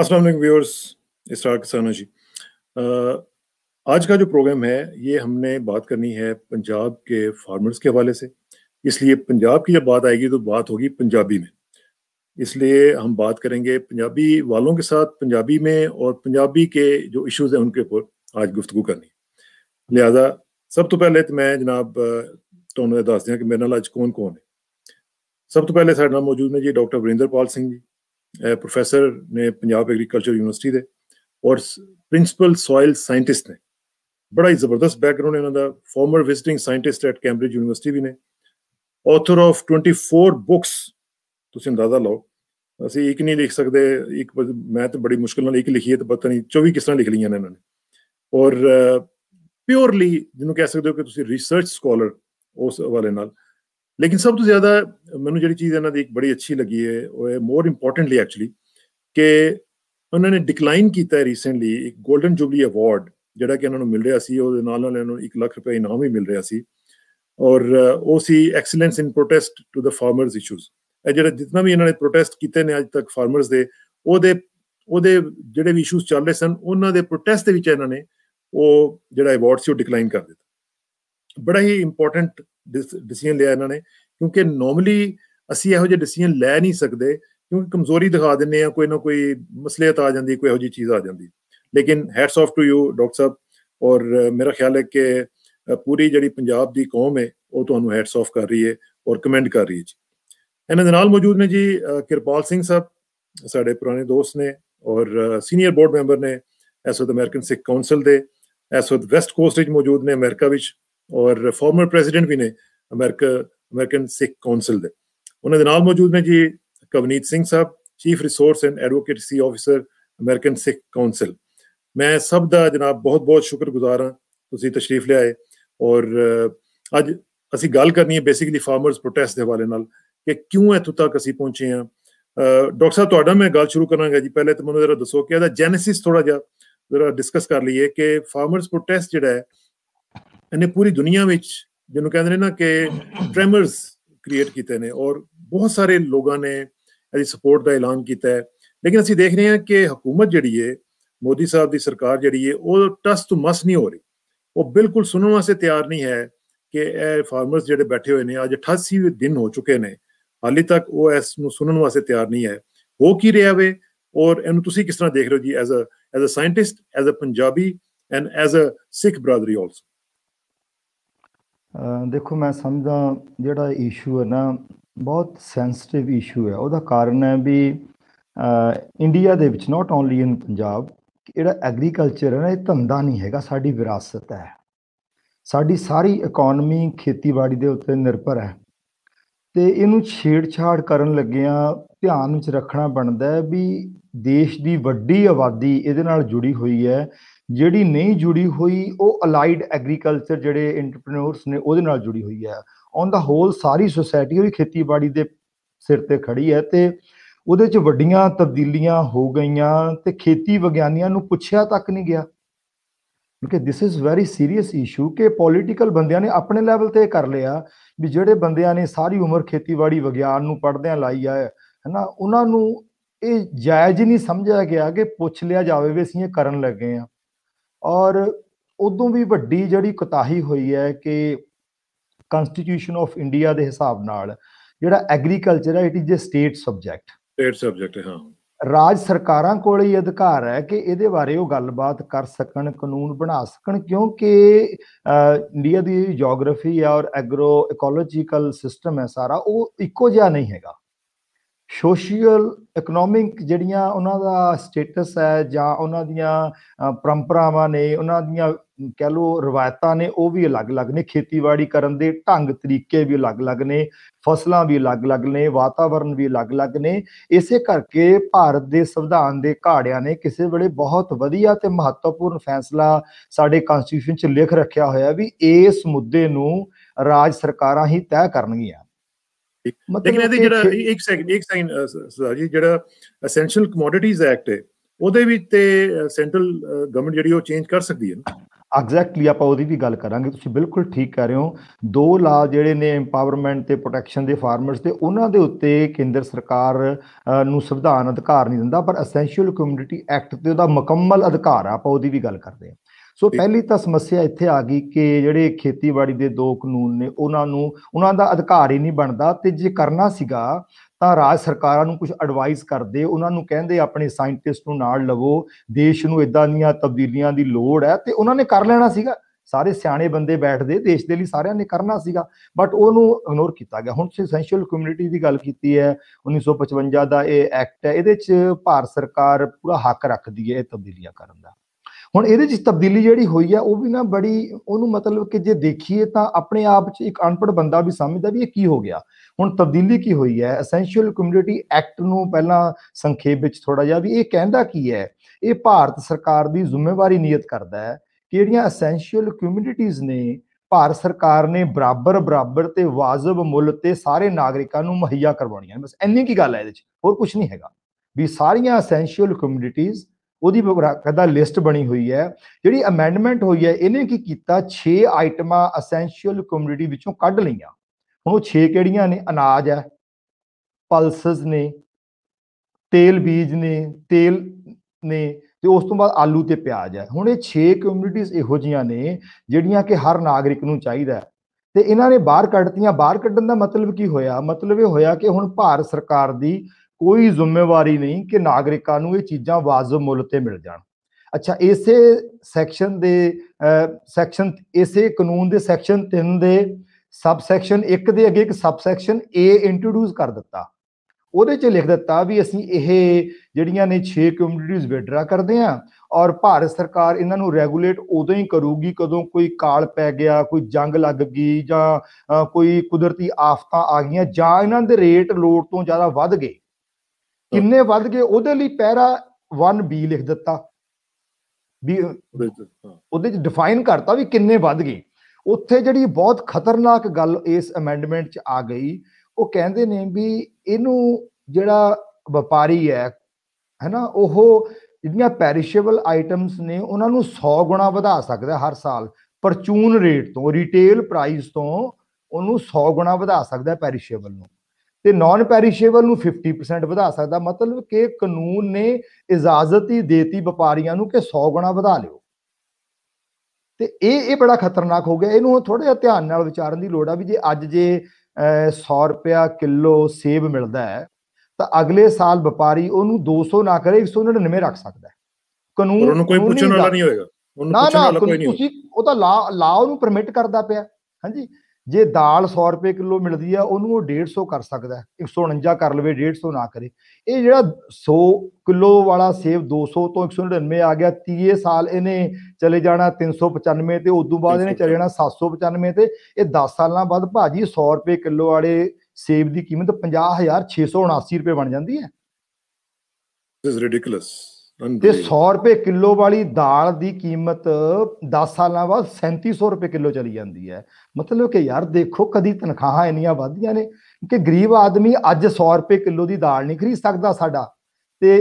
असल व्यूअर्स इसरार किसाना जी आज का जो प्रोग्राम है ये हमने बात करनी है पंजाब के फार्मर्स के हवाले से इसलिए पंजाब की जब बात आएगी तो बात होगी पंजाबी में इसलिए हम बात करेंगे पंजाबी वालों के साथ पंजाबी में और पंजाबी के जो इश्यूज़ हैं उनके ऊपर आज गुफ्तु करनी लिहाजा सब तो पहले तो मैं जनाब ਤੁਹਾਨੂੰ uh, तो दस ਦਿਆਂ कि मेरे ਨਾਲ आज कौन कौन है सब तो पहले ਸਾਡੇ मौजूद ਮੌਜੂਦ जी डॉक्टर वरिंदर पाल सिंह जी प्रोफेसर ने पंजाब एग्रीकल्चर यूनिवर्सिटी ਦੇ ਔਰ ਪ੍ਰਿੰਸੀਪਲ ਸੋਇਲ ਸਾਇੰਟਿਸਟ ਨੇ ਬੜਾ ਹੀ ਜ਼ਬਰਦਸਤ ਬੈਕਗ੍ਰਾਉਂਡ ਹੈ ਉਹਨਾਂ ਦਾ farmer visiting scientist at Cambridge university ਵੀ ਨੇ ਆਥਰ ਆਫ 24 ਬੁੱਕਸ ਤੁਸੀਂ ਅੰਦਾਜ਼ਾ ਲਾਓ ਅਸੀਂ ਇੱਕ ਨਹੀਂ ਲਿਖ ਸਕਦੇ ਇੱਕ ਮੈਂ ਤਾਂ ਬੜੀ ਮੁਸ਼ਕਲ ਨਾਲ ਇੱਕ ਲਿਖੀ ਹੈ ਤੇ ਪਤਾ ਨਹੀਂ 24 ਕਿਸ ਤਰ੍ਹਾਂ ਲਿਖ ਲਈਆਂ ਨੇ ਇਹਨਾਂ ਨੇ ਔਰ ਪਿਓਰਲੀ ਜਿਹਨੂੰ ਕਹਿ ਸਕਦੇ ਹੋ ਕਿ ਤੁਸੀਂ ਰਿਸਰਚ ਸਕਾਲਰ ਉਸ ਹਵਾਲੇ ਨਾਲ ਲੇਕਿਨ ਸਭ ਤੋਂ ਜ਼ਿਆਦਾ ਮੈਨੂੰ ਜਿਹੜੀ ਚੀਜ਼ ਇਹਨਾਂ ਦੀ ਇੱਕ ਬੜੀ ਅੱਛੀ ਲੱਗੀ ਹੈ ਉਹ ਹੈ ਮੋਰ ਇੰਪੋਰਟੈਂਟਲੀ ਐਕਚੁਅਲੀ ਕਿ ਉਹਨਾਂ ਨੇ ਡਿਕਲਾਈਨ ਕੀਤਾ ਹੈ ਰੀਸੈਂਟਲੀ ਇੱਕ 골ਡਨ ਜੁਬਲੀ ਅਵਾਰਡ ਜਿਹੜਾ ਕਿ ਇਹਨਾਂ ਨੂੰ ਮਿਲ ਰਿਹਾ ਸੀ ਉਹਦੇ ਨਾਲ ਨਾਲ ਇਹਨਾਂ ਨੂੰ 1 ਲੱਖ ਰੁਪਏ ਇਨਾਮ ਵੀ ਮਿਲ ਰਿਹਾ ਸੀ ਔਰ ਉਹ ਸੀ excellence in protest to the farmers issues ਇਹ ਜਿਹੜਾ ਜਿੰਨਾ ਵੀ ਇਹਨਾਂ ਨੇ ਪ੍ਰੋਟੈਸਟ ਕੀਤੇ ਨੇ ਅੱਜ ਤੱਕ ਫਾਰਮਰਸ ਦੇ ਉਹਦੇ ਉਹਦੇ ਜਿਹੜੇ ਵੀ ਇਸ਼ੂਜ਼ ਚੱਲ ਰਹੇ ਸਨ ਉਹਨਾਂ ਦੇ ਪ੍ਰੋਟੈਸਟ ਦੇ ਵਿੱਚ ਇਹਨਾਂ ਨੇ ਉਹ ਜਿਹੜਾ ਅਵਾਰਡ ਸੀ ਉਹ ਡਿਕਲਾਈਨ ਕਰ ਦਿੱਤਾ ਬੜਾ ਹੀ ਇੰਪੋਰਟੈਂਟ ਡਿਸੀਜਨ ਲਿਆ ਇਹਨਾਂ ਨੇ ਕਿਉਂਕਿ ਨਾਰਮਲੀ ਅਸੀਂ ਇਹੋ ਜਿਹੇ ਡਿਸੀਜਨ ਲੈ ਨਹੀਂ ਸਕਦੇ ਕਿਉਂਕਿ ਕਮਜ਼ੋਰੀ ਦਿਖਾ ਦਿੰਨੇ ਆ ਕੋਈ ਨਾ ਕੋਈ ਮਸਲੇਤ ਆ ਜਾਂਦੀ ਕੋਈ ਇਹੋ ਜੀ ਚੀਜ਼ ਆ ਜਾਂਦੀ ਲੇਕਿਨ hats off to you doctor ਸਾਹਿਬ ਔਰ ਮੇਰਾ ਖਿਆਲ ਹੈ ਕਿ ਪੂਰੀ ਜਿਹੜੀ ਪੰਜਾਬ ਦੀ ਕੌਮ ਹੈ ਉਹ ਤੁਹਾਨੂੰ ਹੈਟਸ ਆਫ ਕਰ ਰਹੀ ਹੈ ਔਰ ਕਮੈਂਟ ਕਰ ਰਹੀ ਹੈ ਜੀ ਇਹਨਾਂ ਦੇ ਨਾਲ ਮੌਜੂਦ ਨੇ ਜੀ ਕਿਰਪਾਲ ਸਿੰਘ ਸਾਹਿਬ ਸਾਡੇ ਪੁਰਾਣੇ ਦੋਸਤ ਨੇ ਔਰ ਸੀਨੀਅਰ ਬੋਰਡ ਮੈਂਬਰ ਨੇ ਐਸੋ ਅਮਰੀਕਨ ਸਿੱਖ ਕਾਉਂਸਲ ਦੇ ਐਸੋ ਵੈਸਟ ਕੋਸਟ ਵਿੱਚ ਮੌਜੂਦ ਨੇ ਅਮਰੀਕਾ ਵਿੱਚ ਔਰ ਫਾਰਮਰ ਪ੍ਰੈਜ਼ੀਡੈਂਟ ਵੀ ਨੇ ਅਮਰੀਕਾ ਅਮਰੀਕਨ ਸਿੱਖ ਕਾਉਂਸਲ ਦੇ ਉਹਨਾਂ ਦੇ ਨਾਲ ਮੌਜੂਦ ਨੇ ਜੀ ਕਵਨੀਤ ਸਿੰਘ ਸਾਹਿਬ chief resource and advocacy officer American Sikh council ਮੈਂ ਸਭ ਦਾ ਜਨਾਬ ਬਹੁਤ ਬਹੁਤ ਸ਼ੁਕਰਗੁਜ਼ਾਰ ਹਾਂ ਤੁਸੀਂ ਤਸ਼ਰੀਫ ਲਿਆਏ ਔਰ ਅੱਜ ਅਸੀਂ ਗੱਲ ਕਰਨੀ ਹੈ ਬੇਸਿਕਲੀ ਫਾਰਮਰਸ ਪ੍ਰੋਟੈਸਟ ਦੇ ਹਵਾਲੇ ਨਾਲ ਕਿ ਕਿਉਂ ਇੱਥੋਂ ਤੱਕ ਅਸੀਂ ਪਹੁੰਚੇ ਹਾਂ ਡਾਕਟਰ ਸਾਹਿਬ ਤੁਹਾਡਾ ਮੈਂ ਗੱਲ ਸ਼ੁਰੂ ਕਰਾਂਗਾ ਜੀ ਪਹਿਲੇ ਤਾਂ ਮੈਨੂੰ ਜ਼ਰਾ ਦੱਸੋ ਕਿ ਇਹਦਾ ਜੈਨੇਸਿਸ ਥੋੜਾ ਜਿਹਾ ਜ਼ਰਾ ਡਿਸਕਸ ਕਰ ਲਈਏ ਕਿ ਫਾਰਮਰਸ ਪ੍ਰੋਟੈਸਟ ਜਿਹੜਾ ਹੈ ਇਹਨੇ ਪੂਰੀ ਦੁਨੀਆ ਵਿੱਚ ਜਿਹਨੂੰ ਕਹਿੰਦੇ ਨੇ ਨਾ ਕਿ ਟ੍ਰੈਮਰਸ ਕ੍ਰੀਏਟ ਕੀਤੇ ਨੇ ਔਰ ਬਹੁਤ ਸਾਰੇ ਲੋਕਾਂ ਨੇ ਇਹਦੀ ਸਪੋਰਟ ਦਾ ਐਲਾਨ ਕੀਤਾ ਹੈ ਲੇਕਿਨ ਅਸੀਂ ਦੇਖ ਰਹੇ ਹਾਂ ਕਿ ਹਕੂਮਤ ਜਿਹੜੀ ਹੈ ਮੋਦੀ ਸਾਹਿਬ ਦੀ ਸਰਕਾਰ ਜਿਹੜੀ ਹੈ ਉਹ ਟਸ ਤੋਂ ਮਸ ਨਹੀਂ ਹੋ ਰਹੀ ਉਹ ਬਿਲਕੁਲ ਸੁਣਨ ਵਾਸਤੇ ਤਿਆਰ ਨਹੀਂ ਹੈ ਕਿ ਇਹ ਫਾਰਮਰਸ ਜਿਹੜੇ ਬੈਠੇ ਹੋਏ ਨੇ ਅੱਜ 88 ਦਿਨ ਹੋ ਚੁੱਕੇ ਨੇ ਹਾਲੇ ਤੱਕ ਉਹ ਇਸ ਨੂੰ ਸੁਣਨ ਵਾਸਤੇ ਤਿਆਰ ਨਹੀਂ ਹੈ ਹੋ ਕੀ ਰਿਹਾ ਵੇ ਔਰ ਇਹਨੂੰ ਤੁਸੀਂ ਕਿਸ ਤਰ੍ਹਾਂ ਦੇਖ ਰਹੇ ਹੋ ਜੀ as a as a scientist as a Punjabi and as a Sikh ਬ੍ਰਦਰੀ ਆਲਸੋ ਦੇਖੋ ਮੈਂ ਸਮਝਦਾ ਜਿਹੜਾ ਇਸ਼ੂ ਹੈ ਨਾ ਬਹੁਤ ਸੈਂਸਿਟਿਵ ਇਸ਼ੂ ਹੈ ਉਹਦਾ ਕਾਰਨ ਹੈ ਵੀ ਇੰਡੀਆ ਦੇ ਵਿੱਚ ਨਾਟ ਓਨਲੀ ਇਨ ਪੰਜਾਬ ਜਿਹੜਾ ਐਗਰੀਕਲਚਰ ਹੈ ਨਾ ਇਹ ਧੰਦਾ ਨਹੀਂ ਹੈਗਾ ਸਾਡੀ ਵਿਰਾਸਤ ਹੈ ਸਾਡੀ ਸਾਰੀ ਇਕਨੋਮੀ ਖੇਤੀਬਾੜੀ ਦੇ ਉੱਤੇ ਨਿਰਭਰ ਹੈ ਤੇ ਇਹਨੂੰ ਛੇੜਛਾੜ ਕਰਨ ਲੱਗਿਆਂ ਧਿਆਨ ਵਿੱਚ ਰੱਖਣਾ ਬਣਦਾ ਹੈ ਵੀ ਦੇਸ਼ ਦੀ ਵੱਡੀ ਆਬਾਦੀ ਇਹਦੇ ਨਾਲ ਜੁੜੀ ਹੋਈ ਹੈ ਜਿਹੜੀ ਨਹੀਂ ਜੁੜੀ ਹੋਈ ਉਹ ਅਲਾਈਡ ਐਗਰੀਕਲਚਰ ਜਿਹੜੇ ਐਂਟਰਪ੍ਰੈਨਿਓਰਸ ਨੇ ਉਹਦੇ ਨਾਲ ਜੁੜੀ ਹੋਈ ਹੈ ਔਨ ਦਾ ਹੋਲ ਸਾਰੀ ਸੋਸਾਇਟੀ ਉਹ ਖੇਤੀਬਾੜੀ ਦੇ ਸਿਰ ਤੇ ਖੜੀ ਹੈ ਤੇ ਉਹਦੇ ਚ ਵੱਡੀਆਂ ਤਬਦੀਲੀਆਂ ਹੋ ਗਈਆਂ ਤੇ ਖੇਤੀ ਵਿਗਿਆਨੀਆਂ ਨੂੰ ਪੁੱਛਿਆ ਤੱਕ ਨਹੀਂ ਗਿਆ ਕਿ this is very serious issue ਕਿ ਪੋਲਿਟੀਕਲ ਬੰਦਿਆਂ ਨੇ ਆਪਣੇ ਲੈਵਲ ਤੇ ਕਰ ਲਿਆ ਵੀ ਜਿਹੜੇ ਬੰਦਿਆਂ ਨੇ ਸਾਰੀ ਉਮਰ ਖੇਤੀਬਾੜੀ ਵਿਗਿਆਨ ਨੂੰ ਪੜ੍ਹਦਿਆਂ ਲਾਈ ਆ ਹੈਨਾ ਉਹਨਾਂ ਨੂੰ ਇਹ ਜਾਇਜ਼ ਨਹੀਂ ਸਮਝਿਆ ਗਿਆ ਕਿ ਪੁੱਛ ਲਿਆ ਜਾਵੇ ਵੀ ਅਸੀਂ ਇਹ ਕਰਨ ਲੱਗੇ ਆ ਔਰ ਉਦੋਂ ਵੀ ਵੱਡੀ ਜਿਹੜੀ ਕੁਤਾਹੀ ਹੋਈ ਹੈ ਕਿ ਕਨਸਟੀਟਿਊਸ਼ਨ ਆਫ ਇੰਡੀਆ ਦੇ ਹਿਸਾਬ ਨਾਲ ਜਿਹੜਾ ਐਗਰੀਕਲਚਰ ਹੈ it is a state subject state subject ਹੈ ਹਾਂ ਰਾਜ ਸਰਕਾਰਾਂ ਕੋਲ ਹੀ ਅਧਿਕਾਰ ਹੈ ਕਿ ਇਹਦੇ ਬਾਰੇ ਉਹ ਗੱਲਬਾਤ ਕਰ ਸਕਣ ਕਾਨੂੰਨ ਬਣਾ ਸਕਣ ਕਿਉਂਕਿ ਇੰਡੀਆ ਦੀ ਜੀਓਗ੍ਰਾਫੀ ਔਰ ਐਗਰੋ ਇਕੋਲੋਜੀਕਲ ਸਿਸਟਮ ਹੈ ਸਾਰਾ ਉਹ ਇੱਕੋ ਜਿਹਾ ਨਹੀਂ ਹੈਗਾ ਸੋਸ਼ੀਅਲ ਇਕਨੋਮਿਕ ਜਿਹੜੀਆਂ ਉਹਨਾਂ ਦਾ ਸਟੇਟਸ ਹੈ ਜਾਂ ਉਹਨਾਂ ਦੀਆਂ ਪਰੰਪਰਾਵਾਂ ਨੇ ਉਹਨਾਂ ਦੀਆਂ ਕਹਿ ਲੋ ਰਵਾਇਤਾਂ ਨੇ ਉਹ ਵੀ ਅਲੱਗ-ਅਲੱਗ ਨੇ ਖੇਤੀਬਾੜੀ ਕਰਨ ਦੇ ਢੰਗ ਤਰੀਕੇ ਵੀ ਅਲੱਗ-ਅਲੱਗ ਨੇ ਫਸਲਾਂ ਵੀ ਅਲੱਗ-ਅਲੱਗ ਨੇ ਵਾਤਾਵਰਣ ਵੀ ਅਲੱਗ-ਅਲੱਗ ਨੇ ਇਸੇ ਕਰਕੇ ਭਾਰਤ ਦੇ ਸੰਵਿਧਾਨ ਦੇ ਘਾੜਿਆਂ ਨੇ ਕਿਸੇ ਵੇਲੇ ਬਹੁਤ ਵਧੀਆ ਤੇ ਮਹੱਤਵਪੂਰਨ ਫੈਸਲਾ ਸਾਡੇ ਕਨਸਟੀਟਿਊਸ਼ਨ 'ਚ ਲਿਖ ਰੱਖਿਆ ਹੋਇਆ ਵੀ ਇਸ ਮੁੱਦੇ ਨੂੰ ਰਾਜ ਸਰਕਾਰਾਂ ਹੀ ਤੈਅ ਕਰਨਗੀਆਂ ਲੇਕਿਨ ਇਹਦੇ ਜਿਹੜਾ ਇੱਕ ਸੈਕਿੰਡ ਇੱਕ ਸੈਕਿੰਡ ਜੀ ਜਿਹੜਾ ਐਸੈਂਸ਼ੀਅਲ ਕਮੋਡਿਟੀਜ਼ ਐਕਟ ਹੈ ਉਹਦੇ ਵਿੱਚ ਤੇ ਸੈਂਟਰਲ ਗਵਰਨਮੈਂਟ ਜਿਹੜੀ ਉਹ ਚੇਂਜ ਕਰ ਸਕਦੀ ਹੈ ਨਾ ਐਗਜ਼ੈਕਟਲੀ ਆਪਾਂ ਉਹਦੀ ਵੀ ਗੱਲ ਕਰਾਂਗੇ ਤੁਸੀਂ ਬਿਲਕੁਲ ਠੀਕ ਕਹਿ ਰਹੇ ਹੋ ਦੋ ਲਾ ਜਿਹੜੇ ਨੇ ਐਮਪਾਵਰਮੈਂਟ ਤੇ ਪ੍ਰੋਟੈਕਸ਼ਨ ਦੇ ਫਾਰਮਰਸ ਤੇ ਉਹਨਾਂ ਦੇ ਉੱਤੇ ਕੇਂਦਰ ਸਰਕਾਰ ਨੂੰ ਸੰਵਿਧਾਨ ਅਧਿਕਾਰ ਨਹੀਂ ਦਿੰਦਾ ਪਰ ਐਸੈਂਸ਼ੀਅਲ ਕਮਿਊਨਿਟੀ ਐਕਟ ਤੇ ਉਹਦਾ ਮੁਕੰਮਲ ਅਧਿਕਾਰ ਆ ਆਪਾਂ ਉਹਦੀ ਵੀ ਗੱਲ ਕਰਦੇ ਹਾਂ ਸੋ ਪਹਿਲੀ ਤਾਂ ਸਮੱਸਿਆ ਇੱਥੇ ਆ ਗਈ ਕਿ ਜਿਹੜੇ ਖੇਤੀਬਾੜੀ ਦੇ ਦੋ ਕਾਨੂੰਨ ਨੇ ਉਹਨਾਂ ਨੂੰ ਉਹਨਾਂ ਦਾ ਅਧਿਕਾਰ ਹੀ ਨਹੀਂ ਬਣਦਾ ਤੇ ਜੇ ਕਰਨਾ ਸੀਗਾ ਤਾਂ ਰਾਜ ਸਰਕਾਰਾਂ ਨੂੰ ਕੁਝ ਐਡਵਾਈਸ ਕਰਦੇ ਉਹਨਾਂ ਨੂੰ ਕਹਿੰਦੇ ਆਪਣੇ ਸਾਇੰਟਿਸਟ ਨੂੰ ਨਾਲ ਲਵੋ ਦੇਸ਼ ਨੂੰ ਇਦਾਂ ਦੀਆਂ ਤਬਦੀਲੀਆਂ ਦੀ ਲੋੜ ਹੈ ਤੇ ਉਹਨਾਂ ਨੇ ਕਰ ਲੈਣਾ ਸੀਗਾ ਸਾਰੇ ਸਿਆਣੇ ਬੰਦੇ ਬੈਠਦੇ ਦੇਸ਼ ਦੇ ਲਈ ਸਾਰਿਆਂ ਨੇ ਕਰਨਾ ਸੀਗਾ ਬਟ ਉਹਨੂੰ ਇਗਨੋਰ ਕੀਤਾ ਗਿਆ ਹੁਣ ਸੈਂਸ਼ੀਅਲ ਕਮਿਊਨਿਟੀ ਦੀ ਗੱਲ ਕੀਤੀ ਹੈ 1955 ਦਾ ਇਹ ਐਕਟ ਹੈ ਇਹਦੇ ਚ ਭਾਰਤ ਸਰਕਾਰ ਪੂਰਾ ਹੱਕ ਰੱਖਦੀ ਹੈ ਇਹ ਤਬਦੀਲੀਆਂ ਕਰਨ ਦਾ ਹੁਣ ਇਹਦੇ ਵਿੱਚ ਤਬਦੀਲੀ ਜਿਹੜੀ ਹੋਈ ਆ ਉਹ ਵੀ ਨਾ ਬੜੀ ਉਹਨੂੰ ਮਤਲਬ ਕਿ ਜੇ ਦੇਖੀਏ ਤਾਂ ਆਪਣੇ ਆਪ 'ਚ ਇੱਕ ਅਨਪੜ ਬੰਦਾ ਵੀ ਸਮਝਦਾ ਵੀ ਇਹ ਕੀ ਹੋ ਗਿਆ ਹੁਣ ਤਬਦੀਲੀ ਕੀ ਹੋਈ ਹੈ ਐਸੈਂਸ਼ੀਅਲ ਕਮਿਊਨਿਟੀ ਐਕਟ ਨੂੰ ਪਹਿਲਾਂ ਸੰਖੇਪ ਵਿੱਚ ਥੋੜਾ ਜਿਹਾ ਵੀ ਇਹ ਕਹਿੰਦਾ ਕੀ ਹੈ ਇਹ ਭਾਰਤ ਸਰਕਾਰ ਦੀ ਜ਼ਿੰਮੇਵਾਰੀ ਨਿਯਤ ਕਰਦਾ ਹੈ ਕਿਹੜੀਆਂ ਐਸੈਂਸ਼ੀਅਲ ਕਮਿਊਨਿਟੀਆਂ ਨੇ ਭਾਰਤ ਸਰਕਾਰ ਨੇ ਬਰਾਬਰ ਬਰਾਬਰ ਤੇ ਵਾਜਬ ਮੁੱਲ ਤੇ ਸਾਰੇ ਨਾਗਰਿਕਾਂ ਨੂੰ ਮੁਹੱਈਆ ਕਰਵਾਉਣੀਆਂ ਬਸ ਇੰਨੀ ਕੀ ਗੱਲ ਹੈ ਇਹਦੇ ਵਿੱਚ ਹੋਰ ਕੁਝ ਨਹੀਂ ਹੈਗਾ ਵੀ ਸਾਰੀਆਂ ਐਸੈਂਸ਼ੀਅਲ ਕਮਿਊਨਿਟੀਆਂ ਉਹਦੀ ਕਹਦਾ ਲਿਸਟ ਬਣੀ ਹੋਈ ਹੈ ਜਿਹੜੀ ਅਮੈਂਡਮੈਂਟ ਹੋਈ ਹੈ ਇਹਨੇ ਕੀ ਕੀਤਾ 6 ਆਈਟਮਾਂ ਅਸੈਂਸ਼ੀਅਲ ਕਮਿਊਨਿਟੀ ਵਿੱਚੋਂ ਕੱਢ ਲਈਆਂ ਹੁਣ ਉਹ 6 ਕਿਹੜੀਆਂ ਨੇ ਅਨਾਜ ਹੈ ਪਲਸਸ ਨੇ ਤੇਲ ਬੀਜ ਨੇ ਤੇਲ ਨੇ ਤੇ ਉਸ ਤੋਂ ਬਾਅਦ ਆਲੂ ਤੇ ਪਿਆਜ਼ ਹੈ ਹੁਣ ਇਹ 6 ਕਮਿਊਨਿਟੀਆਂ ਇਹੋ ਜੀਆਂ ਨੇ ਜਿਹੜੀਆਂ ਕਿ ਹਰ ਨਾਗਰਿਕ ਨੂੰ ਚਾਹੀਦਾ ਹੈ ਤੇ ਇਹਨਾਂ ਨੇ ਬਾਹਰ ਕੱਢਤੀਆਂ ਬਾਹਰ ਕੱਢਣ ਦਾ ਮਤਲਬ ਕੀ ਹੋਇਆ ਮਤਲਬ ਇਹ ਹੋਇਆ ਕਿ ਹੁਣ ਭਾਰਤ ਸਰਕਾਰ ਦੀ ਕੋਈ ਜ਼ਿੰਮੇਵਾਰੀ ਨਹੀਂ ਕਿ ਨਾਗਰਿਕਾਂ ਨੂੰ ਇਹ ਚੀਜ਼ਾਂ ਵਾਜਬ ਮੁੱਲ ਤੇ ਮਿਲ ਜਾਣ ਅੱਛਾ ਇਸੇ ਸੈਕਸ਼ਨ ਦੇ ਸੈਕਸ਼ਨ ਇਸੇ ਕਾਨੂੰਨ ਦੇ ਸੈਕਸ਼ਨ 3 ਦੇ ਸਬ ਸੈਕਸ਼ਨ 1 ਦੇ ਅੱਗੇ ਇੱਕ ਸਬ ਸੈਕਸ਼ਨ A ਇੰਟਰੋਡਿਊਸ ਕਰ ਦਿੱਤਾ ਉਹਦੇ 'ਚ ਲਿਖ ਦਿੱਤਾ ਵੀ ਅਸੀਂ ਇਹ ਜਿਹੜੀਆਂ ਨੇ 6 ਕਮਿਊਨਿਟੀਜ਼ ਵਿਡਰਾ ਕਰਦੇ ਆਂ ਔਰ ਭਾਰਤ ਸਰਕਾਰ ਇਹਨਾਂ ਨੂੰ ਰੈਗੂਲੇਟ ਉਦੋਂ ਹੀ ਕਰੂਗੀ ਕਦੋਂ ਕੋਈ ਕਾਲ ਪੈ ਗਿਆ ਕੋਈ ਜੰਗ ਲੱਗ ਗਈ ਜਾਂ ਕੋਈ ਕੁਦਰਤੀ ਆਫਤਾਂ ਆ ਗਈਆਂ ਜਾਂ ਇਹਨਾਂ ਦੇ ਰੇਟ ਲੋਡ ਤੋਂ ਜ਼ਿਆਦਾ ਵੱਧ ਗਏ ਕਿੰਨੇ ਵੱਧ ਗਏ ਉਹਦੇ ਲਈ ਪੈਰਾ 1b ਲਿਖ ਦਿੱਤਾ ਵੀ ਉਹਦੇ ਚ ਡਿਫਾਈਨ ਕਰਤਾ ਵੀ ਕਿੰਨੇ ਵੱਧ ਗਏ ਉੱਥੇ ਜਿਹੜੀ ਬਹੁਤ ਖਤਰਨਾਕ ਗੱਲ ਇਸ ਅਮੈਂਡਮੈਂਟ ਚ ਆ ਗਈ ਉਹ ਕਹਿੰਦੇ ਨੇ ਵੀ ਇਹਨੂੰ ਜਿਹੜਾ ਵਪਾਰੀ ਹੈ ਹੈਨਾ ਉਹ ਜਿਹੜੀਆਂ ਪੈਰਿਸ਼ੇਬਲ ਆਈਟਮਸ ਨੇ ਉਹਨਾਂ ਨੂੰ 100 ਗੁਣਾ ਵਧਾ ਸਕਦਾ ਹਰ ਸਾਲ ਪਰਚੂਨ ਰੇਟ ਤੋਂ ਰਿਟੇਲ ਪ੍ਰਾਈਸ ਤੋਂ ਉਹਨੂੰ 100 ਗੁਣਾ ਵਧਾ ਸਕਦਾ ਪੈਰਿਸ਼ੇਬਲ ਨੂੰ ਤੇ ਨਾਨ ਪੈਰੀਸ਼ੇਬਲ ਨੂੰ 50% ਵਧਾ ਸਕਦਾ ਮਤਲਬ ਕਿ ਕਾਨੂੰਨ ਨੇ ਇਜਾਜ਼ਤ ਹੀ ਦੇਤੀ ਵਪਾਰੀਆਂ ਨੂੰ ਕਿ 100 ਗੁਣਾ ਵਧਾ ਲਿਓ ਤੇ ਇਹ ਇਹ ਬੜਾ ਖਤਰਨਾਕ ਹੋ ਗਿਆ ਇਹਨੂੰ ਥੋੜਾ ਜਿਹਾ ਧਿਆਨ ਨਾਲ ਵਿਚਾਰਨ ਦੀ ਲੋੜ ਆ ਵੀ ਜੇ ਅੱਜ ਜੇ 100 ਰੁਪਿਆ ਕਿਲੋ ਸੇਬ ਮਿਲਦਾ ਹੈ ਤਾਂ ਅਗਲੇ ਸਾਲ ਵਪਾਰੀ ਉਹਨੂੰ 200 ਨਾ ਕਰੇ 199 ਰੱਖ ਸਕਦਾ ਹੈ ਕਾਨੂੰਨ ਉਹਨੂੰ ਕੋਈ ਪੁੱਛਣ ਵਾਲਾ ਨਹੀਂ ਹੋਏਗਾ ਉਹਨੂੰ ਪੁੱਛਣ ਵਾਲਾ ਕੋਈ ਨਹੀਂ ਤੁਸੀਂ ਉਹ ਤਾਂ ਲਾ ਲਾ ਉਹਨੂੰ ਪਰਮਿਟ ਕਰਦਾ ਪਿਆ ਹਾਂਜੀ ਜੇ ਦਾਲ 100 ਰੁਪਏ ਕਿਲੋ ਮਿਲਦੀ ਆ ਉਹਨੂੰ ਉਹ 150 ਕਰ ਸਕਦਾ 149 ਕਰ ਲਵੇ 150 ਨਾ ਕਰੇ ਇਹ ਜਿਹੜਾ 100 ਕਿਲੋ ਵਾਲਾ ਸੇਬ 200 ਤੋਂ 199 ਆ ਗਿਆ 30 ਸਾਲ ਇਹਨੇ ਚਲੇ ਜਾਣਾ 395 ਤੇ ਉਸ ਤੋਂ ਬਾਅਦ ਇਹਨੇ ਚਲੇ ਜਾਣਾ 795 ਤੇ ਇਹ 10 ਸਾਲਾਂ ਬਾਅਦ ਭਾਜੀ 100 ਰੁਪਏ ਕਿਲੋ ਵਾਲੇ ਸੇਬ ਦੀ ਕੀਮਤ 50679 ਰੁਪਏ ਬਣ ਜਾਂਦੀ ਹੈ ਇਸ ਇਜ਼ ਰਿਡਿਕੂਲਸ ਤੇ 100 ਰੁਪਏ ਕਿਲੋ ਵਾਲੀ ਦਾਲ ਦੀ ਕੀਮਤ 10 ਸਾਲਾਂ ਬਾਅਦ 3700 ਰੁਪਏ ਕਿਲੋ ਚਲੀ ਜਾਂਦੀ ਹੈ ਮਤਲਬ ਕਿ ਯਾਰ ਦੇਖੋ ਕਦੀ ਤਨਖਾਹਾਂ ਇੰਨੀਆਂ ਵਧੀਆਂ ਨੇ ਕਿ ਗਰੀਬ ਆਦਮੀ ਅੱਜ 100 ਰੁਪਏ ਕਿਲੋ ਦੀ ਦਾਲ ਨਹੀਂ ਖਰੀਦ ਸਕਦਾ ਸਾਡਾ ਤੇ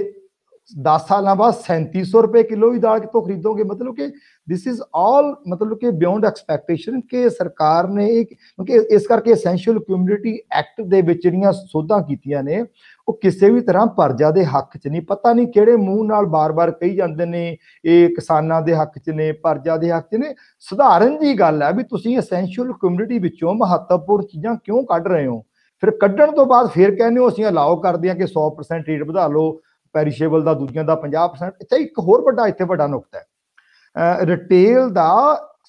10 ਸਾਲਾਂ ਬਾਅਦ 3700 ਰੁਪਏ ਕਿਲੋ ਦੀ ਦਾਲ ਕਿਤੋਂ ਖਰੀਦੋਗੇ ਮਤਲਬ ਕਿ ਥਿਸ ਇਜ਼ ਆਲ ਮਤਲਬ ਕਿ ਬਿਯੋਂਡ ਐਕਸਪੈਕਟੇਸ਼ਨ ਕਿ ਸਰਕਾਰ ਨੇ ਇੱਕ ਕਿ ਇਸ ਕਰਕੇ ਐਸੈਂਸ਼ੀਅਲ ਕਮਿਊਨਿਟੀ ਐਕਟ ਦੇ ਵਿੱਚ ਜਿਹੜੀਆਂ ਸੋਧਾਂ ਕੀਤੀਆਂ ਨੇ ਉਹ ਕਿਸੇ ਵੀ ਤਰ੍ਹਾਂ ਪਰਜਾ ਦੇ ਹੱਕ 'ਚ ਨਹੀਂ ਪਤਾ ਨਹੀਂ ਕਿਹੜੇ ਮੂੰਹ ਨਾਲ ਬਾਰ-ਬਾਰ ਕਹੀ ਜਾਂਦੇ ਨੇ ਇਹ ਕਿਸਾਨਾਂ ਦੇ ਹੱਕ 'ਚ ਨੇ ਪਰਜਾ ਦੇ ਹੱਕ 'ਚ ਨੇ ਸਧਾਰਨ ਜੀ ਗੱਲ ਹੈ ਵੀ ਤੁਸੀਂ ਐਸੈਂਸ਼ੀਅਲ ਕਮਿਊਨਿਟੀ ਵਿੱਚੋਂ ਮਹੱਤਵਪੂਰਨ ਚੀਜ਼ਾਂ ਕਿਉਂ ਕੱਢ ਰਹੇ ਹੋ ਫਿਰ ਕੱਢਣ ਤੋਂ ਬਾਅਦ ਫਿਰ ਕਹਿੰਦੇ ਹੋ ਅਸੀਂ ਅਲਾਉ ਕਰਦੇ ਹਾਂ ਕਿ 100% ਰੇਟ ਵਧਾ ਲਓ ਪੈਰੀਸ਼ੇਬਲ ਦਾ ਦੂਜਿਆਂ ਦਾ 50% ਇੱਥੇ ਇੱਕ ਹੋਰ ਵੱਡਾ ਇੱਥੇ ਵੱਡਾ ਨੁਕਤਾ ਹੈ ਰਿਟੇਲ ਦਾ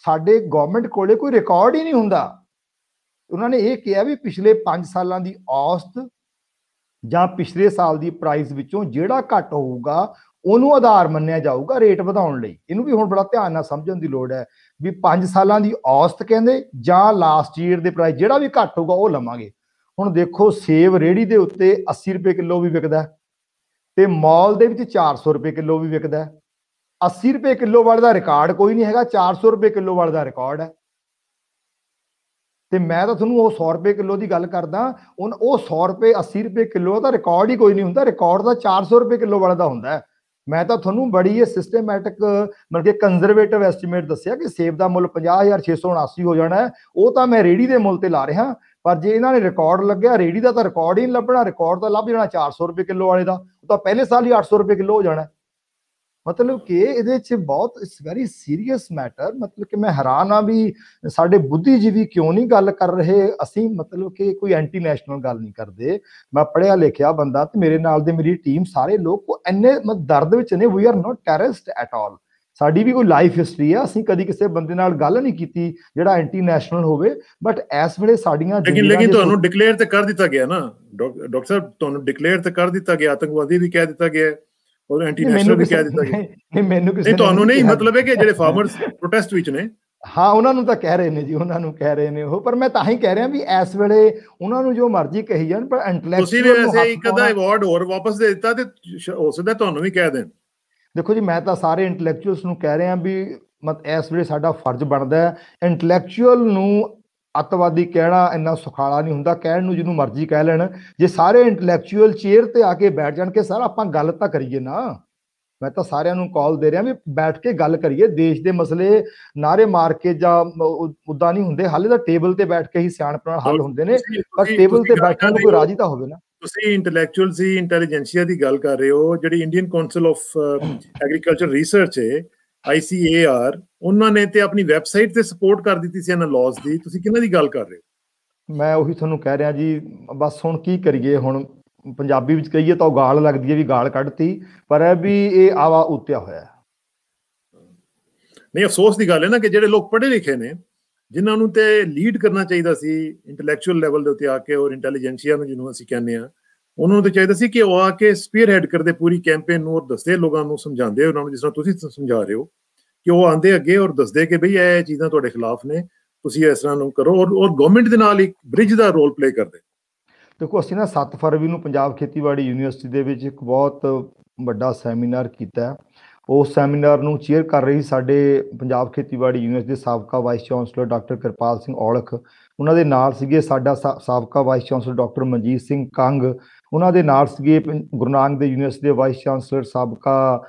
ਸਾਡੇ ਗਵਰਨਮੈਂਟ ਕੋਲੇ ਕੋਈ ਰਿਕਾਰਡ ਹੀ ਨਹੀਂ ਹੁੰਦਾ ਉਹਨਾਂ ਨੇ ਇਹ ਕਿਹਾ ਵੀ ਪਿਛਲੇ 5 ਸਾਲਾਂ ਦੀ ਔਸਤ ਜਾਂ ਪਿਛਲੇ ਸਾਲ ਦੀ ਪ੍ਰਾਈਸ ਵਿੱਚੋਂ ਜਿਹੜਾ ਘੱਟ ਹੋਊਗਾ ਉਹਨੂੰ ਆਧਾਰ ਮੰਨਿਆ ਜਾਊਗਾ ਰੇਟ ਵਧਾਉਣ ਲਈ ਇਹਨੂੰ ਵੀ ਹੁਣ ਬੜਾ ਧਿਆਨ ਨਾਲ ਸਮਝਣ ਦੀ ਲੋੜ ਹੈ ਵੀ 5 ਸਾਲਾਂ ਦੀ ਔਸਤ ਕਹਿੰਦੇ ਜਾਂ ਲਾਸਟ ਈਅਰ ਦੇ ਪ੍ਰਾਈਸ ਜਿਹੜਾ ਵੀ ਘੱਟ ਹੋਊਗਾ ਉਹ ਲਵਾਂਗੇ ਹੁਣ ਦੇਖੋ ਸੇਵ ਰੇੜੀ ਦੇ ਉੱਤੇ 80 ਰੁਪਏ ਕਿਲੋ ਵੀ ਵਿਕਦਾ ਤੇ ਮਾਲ ਦੇ ਵਿੱਚ 400 ਰੁਪਏ ਕਿਲੋ ਵੀ ਵਿਕਦਾ 80 ਰੁਪਏ ਕਿਲੋ ਵਾਲੇ ਦਾ ਰਿਕਾਰਡ ਕੋਈ ਨਹੀਂ ਹੈਗਾ 400 ਰੁਪਏ ਕਿਲੋ ਵਾਲੇ ਦਾ ਰਿਕਾਰਡ ਹੈ ਤੇ ਮੈਂ ਤਾਂ ਤੁਹਾਨੂੰ ਉਹ 100 ਰੁਪਏ ਕਿਲੋ ਦੀ ਗੱਲ ਕਰਦਾ ਉਹ ਉਹ 100 ਰੁਪਏ 80 ਰੁਪਏ ਕਿਲੋ ਦਾ ਰਿਕਾਰਡ ਹੀ ਕੋਈ ਨਹੀਂ ਹੁੰਦਾ ਰਿਕਾਰਡ ਦਾ 400 ਰੁਪਏ ਕਿਲੋ ਵਾਲਾ ਦਾ ਹੁੰਦਾ ਮੈਂ ਤਾਂ ਤੁਹਾਨੂੰ ਬੜੀ ਇਹ ਸਿਸਟਮੈਟਿਕ ਮਤਲਬ ਕਿ ਕੰਜ਼ਰਵੇਟਿਵ ਐਸਟੀਮੇਟ ਦੱਸਿਆ ਕਿ ਸੇਬ ਦਾ ਮੁੱਲ 50679 ਹੋ ਜਾਣਾ ਉਹ ਤਾਂ ਮੈਂ ਰੇੜੀ ਦੇ ਮੁੱਲ ਤੇ ਲਾ ਰਿਹਾ ਪਰ ਜੇ ਇਹਨਾਂ ਨੇ ਰਿਕਾਰਡ ਲੱਗਿਆ ਰੇੜੀ ਦਾ ਤਾਂ ਰਿਕਾਰਡ ਹੀ ਨਹੀਂ ਲੱਭਣਾ ਰਿਕਾਰਡ ਤਾਂ ਲੱਭ ਜਾਣਾ 400 ਰੁਪਏ ਕਿਲੋ ਵਾਲੇ ਦਾ ਉਹ ਤਾਂ ਪਹਿਲੇ ਸਾਲ ਹੀ 800 ਰੁਪਏ ਕਿਲੋ ਹੋ ਜਾਣਾ ਮਤਲਬ ਕਿ ਇਹਦੇ ਵਿੱਚ ਬਹੁਤ ਇਸ ਵੈਰੀ ਸੀਰੀਅਸ ਮੈਟਰ ਮਤਲਬ ਕਿ ਮੈਂ ਹੈਰਾਨ ਆ ਵੀ ਸਾਡੇ ਬੁੱਧੀਜੀਵੀ ਕਿਉਂ ਨਹੀਂ ਗੱਲ ਕਰ ਰਹੇ ਅਸੀਂ ਮਤਲਬ ਕਿ ਕੋਈ ਐਂਟੀ ਨੈਸ਼ਨਲ ਗੱਲ ਨਹੀਂ ਕਰਦੇ ਮੈਂ ਪੜਿਆ ਲਿਖਿਆ ਬੰਦਾ ਤੇ ਮੇਰੇ ਨਾਲ ਦੇ ਮੇਰੀ ਟੀਮ ਸਾਰੇ ਲੋਕ ਕੋ ਐਨੇ ਮਤ ਦਰਦ ਵਿੱਚ ਨੇ we are not terrorist at all ਸਾਡੀ ਵੀ ਕੋਈ ਲਾਈਫ ਹਿਸਟਰੀ ਆ ਅਸੀਂ ਕਦੀ ਕਿਸੇ ਬੰਦੇ ਨਾਲ ਗੱਲ ਨਹੀਂ ਕੀਤੀ ਜਿਹੜਾ ਐਂਟੀ ਨੈਸ਼ਨਲ ਹੋਵੇ ਬਟ ਇਸ ਵੇਲੇ ਸਾਡੀਆਂ ਲੇਕਿਨ ਲੇਕਿਨ ਤੁਹਾਨੂੰ ਡਿਕਲੇਅਰ ਤੇ ਕਰ ਦਿੱਤਾ ਗਿਆ ਨਾ ਡਾਕਟਰ ਸਾਹਿਬ ਤੁਹਾਨੂੰ ਡਿਕਲੇਅਰ ਤੇ ਕਰ ਦਿੱਤਾ ਗਿਆ ਆਤੰਕਵਾਦੀ ਵੀ ਕਹਿ ਦਿੱਤਾ ਗਿਆ ਉਹਨੂੰ ਐਂਟੀ ਨੈਸ਼ਨਲ ਵੀ ਕਹਿ ਦਿੱਤਾ ਗਿਆ ਇਹ ਮੈਨੂੰ ਕਿਸੇ ਨੇ ਤੁਹਾਨੂੰ ਨਹੀਂ ਮਤਲਬ ਹੈ ਕਿ ਜਿਹੜੇ ਫਾਰਮਰਸ ਪ੍ਰੋਟੈਸਟ ਵਿੱਚ ਨੇ ਹਾਂ ਉਹਨਾਂ ਨੂੰ ਤਾਂ ਕਹਿ ਰਹੇ ਨੇ ਜੀ ਉਹਨਾਂ ਨੂੰ ਕਹਿ ਰਹੇ ਨੇ ਉਹ ਪਰ ਮੈਂ ਤਾਂ ਹੀ ਕਹਿ ਰਿਹਾ ਵੀ ਇਸ ਵੇਲੇ ਉਹਨਾਂ ਨੂੰ ਜੋ ਮਰਜ਼ੀ ਕਹੀ ਜਾਣ ਪਰ ਇੰਟੈਲੈਕਚੁਅਲ ਤੁਸੀਂ ਵੀ ਵੈਸੇ ਇੱਕ ਅਦਾ ਅਵਾਰਡ ਹੋਰ ਵਾਪਸ ਦੇ ਦਿੱਤਾ ਤੇ ਹੋ ਸਕਦਾ ਤੁਹਾਨੂੰ ਵੀ ਕਹਿ ਦੇਣ ਦੇਖੋ ਜੀ ਮੈਂ ਤਾਂ ਸਾਰੇ ਇੰਟੈਲੈਕਚੁਅਲਸ ਨੂੰ ਕਹਿ ਰਿਹਾ ਵੀ ਮਤ ਇਸ ਵੇਲੇ ਸਾਡਾ ਫਰਜ਼ ਬਣਦਾ ਹੈ ਇੰਟੈਲੈਕਚੁਅਲ ਨੂੰ ਅਤਵਾਦੀ ਕਹਿਣਾ ਇੰਨਾ ਸੁਖਾਲਾ ਨਹੀਂ ਹੁੰਦਾ ਕਹਿਣ ਨੂੰ ਜਿਹਨੂੰ ਮਰਜ਼ੀ ਕਹਿ ਲੈਣ ਜੇ ਸਾਰੇ ਇੰਟੈਲੈਕਚੁਅਲ ਚੇਅਰ ਤੇ ਆ ਕੇ ਬੈਠ ਜਾਣ ਕੇ ਸਾਰਾ ਆਪਾਂ ਗੱਲ ਤਾਂ ਕਰੀਏ ਨਾ ਮੈਂ ਤਾਂ ਸਾਰਿਆਂ ਨੂੰ ਕਾਲ ਦੇ ਰਿਹਾ ਵੀ ਬੈਠ ਕੇ ਗੱਲ ਕਰੀਏ ਦੇਸ਼ ਦੇ ਮਸਲੇ ਨਾਰੇ ਮਾਰ ਕੇ ਜਾਂ ਉਦਾਂ ਨਹੀਂ ਹੁੰਦੇ ਹਾਲੇ ਤਾਂ ਟੇਬਲ ਤੇ ਬੈਠ ਕੇ ਹੀ ਸਿਆਣਪ ਨਾਲ ਹੱਲ ਹੁੰਦੇ ਨੇ ਪਰ ਟੇਬਲ ਤੇ ਬੈਠਣ ਨੂੰ ਕੋਈ ਰਾਜੀ ਤਾਂ ਹੋਵੇ ਨਾ ਤੁਸੀਂ ਇੰਟੈਲੈਕਚੁਅਲ ਸੀ ਇੰਟੈਲੀਜੈਂਸੀਆ ਦੀ ਗੱਲ ਕਰ ਰਹੇ ਹੋ ਜਿਹੜੀ Indian council of agriculture research ਹੈ ICAR ਉਹਨਾਂ ਨੇ ਤੇ ਆਪਣੀ ਵੈਬਸਾਈਟ ਤੇ ਸਪੋਰਟ ਕਰ ਦਿੱਤੀ ਸੀ ਇਹਨਾਂ ਲਾਜ਼ ਦੀ ਤੁਸੀਂ ਕਿਹਨਾਂ ਦੀ ਗੱਲ ਕਰ ਰਹੇ ਹੋ ਮੈਂ ਉਹੀ ਤੁਹਾਨੂੰ ਕਹਿ ਰਿਹਾ ਜੀ ਬਸ ਹੁਣ ਕੀ ਕਰੀਏ ਹੁਣ ਪੰਜਾਬੀ ਵਿੱਚ ਕਹੀਏ ਤਾਂ ਉਹ ਗਾਲ ਲੱਗਦੀ ਹੈ ਵੀ ਗਾਲ ਕੱਢਤੀ ਪਰ ਇਹ ਵੀ ਇਹ ਆਵਾ ਉੱਤਿਆ ਹੋਇਆ ਨਹੀਂ ਅਫਸੋਸ ਦੀ ਗੱਲ ਹੈ ਨਾ ਕਿ ਜਿਹੜੇ ਲੋਕ ਪੜ੍ਹੇ ਲਿਖੇ ਨੇ ਜਿਨ੍ਹਾਂ ਨੂੰ ਤੇ ਲੀਡ ਕਰਨਾ ਚਾਹੀਦਾ ਸੀ ਇੰਟੈਲੈਕਚੁਅਲ ਲੈਵਲ ਦੇ ਉੱਤੇ ਆ ਕੇ ਔਰ ਇੰਟੈਲੀਜੈਂਸੀਆ ਨੂੰ ਜਿਹਨੂੰ ਅਸੀਂ ਕਹਿੰਦੇ ਆ ਉਹਨਾਂ ਨੂੰ ਤਾਂ ਚਾਹੀਦਾ ਸੀ ਕਿ ਉਹ ਆ ਕੇ ਸਪੀਅਰ ਹੈਡ ਕਰਦੇ ਪੂਰੀ ਕੈਂਪੇਨ ਨੂੰ ਔਰ ਦੱਸਦੇ ਲੋਕਾਂ ਨੂੰ ਸਮਝਾਉਂਦੇ ਉਹਨਾਂ ਨੂੰ ਜਿਸ ਤਰ੍ਹਾਂ ਤੁਸੀਂ ਸਮਝਾ ਰਹੇ ਹੋ ਕਿ ਉਹ ਆਂਦੇ ਅੱਗੇ ਔਰ ਦੱਸਦੇ ਕਿ ਭਈ ਇਹ ਚੀਜ਼ਾਂ ਤੁਹਾਡੇ ਖਿਲਾਫ ਨੇ ਤੁਸੀਂ ਇਸ ਤਰ੍ਹਾਂ ਨੂੰ ਕਰੋ ਔਰ ਔਰ ਗਵਰਨਮੈਂਟ ਦੇ ਨਾਲ ਇੱਕ ਬ੍ਰਿਜ ਦਾ ਰੋਲ ਪਲੇ ਕਰਦੇ ਦੇਖੋ ਅਸੀਂ ਨਾ 7 ਫਰਵਰੀ ਨੂੰ ਪੰਜਾਬ ਖੇਤੀਬਾੜੀ ਯੂਨੀਵਰਸਿਟੀ ਦੇ ਵਿੱਚ ਇੱਕ ਬਹੁਤ ਵੱਡਾ ਸੈਮੀਨਾਰ ਕੀਤਾ ਉਸ ਸੈਮੀਨਾਰ ਨੂੰ ਚੇਅਰ ਕਰ ਰਹੀ ਸਾਡੇ ਪੰਜਾਬ ਖੇਤੀਬਾੜੀ ਯੂਨੀਵਰਸਿਟੀ ਦੇ ਸਾਬਕਾ vice chancellor doctor Kirpal Singh Aulakh ਉਹਨਾਂ ਦੇ ਨਾਲ ਸੀਗੇ ਸਾਡਾ ਸਾਬਕਾ vice chancellor doctor Manjit Singh Kang ਉਹਨਾਂ ਦੇ ਨਾਲ ਸੀਗੇ ਗੁਰੂ ਨਾਨਕ ਦੇ ਯੂਨੀਵਰਸਿਟੀ ਦੇ ਵਾਈਸ ਚਾਂਸਲਰ ਸਾਬਕਾ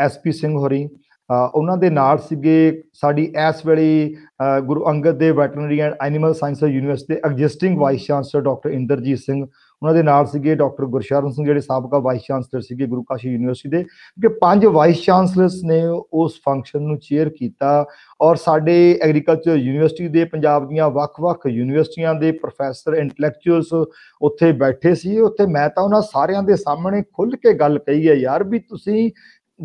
ਐਸਪੀ ਸਿੰਘ ਹੋਰੀ ਉਹਨਾਂ ਦੇ ਨਾਲ ਸੀਗੇ ਸਾਡੀ ਇਸ ਵੇਲੇ ਗੁਰੂ ਅੰਗਦ ਦੇ veterinary and animal science university existing vice chancellor doctor Inderjit Singh ਉਹਨਾਂ ਦੇ ਨਾਲ ਸੀਗੇ ਡਾਕਟਰ ਗੁਰਸ਼ਰਨ ਸਿੰਘ ਜਿਹੜੇ ਸਾਬਕਾ ਵਾਈਸ ਚਾਂਸਲਰ ਸੀਗੇ ਗੁਰੂ ਕਾਸ਼ੀ ਯੂਨੀਵਰਸਿਟੀ ਦੇ ਕਿ ਪੰਜ ਵਾਈਸ ਚਾਂਸਲਰਸ ਨੇ ਉਸ ਫੰਕਸ਼ਨ ਨੂੰ ਚੇਅਰ ਕੀਤਾ ਔਰ ਸਾਡੇ ਐਗਰੀਕਲਚਰ ਯੂਨੀਵਰਸਿਟੀ ਦੇ ਪੰਜਾਬ ਦੀਆਂ ਵੱਖ-ਵੱਖ ਯੂਨੀਵਰਸਿਟੀਆਂ ਦੇ ਪ੍ਰੋਫੈਸਰ ਇੰਟੈਲੈਕਚੁਅਲਸ ਉੱਥੇ ਬੈਠੇ ਸੀ ਉੱਥੇ ਮੈਂ ਤਾਂ ਉਹਨਾਂ ਸਾਰਿਆਂ ਦੇ ਸਾਹਮਣੇ ਖੁੱਲ ਕੇ ਗੱਲ ਕਹੀ ਹੈ ਯਾਰ ਵੀ ਤੁਸੀਂ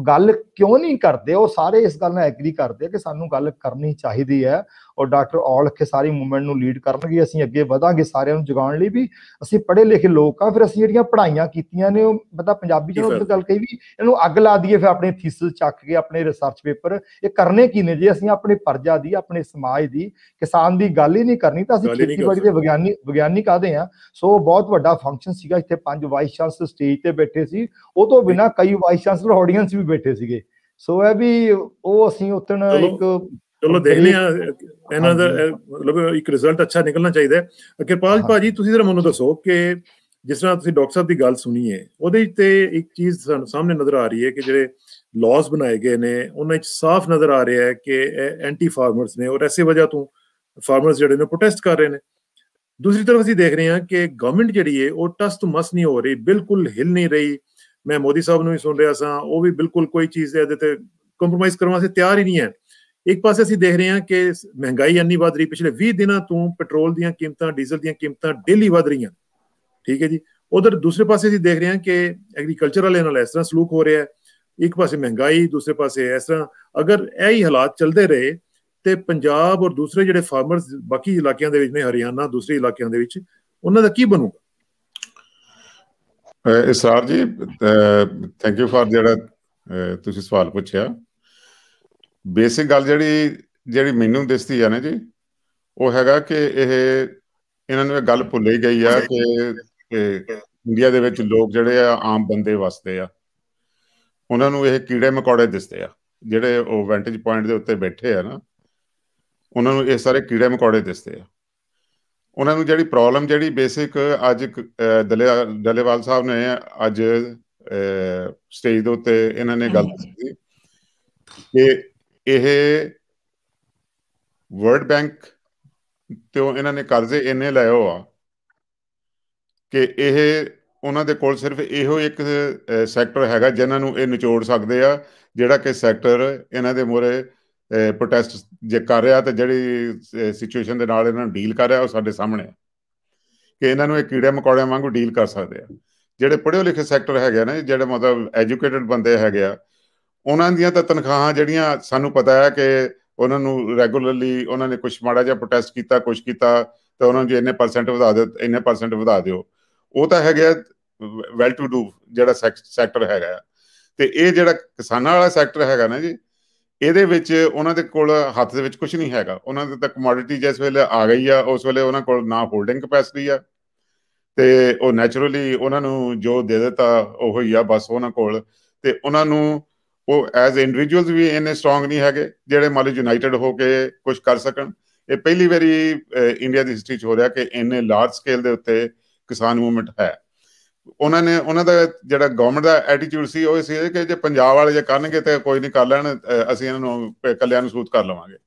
ਗੱਲ ਕਿਉਂ ਨਹੀਂ ਕਰਦੇ ਉਹ ਸਾਰੇ ਇਸ ਗੱਲ ਨਾਲ ਐਗਰੀ ਕਰਦੇ ਕਿ ਸਾਨੂੰ ਗੱਲ ਕਰਨੀ ਚਾਹੀਦੀ ਹੈ ਔਰ ਡਾਕਟਰ ਔਲਖੇ ਸਾਰੀ ਮੂਵਮੈਂਟ ਨੂੰ ਲੀਡ ਕਰਨਗੇ ਅਸੀਂ ਅੱਗੇ ਵਧਾਂਗੇ ਸਾਰਿਆਂ ਨੂੰ ਜਗਾਉਣ ਲਈ ਵੀ ਅਸੀਂ ਪੜ੍ਹੇ ਲਿਖੇ ਲੋਕ ਆ ਫਿਰ ਅਸੀਂ ਜਿਹੜੀਆਂ ਪੜ੍ਹਾਈਆਂ ਕੀਤੀਆਂ ਨੇ ਉਹ ਬਤਾ ਪੰਜਾਬੀ ਜਦੋਂ ਗੱਲ ਕਹੀ ਵੀ ਇਹਨੂੰ ਅੱਗ ਲਾ ਦਈਏ ਫਿਰ ਆਪਣੇ ਥੀਸਿਸ ਚੱਕ ਕੇ ਆਪਣੇ ਰਿਸਰਚ ਪੇਪਰ ਇਹ ਕਰਨੇ ਕੀ ਨੇ ਜੇ ਅਸੀਂ ਆਪਣੇ ਪਰਜਾ ਦੀ ਆਪਣੇ ਸਮਾਜ ਦੀ ਕਿਸਾਨ ਦੀ ਗੱਲ ਹੀ ਨਹੀਂ ਕਰਨੀ ਤਾਂ ਅਸੀਂ ਖੇਤੀਬਾੜੀ ਦੇ ਵਿਗਿਆਨੀ ਵਿਗਿਆਨੀ ਕਾਦੇ ਆ ਸੋ ਬਹੁਤ ਵੱਡਾ ਫੰਕਸ਼ਨ ਸੀਗਾ ਇੱਥੇ ਪੰਜ ਵਾਈਸ ਚਾਂਸਲਰ ਸਟੇਜ ਤੇ ਬੈਠੇ ਸੀ ਉਹ ਤੋਂ ਬਿਨਾ ਕਈ ਵਾਈਸ ਚਾਂਸਲਰ ਆਡੀਅנס ਵੀ ਬੈਠੇ ਸੀਗੇ ਸੋ ਇਹ ਵੀ ਉਹ ਅਸੀਂ ਉਤਨ ਇੱਕ ਚਲੋ ਦੇਖਦੇ ਆ ਇਹਨਾਂ ਦਾ ਮਤਲਬ ਇੱਕ ਰਿਜ਼ਲਟ ਅੱਛਾ ਨਿਕਲਣਾ ਚਾਹੀਦਾ ਹੈ ਕਿਰਪਾਲ ਭਾਜੀ ਤੁਸੀਂ ਜਰਾ ਮੈਨੂੰ ਦੱਸੋ ਕਿ ਜਿਸ ਤਰ੍ਹਾਂ ਤੁਸੀਂ ਡਾਕਟਰ ਸਾਹਿਬ ਦੀ ਗੱਲ ਸੁਣੀ ਹੈ ਉਹਦੇ ਤੇ ਇੱਕ ਚੀਜ਼ ਸਾਨੂੰ ਸਾਹਮਣੇ ਨਜ਼ਰ ਆ ਰਹੀ ਹੈ ਕਿ ਜਿਹੜੇ ਲਾਜ਼ ਬਣਾਏ ਗਏ ਨੇ ਉਹਨਾਂ ਵਿੱਚ ਸਾਫ਼ ਨਜ਼ਰ ਆ ਰਿਹਾ ਹੈ ਕਿ ਐਂਟੀ ਫਾਰਮਰਸ ਨੇ ਔਰ ਐਸੇ ਵਜ੍ਹਾ ਤੋਂ ਫਾਰਮਰਸ ਜਿਹੜੇ ਨੇ ਪ੍ਰੋਟੈਸਟ ਕਰ ਰਹੇ ਨੇ ਦੂਸਰੀ ਤਰਫ ਅਸੀਂ ਦੇਖ ਰਹੇ ਹਾਂ ਕਿ ਗਵਰਨਮੈਂਟ ਜਿਹੜੀ ਹੈ ਉਹ ਟਸ ਤੋਂ ਮਸ ਨਹੀਂ ਹੋ ਰਹੀ ਬਿਲਕੁਲ ਹਿਲ ਨਹੀਂ ਰਹੀ ਮੈਂ ਮੋਦੀ ਸਾਹਿਬ ਨੂੰ ਵੀ ਸੁਣ ਰਿਹਾ ਸਾਂ ਉਹ ਵੀ ਬਿਲਕੁਲ ਕੋਈ ਚੀਜ਼ ਇਹਦੇ ਤੇ ਕੰਪਰੋਮਾਈਜ਼ ਕਰਨ ਵਾਸਤੇ ਤਿਆਰ ਹੀ ਨਹੀਂ ਹੈ ਇੱਕ ਪਾਸੇ ਅਸੀਂ ਦੇਖ ਰਹੇ ਹਾਂ ਕਿ ਮਹਿੰਗਾਈ ਇੰਨੀ ਵੱਧ ਰਹੀ ਪਿਛਲੇ 20 ਦਿਨਾਂ ਤੋਂ ਪੈਟਰੋਲ ਦੀਆਂ ਕੀਮਤਾਂ ਡੀਜ਼ਲ ਦੀਆਂ ਕੀਮਤਾਂ ਡੇਲੀ ਵੱਧ ਰਹੀਆਂ ਠੀਕ ਹੈ ਜੀ ਉਧਰ ਦੂਸਰੇ ਪਾਸੇ ਅਸੀਂ ਦੇਖ ਰਹੇ ਹਾਂ ਕਿ ਐਗਰੀਕਲਚਰ ਵਾਲੇ ਨਾਲ ਇਸ ਤਰ੍ਹਾਂ ਸਲੂਕ ਹੋ ਰਿਹਾ ਹੈ ਇੱਕ ਪਾਸੇ ਮਹਿੰਗਾਈ ਦੂਸਰੇ ਪਾਸੇ ਇਸ ਤਰ੍ਹਾਂ ਅਗਰ ਇਹ ਹੀ ਹਾਲਾਤ ਚੱਲਦੇ ਰਹੇ ਤੇ ਪੰਜਾਬ ਔਰ ਦੂਸਰੇ ਜਿਹੜੇ ਫਾਰਮਰਸ ਬਾਕੀ ਇਲਾਕਿਆਂ ਦੇ ਵਿੱਚ ਨੇ ਹਰਿਆਣਾ ਦੂਸਰੇ ਇਲਾਕਿਆਂ ਦੇ ਵਿੱਚ ਉਹਨਾਂ ਦਾ ਕੀ ਬਣੂਗਾ ਇਸਾਰ ਜੀ ਥੈਂਕ ਯੂ ਫਾਰ ਜਿਹੜਾ ਤੁਸੀਂ ਸਵਾਲ ਪੁੱਛਿਆ ਬੇਸਿਕ ਗੱਲ ਜਿਹੜੀ ਜਿਹੜੀ ਮੈਨੂੰ ਦਿਸਦੀ ਆ ਨਾ ਜੀ ਉਹ ਹੈਗਾ ਕਿ ਇਹ ਇਹਨਾਂ ਨੂੰ ਇਹ ਗੱਲ ਭੁੱਲੀ ਗਈ ਆ ਕਿ ਇੰਡੀਆ ਦੇ ਵਿੱਚ ਲੋਕ ਜਿਹੜੇ ਆ ਆਮ ਬੰਦੇ ਵਸਦੇ ਆ ਉਹਨਾਂ ਨੂੰ ਇਹ ਕੀੜੇ ਮਕੌੜੇ ਦਿਸਦੇ ਆ ਜਿਹੜੇ ਉਹ ਵੈਂਟੇਜ ਪੁਆਇੰਟ ਦੇ ਉੱਤੇ ਬੈਠੇ ਆ ਨਾ ਉਹਨਾਂ ਨੂੰ ਇਹ ਸਾਰੇ ਕੀੜੇ ਮਕੌੜੇ ਦਿਸਦੇ ਆ ਉਹਨਾਂ ਨੂੰ ਜਿਹੜੀ ਪ੍ਰੋਬਲਮ ਜਿਹੜੀ ਬੇਸਿਕ ਅੱਜ ਦਲੇਵਾਲ ਸਾਹਿਬ ਨੇ ਅੱਜ ਸਟੇਜ ਦੇ ਉੱਤੇ ਇਹਨਾਂ ਨੇ ਗੱਲ ਕੀਤੀ ਕਿ ਇਹ ਵਰਲਡ ਬੈਂਕ ਤੇ ਇਹਨਾਂ ਨੇ ਕਰਜ਼ੇ ਇੰਨੇ ਲਏ ਹੋ ਆ ਕਿ ਇਹ ਉਹਨਾਂ ਦੇ ਕੋਲ ਸਿਰਫ ਇਹੋ ਇੱਕ ਸੈਕਟਰ ਹੈਗਾ ਜਿਨ੍ਹਾਂ ਨੂੰ ਇਹ ਨਿਚੋੜ ਸਕਦੇ ਆ ਜਿਹੜਾ ਕਿ ਸੈਕਟਰ ਇਹਨਾਂ ਦੇ ਮੋਰੇ ਪ੍ਰੋਟੈਸਟ ਜੇ ਕਰ ਰਿਹਾ ਤੇ ਜਿਹੜੀ ਸਿਚੁਏਸ਼ਨ ਦੇ ਨਾਲ ਇਹਨਾਂ ਡੀਲ ਕਰ ਰਿਹਾ ਉਹ ਸਾਡੇ ਸਾਹਮਣੇ ਆ ਕਿ ਇਹਨਾਂ ਨੂੰ ਇਹ ਕੀੜੇ ਮਕੌੜਿਆਂ ਵਾਂਗੂ ਡੀਲ ਕਰ ਸਕਦੇ ਆ ਜਿਹੜੇ ਪੜ੍ਹੇ ਲਿਖੇ ਸੈਕਟਰ ਹੈਗੇ ਨਾ ਜਿਹੜੇ ਮਤਲਬ ਐਜੂਕੇਟਿਡ ਬੰਦੇ ਹੈਗੇ ਆ ਉਹਨਾਂ ਦੀਆਂ ਤਾਂ ਤਨਖਾਹਾਂ ਜਿਹੜੀਆਂ ਸਾਨੂੰ ਪਤਾ ਹੈ ਕਿ ਉਹਨਾਂ ਨੂੰ ਰੈਗੂਲਰਲੀ ਉਹਨਾਂ ਨੇ ਕੁਝ ਮਾੜਾ ਜਿਹਾ ਪ੍ਰੋਟੈਸਟ ਕੀਤਾ ਕੁਝ ਕੀਤਾ ਤਾਂ ਉਹਨਾਂ ਨੂੰ ਜੇ ਇੰਨੇ ਪਰਸੈਂਟ ਵਧਾ ਦਿਓ ਇੰਨੇ ਪਰਸੈਂਟ ਵਧਾ ਦਿਓ ਉਹ ਤਾਂ ਹੈਗਾ ਵੈਲ ਟੂ ਡੂ ਜਿਹੜਾ ਸੈਕਟਰ ਹੈਗਾ ਤੇ ਇਹ ਜਿਹੜਾ ਕਿਸਾਨਾਂ ਵਾਲਾ ਸੈਕਟਰ ਹੈਗਾ ਨਾ ਜੀ ਇਹਦੇ ਵਿੱਚ ਉਹਨਾਂ ਦੇ ਕੋਲ ਹੱਥ ਦੇ ਵਿੱਚ ਕੁਝ ਨਹੀਂ ਹੈਗਾ ਉਹਨਾਂ ਦੇ ਤਾਂ ਕਮੋਡਿਟੀ ਜਿਸ ਵੇਲੇ ਆ ਗਈ ਆ ਉਸ ਵੇਲੇ ਉਹਨਾਂ ਕੋਲ ਨਾ ਹੋਲਡਿੰਗ ਕਪੈਸਿਟੀ ਆ ਤੇ ਉਹ ਨੇਚਰਲੀ ਉਹਨਾਂ ਨੂੰ ਜੋ ਦੇ ਦਿੱਤਾ ਉਹ ਹੀ ਆ ਬਸ ਉਹਨਾਂ ਕੋਲ ਤੇ ਉਹਨਾਂ ਨੂੰ ਉਹ ਐਜ਼ ਇੰਡੀਵਿਜੂਅਲਸ ਵੀ ਇਨੇ ਸਟਰੋਂਗ ਨਹੀਂ ਹੈਗੇ ਜਿਹੜੇ ਮੰਨ ਯੂਨਾਈਟਿਡ ਹੋ ਕੇ ਕੁਝ ਕਰ ਸਕਣ ਇਹ ਪਹਿਲੀ ਵਾਰੀ ਇੰਡੀਆ ਦੀ ਹਿਸਟਰੀ 'ਚ ਹੋ ਰਿਹਾ ਕਿ ਇੰਨੇ ਲਾਰਜ ਸਕੇਲ ਦੇ ਉੱਤੇ ਕਿਸਾਨ ਮੂਵਮੈਂਟ ਹੈ ਉਹਨਾਂ ਨੇ ਉਹਨਾਂ ਦਾ ਜਿਹੜਾ ਗਵਰਨਮੈਂਟ ਦਾ ਐਟੀਟਿਊਡ ਸੀ ਉਹ ਸੀ ਕਿ ਜੇ ਪੰਜਾਬ ਵਾਲੇ ਜੇ ਕਰਨਗੇ ਤੇ ਕੋਈ ਨਹੀਂ ਕਰ ਲੈਣ ਅਸੀਂ ਇਹਨਾਂ ਨੂੰ ਕਲਿਆਣ ਨੂੰ ਸੂਤ ਕਰ ਲਵਾਂਗੇ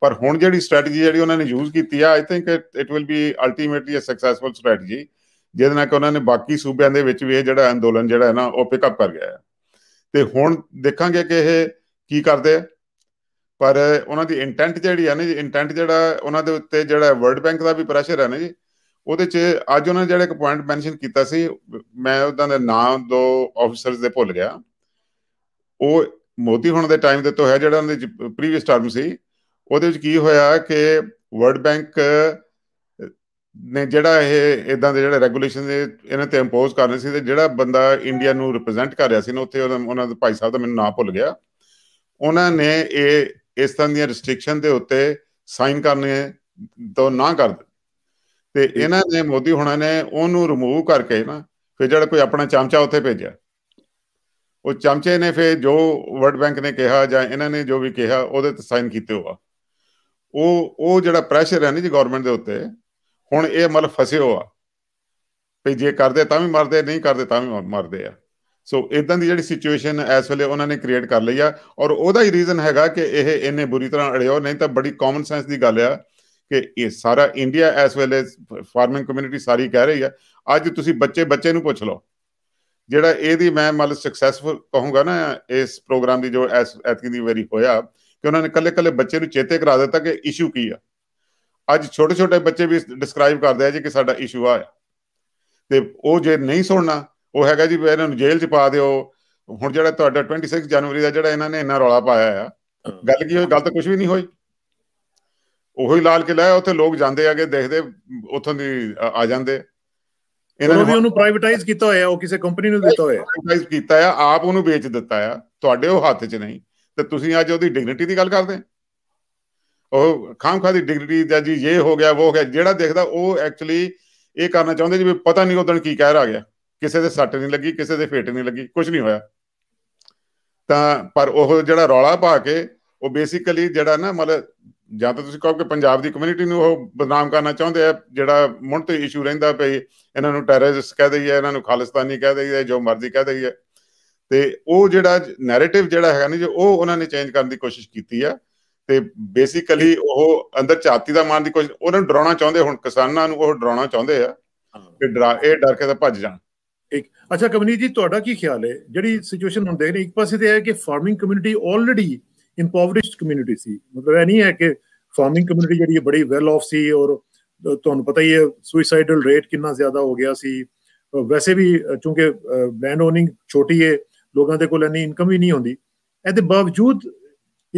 ਪਰ ਹੁਣ ਜਿਹੜੀ ਸਟ੍ਰੈਟਜੀ ਜਿਹੜੀ ਉਹਨਾਂ ਨੇ ਯੂਜ਼ ਕੀਤੀ ਆ I think it will be ultimately a successful strategy ਜਿਹਦੇ ਨਾਲ ਕਿ ਉਹਨਾਂ ਨੇ ਬਾਕੀ ਸੂਬਿਆਂ ਦੇ ਵਿੱਚ ਵੀ ਇਹ ਜਿਹੜਾ ਅੰਦੋਲਨ ਜਿਹੜਾ ਹੈ ਨਾ ਉਹ ਅਪ ਕਰ ਗਿਆ ਹੈ ਤੇ ਹੁਣ ਦੇਖਾਂਗੇ ਕਿ ਇਹ ਕੀ ਕਰਦੇ ਪਰ ਉਹਨਾਂ ਦੀ ਇੰਟੈਂਟ ਜਿਹੜੀ ਹੈ ਨਾ ਜੀ ਇੰਟੈਂਟ ਜਿਹੜਾ ਉਹਨਾਂ ਦੇ ਉੱਤੇ ਜਿਹੜਾ ਵਰਲਡ ਬੈਂਕ ਦਾ ਵੀ ਪ੍ਰੈਸ਼ਰ ਹੈ ਨਾ ਜੀ ਉਹਦੇ 'ਚ ਅੱਜ ਉਹਨਾਂ ਨੇ ਜਿਹੜਾ ਇੱਕ ਪੁਆਇੰਟ ਮੈਂਸ਼ਨ ਕੀਤਾ ਸੀ ਮੈਂ ਉਹਦਾ ਨਾਮ ਦੋ ਆਫੀਸਰਸ ਦੇ ਭੁੱਲ ਗਿਆ ਉਹ ਮੋਦੀ ਹੁਣ ਦੇ ਟਾਈਮ ਦੇ ਤੋਂ ਹੈ ਜਿਹੜਾ ਉਹਨਾਂ ਦੇ ਪ੍ਰੀਵੀਅਸ ਟਰਮ ਸੀ ਉਹਦੇ ਵਿੱਚ ਕੀ ਹੋਇਆ ਕਿ ਵਰਲਡ ਬੈਂਕ ਨੇ ਜਿਹੜਾ ਇਹ ਇਦਾਂ ਦੇ ਜਿਹੜੇ ਰੈਗੂਲੇਸ਼ਨ ਦੇ ਇਹਨਾਂ ਤੇ ਇੰਪੋਜ਼ ਕਰਨੇ ਸੀ ਤੇ ਜਿਹੜਾ ਬੰਦਾ ਇੰਡੀਆ ਨੂੰ ਰਿਪਰੈਜ਼ੈਂਟ ਕਰ ਰਿਹਾ ਸੀ ਨਾ ਉੱਥੇ ਉਹਨਾਂ ਦਾ ਭਾਈ ਸਾਹਿਬ ਦਾ ਮੈਨੂੰ ਨਾਮ ਭੁੱਲ ਗਿਆ ਉਹਨਾਂ ਨੇ ਇਹ ਇਸ ਤਰ੍ਹਾਂ ਦੀਆਂ ਰੈਸਟ੍ਰਿਕਸ਼ਨ ਦੇ ਉੱਤੇ ਸਾਈਨ ਕਰਨੇ ਤੋਂ ਨਾ ਕਰ ਤੇ ਇਹਨਾਂ ਨੇ ਮੋਦੀ ਹੁਣਾਂ ਨੇ ਉਹਨੂੰ ਰਿਮੂਵ ਕਰਕੇ ਨਾ ਫਿਰ ਜਿਹੜਾ ਕੋਈ ਆਪਣਾ ਚਮਚਾ ਉੱਥੇ ਭੇਜਿਆ ਉਹ ਚਮਚੇ ਨੇ ਫਿਰ ਜੋ ਵਰਲਡ ਬੈਂਕ ਨੇ ਕਿਹਾ ਜਾਂ ਇਹਨਾਂ ਨੇ ਜੋ ਵੀ ਕਿਹਾ ਉਹਦੇ ਤੇ ਸਾਈਨ ਕੀਤੇ ਹੋਆ ਉਹ ਉਹ ਜਿਹੜਾ ਪ੍ਰੈਸ਼ਰ ਹੈ ਨਹੀਂ ਜੀ ਗਵਰਨਮੈਂਟ ਦੇ ਉੱਤੇ ਹੁਣ ਇਹ ਮਤਲਬ ਫਸੇ ਹੋ ਆ ਵੀ ਜੇ ਕਰਦੇ ਤਾਂ ਵੀ ਮਰਦੇ ਨਹੀਂ ਕਰਦੇ ਤਾਂ ਵੀ ਮਰਦੇ ਆ ਸੋ ਇਦਾਂ ਦੀ ਜਿਹੜੀ ਸਿਚੁਏਸ਼ਨ ਐਸ ਵੇਲੇ ਉਹਨਾਂ ਨੇ ਕ੍ਰੀਏਟ ਕਰ ਲਈ ਆ ਔਰ ਉਹਦਾ ਹੀ ਰੀਜ਼ਨ ਹੈਗਾ ਕਿ ਇਹ ਇੰਨੇ ਬੁਰੀ ਤਰ੍ਹਾਂ ਅੜਿਓ ਨਹੀਂ ਤਾਂ ਬੜੀ ਕਾਮਨ ਸੈਂਸ ਦੀ ਗੱਲ ਆ ਕਿ ਇਹ ਸਾਰਾ ਇੰਡੀਆ ਐਸ ਵੇਲੇ ਫਾਰਮਿੰਗ ਕਮਿਊਨਿਟੀ ਸਾਰੀ ਕਹਿ ਰਹੀ ਆ ਅੱਜ ਤੁਸੀਂ ਬੱਚੇ ਬੱਚੇ ਨੂੰ ਪੁੱਛ ਲਓ ਜਿਹੜਾ ਇਹਦੀ ਮੈਂ ਮਤਲਬ ਸਕਸੈਸਫੁਲ ਕਹੂੰਗਾ ਨਾ ਇਸ ਪ੍ਰੋਗਰਾਮ ਦੀ ਜੋ ਐਤਕੀ ਦੀ ਵੈਰੀ ਹੋਇਆ ਕਿ ਉਹਨਾਂ ਨੇ ਕੱਲੇ ਕੱਲੇ ਬੱਚੇ ਨੂੰ ਚੇਤੇ ਕਰਾ ਦਿੱਤਾ ਕਿ ਇਸ਼ੂ ਕੀ ਆ ਅੱਜ ਛੋਟੇ ਛੋਟੇ ਬੱਚੇ ਵੀ ਡਿਸਕ੍ਰਾਈਬ ਕਰਦੇ ਆ ਜੀ ਕਿ ਸਾਡਾ ਇਸ਼ੂ ਆ ਤੇ ਉਹ ਜੇ ਨਹੀਂ ਸੁਣਨਾ ਉਹ ਹੈਗਾ ਜੀ ਇਹਨਾਂ ਨੂੰ ਜੇਲ੍ਹ 'ਚ ਪਾ ਦਿਓ ਹੁਣ ਜਿਹੜਾ ਤੁਹਾਡਾ 26 ਜਨਵਰੀ ਦਾ ਜਿਹੜਾ ਇਹਨਾਂ ਨੇ ਇੰਨਾ ਰੌਲਾ ਪਾਇਆ ਆ ਗੱਲ ਕੀ ਹੋਈ ਗੱਲ ਤਾਂ ਕੁਝ ਵੀ ਨਹੀਂ ਹੋਈ ਉਹੀ ਲਾਲ ਕਿਲਾ ਹੈ ਉੱਥੇ ਲੋਕ ਜਾਂਦੇ ਆਗੇ ਦੇਖਦੇ ਉੱਥੋਂ ਦੀ ਆ ਜਾਂਦੇ ਇਹਨਾਂ ਨੇ ਉਹਨੂੰ ਪ੍ਰਾਈਵੇਟਾਈਜ਼ ਕੀਤਾ ਹੋਇਆ ਉਹ ਕਿਸੇ ਕੰਪਨੀ ਨੂੰ ਦਿੱਤਾ ਹੋਇਆ ਪ੍ਰਾਈਵੇਟਾਈਜ਼ ਕੀਤਾ ਆ ਆਪ ਉਹਨੂੰ ਵੇਚ ਦਿੱਤਾ ਆ ਤੁਹਾਡੇ ਉਹ ਹੱਥ 'ਚ ਨਹੀਂ ਤੇ ਤੁਸੀਂ ਅੱਜ ਉਹਦੀ ਡਿਗਨਿਟੀ ਦੀ ਗੱਲ ਕਰਦੇ ਆ ਉਹ ਖਾਮਖਾ ਦੀ ਡਿਗਰੀ ਦਾ ਜੀ ਇਹ ਹੋ ਗਿਆ ਉਹ ਹੋ ਗਿਆ ਜਿਹੜਾ ਦੇਖਦਾ ਉਹ ਐਕਚੁਅਲੀ ਇਹ ਕਰਨਾ ਚਾਹੁੰਦੇ ਜੀ ਪਤਾ ਨਹੀਂ ਉਦੋਂ ਕੀ ਕਹਿਰ ਆ ਗਿਆ ਕਿਸੇ ਦੇ ਸੱਟ ਨਹੀਂ ਲੱਗੀ ਕਿਸੇ ਦੇ ਫੇਟ ਨਹੀਂ ਲੱਗੀ ਕੁਝ ਨਹੀਂ ਹੋਇਆ ਤਾਂ ਪਰ ਉਹ ਜਿਹੜਾ ਰੌਲਾ ਪਾ ਕੇ ਉਹ ਬੇਸਿਕਲੀ ਜਿਹੜਾ ਨਾ ਮਤਲਬ ਜਾਂ ਤਾਂ ਤੁਸੀਂ ਕਹੋ ਕਿ ਪੰਜਾਬ ਦੀ ਕਮਿਊਨਿਟੀ ਨੂੰ ਉਹ ਬਦਨਾਮ ਕਰਨਾ ਚਾਹੁੰਦੇ ਆ ਜਿਹੜਾ ਮੁੰਡ ਤੇ ਇਸ਼ੂ ਰਹਿੰਦਾ ਪਈ ਇਹਨਾਂ ਨੂੰ ਟੈਰਰਿਸਟ ਕਹਿ ਦਈਏ ਇਹਨਾਂ ਨੂੰ ਖਾਲਿਸਤਾਨੀ ਕਹਿ ਦਈਏ ਜੋ ਮਰਜ਼ੀ ਕਹਿ ਦਈਏ ਤੇ ਉਹ ਜਿਹੜਾ ਨੈਰੇਟਿਵ ਜਿਹੜਾ ਹੈਗਾ ਨਹੀਂ ਜੋ ਉਹ ਉਹਨਾਂ ਨੇ ਚੇਂਜ ਕਰਨ ਦੀ ਕੋਸ਼ਿਸ਼ ਕੀਤੀ ਆ ਤੇ ਬੇਸਿਕਲੀ ਉਹ ਅੰਦਰ ਚਾਤੀ ਦਾ ਮਾਰਨ ਦੀ ਕੋਸ਼ਿਸ਼ ਉਹਨਾਂ ਨੂੰ ਡਰਾਉਣਾ ਚਾਹੁੰਦੇ ਹੁਣ ਕਿਸਾਨਾਂ ਨੂੰ ਉਹ ਡਰਾਉਣਾ ਚਾਹੁੰਦੇ ਆ ਕਿ ਡਰਾ ਇਹ ਡਰ ਕੇ ਤਾਂ ਭੱਜ ਜਾਣ ਇੱਕ ਅੱਛਾ ਕਮਨੀ ਜੀ ਤੁਹਾਡਾ ਕੀ ਖਿਆਲ ਹੈ ਜਿਹੜੀ ਸਿਚੁਏਸ਼ਨ ਹੁਣ ਦੇਖ ਰਹੇ ਇੱਕ ਪਾਸੇ ਤੇ ਹੈ ਕਿ farming community already impoverished community ਸੀ ਮਤਲਬ ਇਹ ਨਹੀਂ ਹੈ ਕਿ ਫਾਰਮਿੰਗ ਕਮਿਊਨਿਟੀ ਜਿਹੜੀ ਬੜੀ ਵੈਲ ਆਫ ਸੀ ਔਰ ਤੁਹਾਨੂੰ ਪਤਾ ਹੀ ਹੈ ਸੁਇਸਾਈਡਲ ਰੇਟ ਕਿੰਨਾ ਜ਼ਿਆਦਾ ਹੋ ਗਿਆ ਸੀ ਵੈਸੇ ਵੀ ਕਿਉਂਕਿ ਲੈਂਡ ਓਨਿੰਗ ਛੋਟੀ ਹੈ ਲੋਕਾਂ ਦੇ ਕੋਲ ਇੰਨੀ ਇਨਕਮ ਹੀ ਨਹੀਂ ਹੁੰਦੀ ਇਹਦੇ ਬਾਵਜੂਦ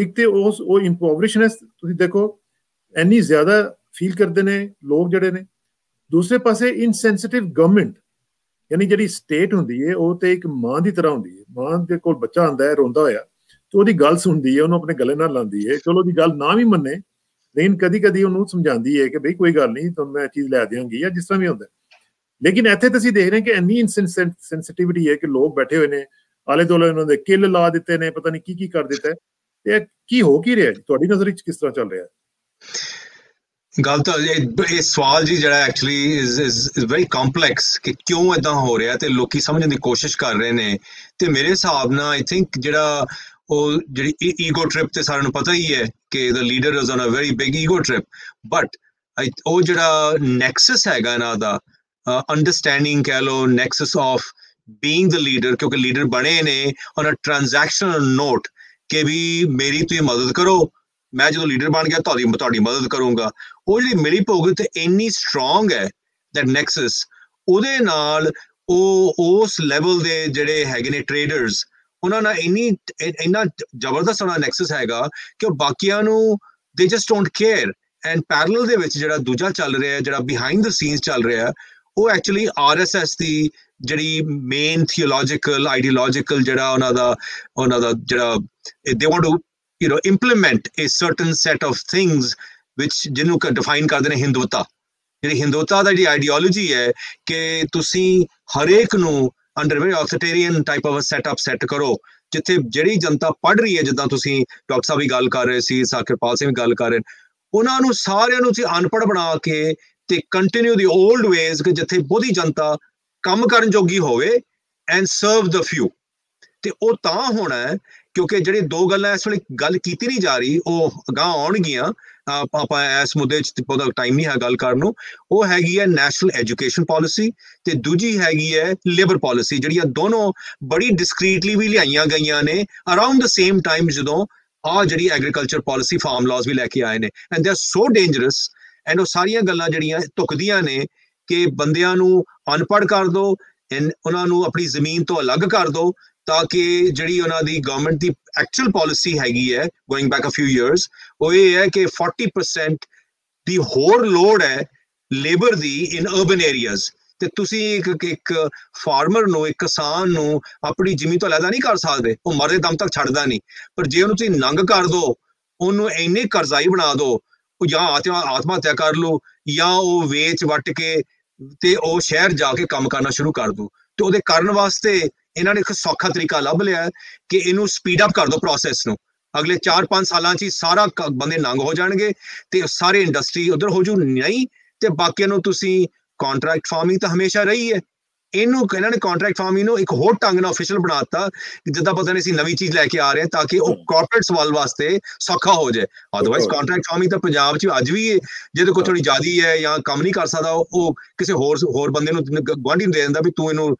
ਇੱਕ ਤੇ ਉਸ ਉਹ ਇੰਪੋਵਰਿਸ਼ਨੈਸ ਤੁਸੀਂ ਦੇਖੋ ਇੰਨੀ ਜ਼ਿਆਦਾ ਫੀਲ ਕਰਦੇ ਨੇ ਲੋਕ ਜਿਹੜੇ ਨੇ ਦੂਸਰੇ ਪਾਸੇ ਇਨਸੈਂਸਿਟਿਵ ਗਵਰਨਮੈਂਟ ਯਾਨੀ ਜਿਹੜੀ ਸਟੇਟ ਹੁੰਦੀ ਹੈ ਉਹ ਤੇ ਇੱਕ ਮਾਂ ਦੀ ਤਰ੍ਹਾਂ ਹੁੰਦੀ ਹੈ ਮਾਂ ਦੇ ਕੋਲ ਬੱਚਾ ਆਂਦਾ ਹੈ ਰੋਂਦਾ ਹੋਇਆ ਤੇ ਉਹਦੀ ਗੱਲ ਸੁਣਦੀ ਹੈ ਉਹਨੂੰ ਆਪਣੇ ਗਲੇ ਨਾਲ ਲਾਂਦੀ ਹੈ ਚਲੋ ਦੀ ਗੱਲ ਨਾ ਵੀ ਮੰਨੇ ਲੇਕਿਨ ਕਦੀ-ਕਦੀ ਉਹਨੂੰ ਸਮਝਾਉਂਦੀ ਹੈ ਕਿ ਭਈ ਕੋਈ ਗੱਲ ਨਹੀਂ ਤੁਹਾਨੂੰ ਮੈਂ ਚੀਜ਼ ਲੈ ਦੇਵਾਂਗੀ ਜਾਂ ਜਿਸ ਤਰ੍ਹਾਂ ਵੀ ਹੁੰਦਾ ਲੇਕਿਨ ਇੱਥੇ ਤੁਸੀਂ ਦੇਖ ਰਹੇ ਕਿ ਇੰਨੀ ਇਨਸੈਂਸਿਟਿਵਿਟੀ ਹੈ ਕਿ ਲੋਕ ਬੈਠੇ ਹੋਏ ਨੇ ਆਲੇ ਦੋਲੇ ਉਹਨਾਂ ਦੇ ਕਿੱਲ ਲਾ ਦਿੱਤੇ ਨੇ ਪਤਾ ਨਹੀਂ ਕੀ ਕੀ ਕਰ ਦਿੱਤਾ ਤੇ ਕੀ ਹੋ ਕੀ ਰਿਹਾ ਜੀ ਤੁਹਾਡੀ ਨਜ਼ਰ ਵਿੱਚ ਕਿਸ ਤਰ੍ਹਾਂ ਚੱਲ ਰਿਹਾ ਹੈ ਗੱਲ ਤਾਂ ਇਹ ਸਵਾਲ ਜੀ ਜਿਹੜਾ actually is is very complex ਕਿ ਕਿਉਂ ਇਦਾਂ ਹੋ ਰਿਹਾ ਤੇ ਲੋਕੀ ਸਮਝਣ ਦੀ ਕੋਸ਼ਿਸ਼ ਕਰ ਰਹੇ ਨੇ ਤੇ ਮੇਰੇ ਹਿਸਾਬ ਨਾਲ ਆਈ ਥਿੰਕ ਜਿਹੜਾ ਉਹ ਜਿਹੜੀ ਈਗੋ ਟ੍ਰਿਪ ਤੇ ਸਾਰਿਆਂ ਨੂੰ ਪਤਾ ਹੀ ਹੈ ਕਿ the leader is on a very big ego trip but ਉਹ ਜਿਹੜਾ ਨੈਕਸਸ ਹੈਗਾ ਨਾ ਦਾ ਅੰਡਰਸਟੈਂਡਿੰਗ ਕਹ ਲੋ nexus of being the leader ਕਿਉਂਕਿ ਲੀਡਰ ਬਣੇ ਨੇ ਔਨ ਅ ਟ੍ਰਾਂਜੈਕਸ਼ਨਲ ਨੋਟ ਕਿ ਵੀ ਮੇਰੀ ਤੁਸੀਂ ਮਦਦ ਕਰੋ ਮੈਂ ਜਦੋਂ ਲੀਡਰ ਬਣ ਗਿਆ ਤੁਹਾਡੀ ਤੁਹਾਡੀ ਮਦਦ ਕਰੂੰਗਾ ਉਹ ਜਿਹੜੀ ਮਿਲੀ ਤੇ ਇੰਨੀ ਸਟਰੋਂਗ ਹੈ ਦੈਟ ਨੈਕਸਸ ਉਹਦੇ ਨਾਲ ਉਹ ਉਸ ਲੈਵਲ ਦੇ ਜਿਹੜੇ ਹੈਗੇ ਨੇ ਟ੍ਰੇਡਰਸ ਉਹਨਾਂ ਨਾਲ ਇੰਨੀ ਇੰਨਾ ਜ਼ਬਰਦਸਤ ਉਹਨਾਂ ਨੈਕਸਸ ਹੈਗਾ ਕਿ ਉਹ ਬਾਕੀਆਂ ਨੂੰ they just don't care and parallel ਦੇ ਵਿੱਚ ਜਿਹੜਾ ਦੂਜਾ ਚੱਲ ਰਿਹਾ ਹੈ ਜਿਹੜਾ ਬਿਹਾਈਂਡ ਦ ਸੀਨਸ ਚੱਲ ਰਿਹਾ ਹੈ ਉਹ ਐਕਚੁਅਲੀ ਆਰਐਸਐਸ ਦੀ ਜਿਹੜੀ ਮੇਨ ਥੀਓਲੋਜੀਕਲ ਆਈਡੀਓਲੋਜੀਕਲ ਜਿਹੜਾ ਉਹਨਾਂ ਦਾ ਉਹਨਾਂ ਦਾ ਜਿਹੜਾ they want to you know implement a certain set of things ਵਿਚ ਜਿਹਨੂੰ ਕ ਡਿਫਾਈਨ ਕਰਦੇ ਨੇ ਹਿੰਦੂਤਾ ਜਿਹੜੀ ਹਿੰਦੂਤਾ ਦਾ ਜਿਹੜੀ ਆਈਡੀਓਲੋਜੀ ਹੈ ਕਿ ਤੁਸੀਂ ਹਰੇਕ ਨੂੰ under very authoritarian type of a setup set ਕਰੋ ਜਿੱਥੇ ਜਿਹੜੀ ਜਨਤਾ ਪੜ ਰਹੀ ਹੈ ਜਿੱਦਾਂ ਤੁਸੀਂ ਡਾਕਟਰ ਸਾਹਿਬ ਵੀ ਗੱਲ ਕਰ ਰਹੇ ਸੀ ਸਾਖਰਪਾਲ ਸਿੰਘ ਵੀ ਗੱਲ ਕਰ ਰਹੇ ਉਹਨਾਂ ਨੂੰ ਸਾਰਿਆਂ ਨੂੰ ਤੁਸੀਂ ਅਨਪੜ ਬਣਾ ਕੇ ਤੇ ਕੰਟੀਨਿਊ ਦੀ 올ਡ ਵੇਜ਼ ਕਿ ਜਿੱਥੇ ਬੋਧੀ ਜਨਤਾ ਕੰਮ ਕਰਨ ਜੋਗੀ ਹੋਵੇ ਐਂਡ ਸਰਵ ਦ ਫਿਊ ਤੇ ਉਹ ਤਾਂ ਹੋਣਾ ਹੈ ਕਿਉਂਕਿ ਜਿਹੜੀ ਦੋ ਗੱਲਾਂ ਇਸ ਵੇਲੇ ਗੱਲ ਕੀਤੀ ਨਹੀਂ ਜਾ ਰਹੀ ਉਹ ਅਗਾਹ ਆਉਣਗੀਆਂ ਆਪਾਂ ਇਸ ਮੁੱਦੇ 'ਚ ਬਹੁਤਾ ਟਾਈਮ ਨਹੀਂ ਹੈ ਗੱਲ ਕਰਨ ਨੂੰ ਉਹ ਹੈਗੀ ਹੈ ਨੈਸ਼ਨਲ ਐਜੂਕੇਸ਼ਨ ਪਾਲਿਸੀ ਤੇ ਦੂਜੀ ਹੈਗੀ ਹੈ ਲੇਬਰ ਪਾਲਿਸੀ ਜਿਹੜੀਆਂ ਦੋਨੋਂ ਬੜੀ ਡਿਸਕ੍ਰੀਟਲੀ ਵੀ ਲਿਆਈਆਂ ਗਈਆਂ ਨੇ ਅਰਾਊਂਡ ਦ ਸੇਮ ਟਾਈਮ ਜਦੋਂ ਆ ਜਿਹੜੀ ਐਗਰੀਕਲਚਰ ਪਾਲਿਸੀ ਫਾਰਮ ਲਾਜ਼ ਵੀ ਲੈ ਕੇ ਆਏ ਨੇ and they are so dangerous and ਉਹ ਸਾਰੀਆਂ ਗੱਲਾਂ ਜਿਹੜੀਆਂ ਧੁਕਦੀਆਂ ਨੇ ਕਿ ਬੰਦਿਆਂ ਨੂੰ ਅਨਪੜ੍ਹ ਕਰ ਦਿਓ ਉਹਨਾਂ ਨੂੰ ਆਪਣੀ ਜ਼ਮੀਨ ਤੋਂ ਅਲੱਗ ਕਰ ਦਿਓ ਤਾਂ ਕਿ ਜਿਹੜੀ ਉਹਨਾਂ ਦੀ ਗਵਰਨਮੈਂਟ ਦੀ ਐਕਚੁਅਲ ਪਾਲਿਸੀ ਹੈਗੀ ਹੈ going back a few years ਉਹ ਇਹ ਹੈ ਕਿ 40% ਦੀ ਹੋਰ ਲੋਡ ਹੈ ਲੇਬਰ ਦੀ ਇਨ ਅਰਬਨ ਏਰੀਆਜ਼ ਤੇ ਤੁਸੀਂ ਇੱਕ ਇੱਕ ਫਾਰਮਰ ਨੂੰ ਇੱਕ ਕਿਸਾਨ ਨੂੰ ਆਪਣੀ ਜ਼ਮੀਨ ਤੋਂ ਅਲੱਗਾ ਨਹੀਂ ਕਰ ਸਕਦੇ ਉਹ ਮਰਦੇ ਦਮ ਤੱਕ ਛੱਡਦਾ ਨਹੀਂ ਪਰ ਜੇ ਉਹਨੂੰ ਤੁਸੀਂ ਨੰਗ ਕਰ ਦੋ ਉਹਨੂੰ ਇੰਨੇ ਕਰਜ਼ਾਈ ਬਣਾ ਦੋ ਉਹ ਜਾਂ ਆਤਮਾ ਹੱਤਿਆ ਕਰ ਲਓ ਜਾਂ ਉਹ ਵੇਚ ਵਟ ਕੇ ਤੇ ਉਹ ਸ਼ਹਿਰ ਜਾ ਕੇ ਕੰਮ ਕਰਨਾ ਸ਼ੁਰੂ ਕਰ ਦੂ ਤੇ ਉਹਦੇ ਕਰਨ ਵਾਸਤੇ ਇਹਨਾਂ ਨੇ ਇੱਕ ਸੌਖਾ ਤਰੀਕਾ ਲੱਭ ਲਿਆ ਕਿ ਇਹਨੂੰ ਸਪੀਡ ਅਪ ਕਰ ਦੋ ਪ੍ਰੋਸੈਸ ਨੂੰ ਅਗਲੇ 4-5 ਸਾਲਾਂ 'ਚ ਹੀ ਸਾਰਾ ਬੰਦੇ ਨੰਗ ਹੋ ਜਾਣਗੇ ਤੇ ਸਾਰੇ ਇੰਡਸਟਰੀ ਉਧਰ ਹੋ ਜੂ ਨਹੀਂ ਤੇ ਬਾਕੀਆਂ ਨੂੰ ਤੁਸੀਂ ਕੰਟਰੈਕਟ ਫਾਰਮਿੰਗ ਤਾਂ ਹਮੇਸ਼ਾ ਰਹੀ ਹੈ ਇਹਨੂੰ ਇਹਨਾਂ ਨੇ ਕੰਟਰੈਕਟ ਫਾਰਮ ਇਹਨੂੰ ਇੱਕ ਹੋਰ ਟੰਗ ਨਾਲ ਅਫੀਸ਼ੀਅਲ ਬਣਾਤਾ ਜਿੱਦਾਂ ਪਤਾ ਨਹੀਂ ਸੀ ਨਵੀਂ ਚੀਜ਼ ਲੈ ਕੇ ਆ ਰਹੇ ਤਾਂ ਕਿ ਉਹ ਕਾਰਪੋਰੇਟਸ ਸਵਾਲ ਵਾਸਤੇ ਸੌਖਾ ਹੋ ਜਾਏ ਆਦਰਵਾਇਜ਼ ਕੰਟਰੈਕਟ ਫਾਰਮ ਹੀ ਤਾਂ ਪੰਜਾਬ 'ਚ ਅੱਜ ਵੀ ਜਿਹਦੇ ਕੋਲ ਥੋੜੀ ਜ਼ਿਆਦੀ ਹੈ ਜਾਂ ਕੰਮ ਨਹੀਂ ਕਰ ਸਕਦਾ ਉਹ ਕਿਸੇ ਹੋਰ ਹੋਰ ਬੰਦੇ ਨੂੰ ਗਵਾਂਢੀ ਨੂੰ ਦੇ ਦਿੰਦਾ ਵੀ ਤੂੰ ਇਹਨੂੰ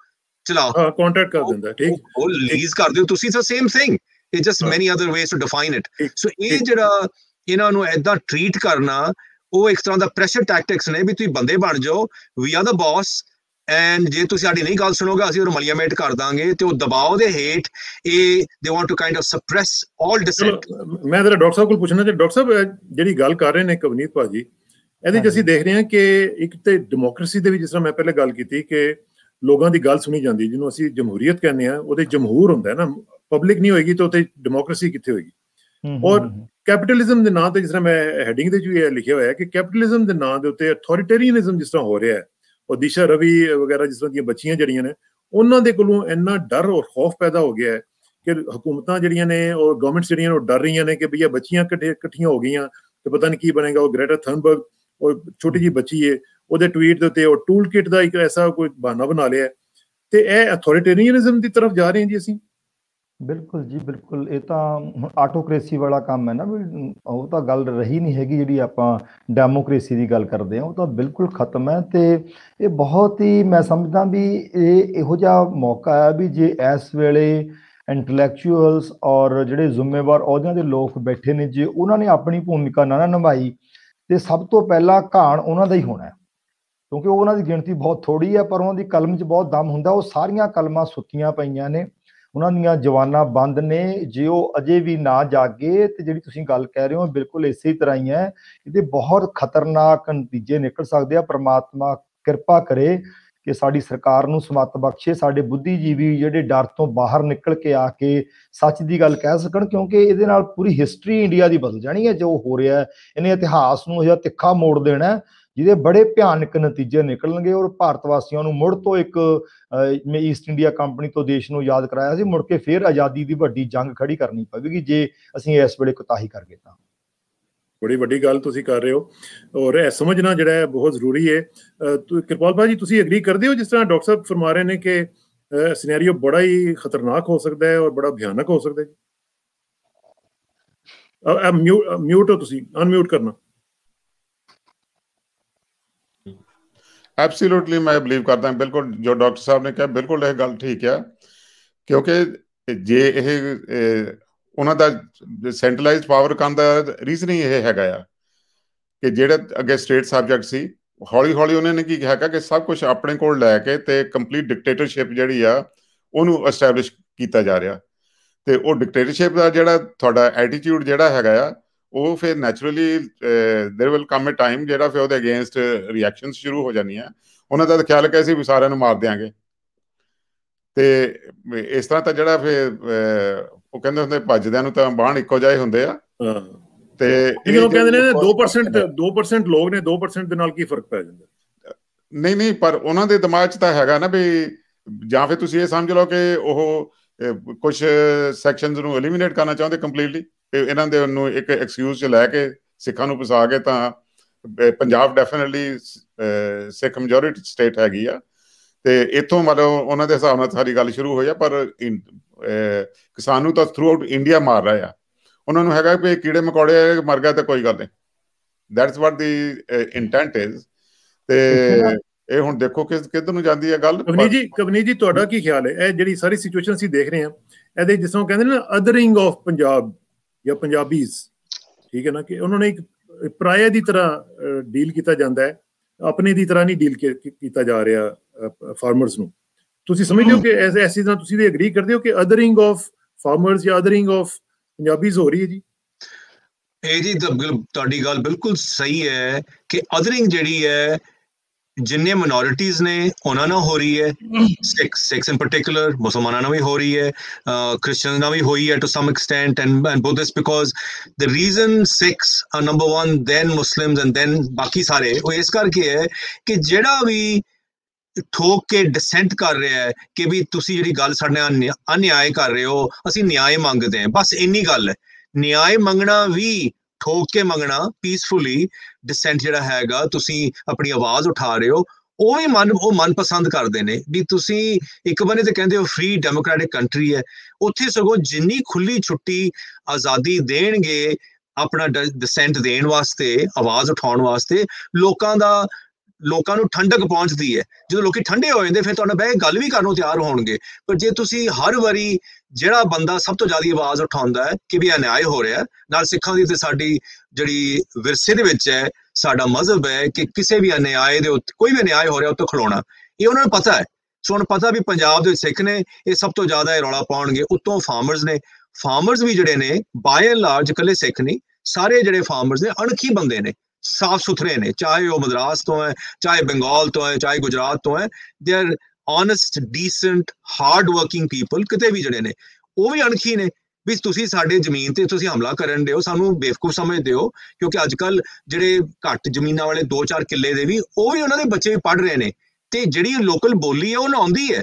ਚਲਾ ਹਾਂ ਕੰਟਰੈਕਟ ਕਰ ਦਿੰਦਾ ਠੀਕ ਉਹ ਲੀਜ਼ ਕਰ ਦਿਓ ਤੁਸੀਂ ਤਾਂ same thing it just many other ways to define it so ਇਹ ਜਿਹੜਾ ਇਹਨਾਂ ਨੂੰ ਐਦਾਂ ਟ੍ਰੀਟ ਕਰਨਾ ਉਹ ਇੱਕ ਤਰ੍ਹਾਂ ਦਾ ਪ੍ਰੈਸ਼ਰ ਟੈਕਟਿਕਸ ਨੇ ਵੀ ਤੁਸੀਂ ਬੰਦੇ ਬਣ ਜਾਓ we are the boss and ਜੇ ਤੁਸੀਂ ਸਾਡੀ ਨਹੀਂ ਗੱਲ ਸੁਣੋਗੇ ਅਸੀਂ ਉਹ ਮਲੀਆਮੇਟ ਕਰ ਦਾਂਗੇ ਤੇ ਉਹ ਦਬਾਅ ਦੇ ਹੇਠ ਇਹ they want to kind of suppress all dissent ਮੈਂ ਜਰਾ ਡਾਕਟਰ ਸਾਹਿਬ ਕੋਲ ਪੁੱਛਣਾ ਤੇ ਡਾਕਟਰ ਸਾਹਿਬ ਜਿਹੜੀ ਗੱਲ ਕਰ ਰਹੇ ਨੇ ਕਵਨੀਤ ਭਾਜੀ ਇਹਦੇ ਚ ਅਸੀਂ ਦੇਖ ਰਹੇ ਹਾਂ ਕਿ ਇੱਕ ਤੇ ਡੈਮੋਕ੍ਰੇਸੀ ਦੇ ਵਿੱਚ ਜਿਸ ਤਰ੍ਹਾਂ ਮੈਂ ਪਹਿਲੇ ਗੱਲ ਕੀਤੀ ਕਿ ਲੋਕਾਂ ਦੀ ਗੱਲ ਸੁਣੀ ਜਾਂਦੀ ਜਿਹਨੂੰ ਅਸੀਂ ਜਮਹੂਰੀਅਤ ਕਹਿੰਦੇ ਆ ਉਹਦੇ ਜਮਹੂਰ ਹੁੰਦਾ ਹੈ ਨਾ ਪਬਲਿਕ ਨਹੀਂ ਹੋਏਗੀ ਤਾਂ ਉੱਥੇ ਡੈਮੋਕ੍ਰੇਸੀ ਕਿੱਥੇ ਹੋਏਗੀ ਔਰ ਕੈਪੀਟਲਿਜ਼ਮ ਦੇ ਨਾਂ ਤੇ ਜਿਸ ਤਰ੍ਹਾਂ ਮੈਂ ਹੈਡਿੰਗ ਦੇ ਵਿੱਚ ਵੀ ਲਿਖਿਆ ਹੋਇਆ ਹੈ ਕਿ ਕੈਪੀਟਲਿਜ਼ਮ ਦੇ ਨਾਂ ਦੇ ਉੱਤੇ ਅਥਾਰਟੇਰੀਅਨਿਜ਼ਮ ਜਿਸ ਤਰ੍ਹਾਂ ਹੋ ਰਿਹਾ ਹੈ ਔਰ ਦਿਸ਼ਾ ਰਵੀ ਵਗੈਰਾ ਜਿਸ ਤਰ੍ਹਾਂ ਦੀਆਂ ਬੱਚੀਆਂ ਜਿਹੜੀਆਂ ਨੇ ਉਹਨਾਂ ਦੇ ਕੋਲੋਂ ਇੰਨਾ ਡਰ ਔਰ ਖੌਫ ਪੈਦਾ ਹੋ ਗਿਆ ਹੈ ਕਿ ਹਕੂਮਤਾਂ ਜਿਹੜੀਆਂ ਨੇ ਔਰ ਗਵਰਨਮੈਂਟਸ ਜਿਹੜੀਆਂ ਉਹ ਡਰ ਰਹੀਆਂ ਨੇ ਕਿ ਭਈਆ ਬੱਚੀਆਂ ਇਕੱਠੀਆਂ ਹੋ ਗਈਆਂ ਤੇ ਪਤਾ ਨਹੀਂ ਕੀ ਬਣੇਗਾ ਉਹ ਗ੍ਰੇਟਰ ਥਨਬਰਗ ਉਹ ਛੋਟੀ ਜੀ ਬੱਚੀ ਏ ਉਹਦੇ ਟਵੀਟ ਦੇ ਉੱਤੇ ਉਹ ਟੂਲ ਕਿਟ ਦਾ ਇੱਕ ਐਸਾ ਕੋਈ ਬਹਾਨਾ ਬਣਾ ਲਿਆ ਤੇ ਇਹ ਅਥਾਰਟੇਰੀਅਨਿਜ਼ਮ ਦੀ ਤਰਫ ਜਾ ਰਹੇ ਹਾਂ ਜੀ ਅਸੀਂ ਬਿਲਕੁਲ ਜੀ ਬਿਲਕੁਲ ਇਹ ਤਾਂ ਆਟੋਕ੍ਰੇਸੀ ਵਾਲਾ ਕੰਮ ਹੈ ਨਾ ਵੀ ਉਹ ਤਾਂ ਗੱਲ ਰਹੀ ਨਹੀਂ ਹੈਗੀ ਜਿਹੜੀ ਆਪਾਂ ਡੈਮੋਕ੍ਰੇਸੀ ਦੀ ਗੱਲ ਕਰਦੇ ਆ ਉਹ ਤਾਂ ਬਿਲਕੁਲ ਖਤਮ ਹੈ ਤੇ ਇਹ ਬਹੁਤ ਹੀ ਮੈਂ ਸਮਝਦਾ ਵੀ ਇਹ ਇਹੋ ਜਿਹਾ ਮੌਕਾ ਹੈ ਵੀ ਜੇ ਇਸ ਵੇਲੇ ਇੰਟੈਲੈਕਚੁਅਲਸ ਔਰ ਜਿਹੜੇ ਜ਼ਿੰਮੇਵਾਰ ਅਹੁਦਿਆਂ ਦੇ ਲੋਕ ਬੈਠੇ ਨੇ ਜੇ ਉਹਨਾਂ ਨੇ ਆਪਣੀ ਭੂਮਿਕਾ ਨਾ ਨਿਭਾਈ ਤੇ ਸਭ ਤੋਂ ਪਹਿਲਾਂ ਘਾਣ ਉਹਨਾਂ ਦਾ ਹੀ ਹੋਣਾ ਕਿਉਂਕਿ ਉਹਨਾਂ ਦੀ ਗਿਣਤੀ ਬਹੁਤ ਥੋੜੀ ਹੈ ਪਰ ਉਹਨਾਂ ਦੀ ਕਲਮ 'ਚ ਬਹੁਤ ਦਮ ਹੁੰਦਾ ਉਹ ਸਾਰੀਆਂ ਕਲਮਾਂ ਸੁੱਤੀਆਂ ਪਈਆਂ ਨੇ ਉਹਨਾਂ ਦੀਆਂ ਜਵਾਨਾਂ ਬੰਦ ਨੇ ਜੇ ਉਹ ਅਜੇ ਵੀ ਨਾ ਜਾਗੇ ਤੇ ਜਿਹੜੀ ਤੁਸੀਂ ਗੱਲ ਕਹਿ ਰਹੇ ਹੋ ਬਿਲਕੁਲ ਇਸੇ ਤਰ੍ਹਾਂ ਹੀ ਹੈ ਇਹਦੇ ਬਹੁਤ ਖਤਰਨਾਕ ਨਤੀਜੇ ਨਿਕਲ ਸਕਦੇ ਆ ਪ੍ਰਮਾਤਮਾ ਕਿਰਪਾ ਕਰੇ ਕਿ ਸਾਡੀ ਸਰਕਾਰ ਨੂੰ ਸਮਤ ਬਖਸ਼ੇ ਸਾਡੇ ਬੁੱਧੀਜੀਵੀ ਜਿਹੜੇ ਡਰ ਤੋਂ ਬਾਹਰ ਨਿਕਲ ਕੇ ਆ ਕੇ ਸੱਚ ਦੀ ਗੱਲ ਕਹਿ ਸਕਣ ਕਿਉਂਕਿ ਇਹਦੇ ਨਾਲ ਪੂਰੀ ਹਿਸਟਰੀ ਇੰਡੀਆ ਦੀ ਬਦਲ ਜਾਣੀ ਹੈ ਜੋ ਹੋ ਰਿਹਾ ਹੈ ਇਹਨੇ ਇਤਿਹਾਸ ਨੂੰ ਜਿਹੜਾ ਤਿੱਖਾ ਮੋੜ ਦੇਣਾ ਜਿਹਦੇ ਬੜੇ ਭਿਆਨਕ ਨਤੀਜੇ ਨਿਕਲਣਗੇ ਔਰ ਭਾਰਤ ਵਾਸੀਆਂ ਨੂੰ ਮੁੜ ਤੋਂ ਇੱਕ ਈਸਟ ਇੰਡੀਆ ਕੰਪਨੀ ਤੋਂ ਦੇਸ਼ ਨੂੰ ਯਾਦ ਕਰਾਇਆ ਸੀ ਮੁੜ ਕੇ ਫੇਰ ਆਜ਼ਾਦੀ ਦੀ ਵੱਡੀ ਜੰਗ ਖੜੀ ਕਰਨੀ ਪਵੇਗੀ ਜੇ ਅਸੀਂ ਇਸ ਵੇਲੇ ਕੁਤਾਹੀ ਕਰ ਗਏ ਤਾਂ ਬੜੀ ਵੱਡੀ ਗੱਲ ਤੁਸੀਂ ਕਰ ਰਹੇ ਹੋ ਔਰ ਇਹ ਸਮਝਣਾ ਜਿਹੜਾ ਹੈ ਬਹੁਤ ਜ਼ਰੂਰੀ ਹੈ ਕਿਰਪਾਲ ਭਾਜੀ ਤੁਸੀਂ ਐਗਰੀ ਕਰਦੇ ਹੋ ਜਿਸ ਤਰ੍ਹਾਂ ਡਾਕਟਰ ਸਾਹਿਬ ਫਰਮਾ ਰਹੇ ਨੇ ਕਿ ਸਿਨੈਰੀਓ ਬੜਾ ਹੀ ਖਤਰਨਾਕ ਹੋ ਸਕਦਾ ਹੈ ਔਰ ਬੜਾ ਭਿਆਨਕ ਹੋ ਸਕਦਾ ਹੈ ਅ ਮਿਊਟ ਹੋ ਤੁਸੀਂ ਅਨਮਿਊਟ ਕਰਨਾ ਐਬਸੋਲੂਟਲੀ ਮੈਂ ਬਲੀਵ ਕਰਦਾ ਹਾਂ ਬਿਲਕੁਲ ਜੋ ਡਾਕਟਰ ਸਾਹਿਬ ਨੇ ਕਿਹਾ ਬਿਲਕੁਲ ਇਹ ਗੱਲ ਠੀਕ ਹੈ ਕਿਉਂਕਿ ਜੇ ਇਹ ਉਹਨਾਂ ਦਾ ਸੈਂਟਰਲਾਈਜ਼ਡ ਪਾਵਰ ਕਰਨ ਦਾ ਰੀਜ਼ਨ ਹੀ ਇਹ ਹੈਗਾ ਆ ਕਿ ਜਿਹੜਾ ਅੱਗੇ ਸਟੇਟ ਸਬਜੈਕਟ ਸੀ ਹੌਲੀ ਹੌਲੀ ਉਹਨਾਂ ਨੇ ਕੀ ਕਿਹਾ ਕਿ ਸਭ ਕੁਝ ਆਪਣੇ ਕੋਲ ਲੈ ਕੇ ਤੇ ਕੰਪਲੀਟ ਡਿਕਟੇਟਰਸ਼ਿਪ ਜਿਹੜੀ ਆ ਉਹਨੂੰ ਐਸਟੈਬਲਿਸ਼ ਕੀਤਾ ਜਾ ਰਿਹਾ ਤੇ ਉਹ ਡਿਕਟੇਟਰਸ਼ਿਪ ਦਾ ਜਿਹੜਾ ਤੁਹਾਡਾ ਐਟੀਟਿਊਡ ਜਿਹੜਾ ਹੈਗਾ ਆ ਉਹ ਫਿਰ naturally there will come a time ਜਿਹੜਾ ਫਿਰ ਉਹਦੇ ਅਗੇਂਸਟ ਰਿਐਕਸ਼ਨਸ ਸ਼ੁਰੂ ਹੋ ਜਾਣੀਆਂ ਉਹਨਾਂ ਦਾ ਖਿਆਲ ਕਿ ਅਸੀਂ ਵੀ ਸਾਰਿਆਂ ਨੂੰ ਮਾਰ ਦੇਾਂਗੇ ਤੇ ਇਸ ਤਰ੍ਹਾਂ ਤਾਂ ਜਿਹੜਾ ਫਿਰ ਉਹ ਕਹਿੰਦੇ ਹੁੰਦੇ ਭੱਜਦਿਆਂ ਨੂੰ ਤਾਂ ਬਾਣ ਇੱਕੋ ਜਾਈ ਹੁੰਦੇ ਆ ਤੇ ਇਹ ਲੋਕ ਕਹਿੰਦੇ ਨੇ 2% 2% ਲੋਕ ਨੇ 2% ਦੇ ਨਾਲ ਕੀ ਫਰਕ ਪੈ ਜਾਂਦਾ ਨਹੀਂ ਨਹੀਂ ਪਰ ਉਹਨਾਂ ਦੇ ਦਿਮਾਗ 'ਚ ਤਾਂ ਹੈਗਾ ਨਾ ਵੀ ਜਾਂ ਫਿਰ ਤੁਸੀਂ ਇਹ ਸਮਝ ਲਓ ਕਿ ਉਹ ਕੁਝ ਸੈਕਸ਼ਨਸ ਨੂੰ ਐਲੀਮੀਨੇਟ ਕਰਨਾ ਚਾਹੁੰਦੇ ਕੰਪਲੀਟਲੀ ਤੇ ਇਹਨਾਂ ਦੇ ਨੂੰ ਇੱਕ ਐਕਸਕਿਊਜ਼ ਚ ਲੈ ਕੇ ਸਿੱਖਾਂ ਨੂੰ ਫਸਾ ਕੇ ਤਾਂ Punjab definitely Sikh majority state ਹੈਗੀ ਆ ਤੇ ਇਥੋਂ ਮਤਲਬ ਉਹਨਾਂ ਦੇ ਹਿਸਾਬ ਨਾਲ ਸਾਰੀ ਗੱਲ ਸ਼ੁਰੂ ਹੋਈ ਆ ਪਰ ਕਿਸਾਨ ਨੂੰ ਤਾਂ ਥਰੂ ਆਊਟ ਇੰਡੀਆ ਮਾਰ ਰਹਾ ਆ ਉਹਨਾਂ ਨੂੰ ਹੈਗਾ ਕਿ ਕੀੜੇ ਮਕੌੜੇ ਮਰ ਗਿਆ ਤਾਂ ਕੋਈ ਗੱਲ ਨਹੀਂ that's what the intent is ਤੇ ਇਹ ਹੁਣ ਦੇਖੋ ਕਿ ਕਿੱਧਰ ਨੂੰ ਜਾਂਦੀ ਹੈ ਗੱਲ ਕਬਨੀ ਜੀ ਕਬਨੀ ਜੀ ਤੁਹਾਡਾ ਕੀ ਖਿਆਲ ਹੈ ਇਹ ਜਿਹੜੀ ਸਾਰੀ ਸਿਚੁਏਸ਼ਨ ਅਸੀਂ ਦੇਖ ਰਹੇ ਆ ਇਹਦੇ ਜਿਸੋਂ ਕਹਿੰਦੇ ਨੇ ਅਦਰਿੰਗ ਆਫ ਪੰਜਾਬ ਜਾਂ ਪੰਜਾਬੀਜ਼ ਠੀਕ ਹੈ ਨਾ ਕਿ ਉਹਨਾਂ ਨੇ ਇੱਕ ਪ੍ਰਾਇਆ ਦੀ ਤਰ੍ਹਾਂ ਡੀਲ ਕੀਤਾ ਜਾਂਦਾ ਹੈ ਆਪਣੇ ਦੀ ਤਰ੍ਹਾਂ ਨਹੀਂ ਡੀਲ ਕੀਤਾ ਜਾ ਰਿਹਾ ਫਾਰਮਰਸ ਨੂੰ ਤੁਸੀਂ ਸਮਝਦੇ ਹੋ ਕਿ ਐਸੇ ਐਸੀ ਤਰ੍ਹਾਂ ਤੁਸੀਂ ਵੀ ਐਗਰੀ ਕਰਦੇ ਹੋ ਕਿ ਅਦਰਿੰਗ ਆਫ ਫਾਰਮਰਸ ਜਾਂ ਅਦਰਿੰਗ ਆਫ ਪੰਜਾਬੀਜ਼ ਹੋ ਰਹੀ ਹੈ ਜੀ ਇਹ ਜੀ ਤੁਹਾਡੀ ਗੱਲ ਬਿਲਕੁਲ ਸਹੀ ਹੈ ਕਿ ਅਦਰਿੰਗ ਜਿਹੜੀ ਹੈ ਜਿੰਨੇ ਮਿਨੋਰਿਟੀਜ਼ ਨੇ ਉਹਨਾਂ ਨਾਲ ਹੋ ਰਹੀ ਹੈ ਸਿਕਸ ਸਿਕਸ ਇਨ ਪਾਰਟਿਕੂਲਰ ਮੁਸਲਮਾਨਾਂ ਨਾਲ ਵੀ ਹੋ ਰਹੀ ਹੈ ਕ੍ਰਿਸਚੀਅਨ ਨਾਲ ਵੀ ਹੋਈ ਹੈ to some extent and and is because the reason Sikhs ਆ number 1 then Muslims and then ਬਾਕੀ ਸਾਰੇ ਉਹ ਇਸ ਕਰਕੇ ਹੈ ਕਿ ਜਿਹੜਾ ਵੀ ਠੋਕ ਕੇ ਡਿਸੈਂਟ ਕਰ ਰਿਹਾ ਹੈ ਕਿ ਵੀ ਤੁਸੀਂ ਜਿਹੜੀ ਗੱਲ ਸਾਡੇ ਨਾਲ ਅਨਿਆਏ ਕਰ ਰਹੇ ਹੋ ਅਸੀਂ ਨਿਆਂ ਮੰਗਦੇ ਹਾਂ ਬਸ ਇੰਨੀ ਗੱਲ ਹੈ ਨਿਆਂ ਮੰਗਣਾ ਵੀ ਠੋਕ ਕੇ ਮੰਗਣਾ ਪੀਸਫੁਲੀ ਡਿਸੈਂਟ ਜਿਹੜਾ ਹੈਗਾ ਤੁਸੀਂ ਆਪਣੀ ਆਵਾਜ਼ ਉਠਾ ਰਹੇ ਹੋ ਉਹ ਵੀ ਮਨ ਉਹ ਮਨ ਪਸੰਦ ਕਰਦੇ ਨੇ ਵੀ ਤੁਸੀਂ ਇੱਕ ਬੰਨੇ ਤੇ ਕਹਿੰਦੇ ਹੋ ਫ੍ਰੀ ਡੈਮੋਕ੍ਰੈਟਿਕ ਕੰਟਰੀ ਹੈ ਉੱਥੇ ਸਗੋਂ ਜਿੰਨੀ ਖੁੱਲੀ ਛੁੱਟੀ ਆਜ਼ਾਦੀ ਦੇਣਗੇ ਆਪਣਾ ਡਿਸੈਂਟ ਦੇਣ ਵਾਸਤੇ ਆਵਾਜ਼ ਉਠਾਉਣ ਵਾਸਤੇ ਲੋਕਾਂ ਦਾ ਲੋਕਾਂ ਨੂੰ ਠੰਡਕ ਪਹੁੰਚਦੀ ਹੈ ਜਦੋਂ ਲੋਕੀ ਠੰਡੇ ਹੋ ਜਾਂਦੇ ਫਿਰ ਤੁਹਾਡਾ ਬਹਿ ਗੱਲ ਵੀ ਕਰਨ ਨੂੰ ਤਿਆਰ ਹੋਣਗੇ ਪਰ ਜੇ ਤੁਸੀਂ ਹਰ ਵਾਰੀ ਜਿਹੜਾ ਬੰਦਾ ਸਭ ਤੋਂ ਜ਼ਿਆਦਾ ਆਵਾਜ਼ ਉਠਾਉਂਦਾ ਹੈ ਕਿ ਵੀ ਅਨਿਆਇ ਹੋ ਰਿਹਾ ਹੈ ਨਾਲ ਸਿੱਖਾਂ ਦੀ ਤੇ ਸਾਡੀ ਜਿਹੜੀ ਵਿਰਸੇ ਦੇ ਵਿੱਚ ਹੈ ਸਾਡਾ ਮਜ਼ਹਬ ਹੈ ਕਿ ਕਿਸੇ ਵੀ ਅਨਿਆਇ ਦੇ ਉੱਤੇ ਕੋਈ ਵੀ ਅਨਿਆਇ ਹੋ ਰਿਹਾ ਉੱਤੇ ਖਲੋਣਾ ਇਹ ਉਹਨਾਂ ਨੂੰ ਪਤਾ ਹੈ ਸੋ ਉਹਨਾਂ ਪਤਾ ਵੀ ਪੰਜਾਬ ਦੇ ਸਿੱਖ ਨੇ ਇਹ ਸਭ ਤੋਂ ਜ਼ਿਆਦਾ ਇਹ ਰੌਲਾ ਪਾਉਣਗੇ ਉੱਤੋਂ ਫਾਰਮਰਸ ਨੇ ਫਾਰਮਰਸ ਵੀ ਜਿਹੜੇ ਨੇ ਬਾਈ ਲਾਰਜ ਕੱਲੇ ਸਿੱਖ ਨਹੀਂ ਸਾਰੇ ਜਿਹੜੇ ਫਾਰਮਰਸ ਨੇ ਅਣਖੀ ਬੰਦੇ ਨੇ ਸਾਫ ਸੁਥਰੇ ਨੇ ਚਾਹੇ ਉਹ ਮਦਰਾਸ ਤੋਂ ਹੈ ਚਾਹੇ ਬੰਗਾਲ ਤੋਂ ਹੈ ਚਾਹੇ ਗੁਜਰਾਤ ਤੋਂ ਹੈ they are honest decent hard working people ਕਿਤੇ ਵੀ ਜਿਹੜੇ ਨੇ ਉਹ ਵੀ ਅਣਖੀ ਨੇ ਵੀ ਤੁਸੀਂ ਸਾਡੇ ਜ਼ਮੀਨ ਤੇ ਤੁਸੀਂ ਹਮਲਾ ਕਰਨ ਦੇ ਹੋ ਸਾਨੂੰ ਬੇਵਕੂਫ ਸਮਝਦੇ ਹੋ ਕਿਉਂਕਿ ਅੱਜ ਕੱਲ ਜਿਹੜੇ ਘੱਟ ਜ਼ਮੀਨਾਂ ਵਾਲੇ 2-4 ਕਿੱਲੇ ਦੇ ਵੀ ਉਹ ਵੀ ਉਹਨਾਂ ਦੇ ਬੱਚੇ ਵੀ ਪੜ ਰਹੇ ਨੇ ਤੇ ਜਿਹੜੀ ਲੋਕਲ ਬੋਲੀ ਹੈ ਉਹ ਨਾ ਹੈ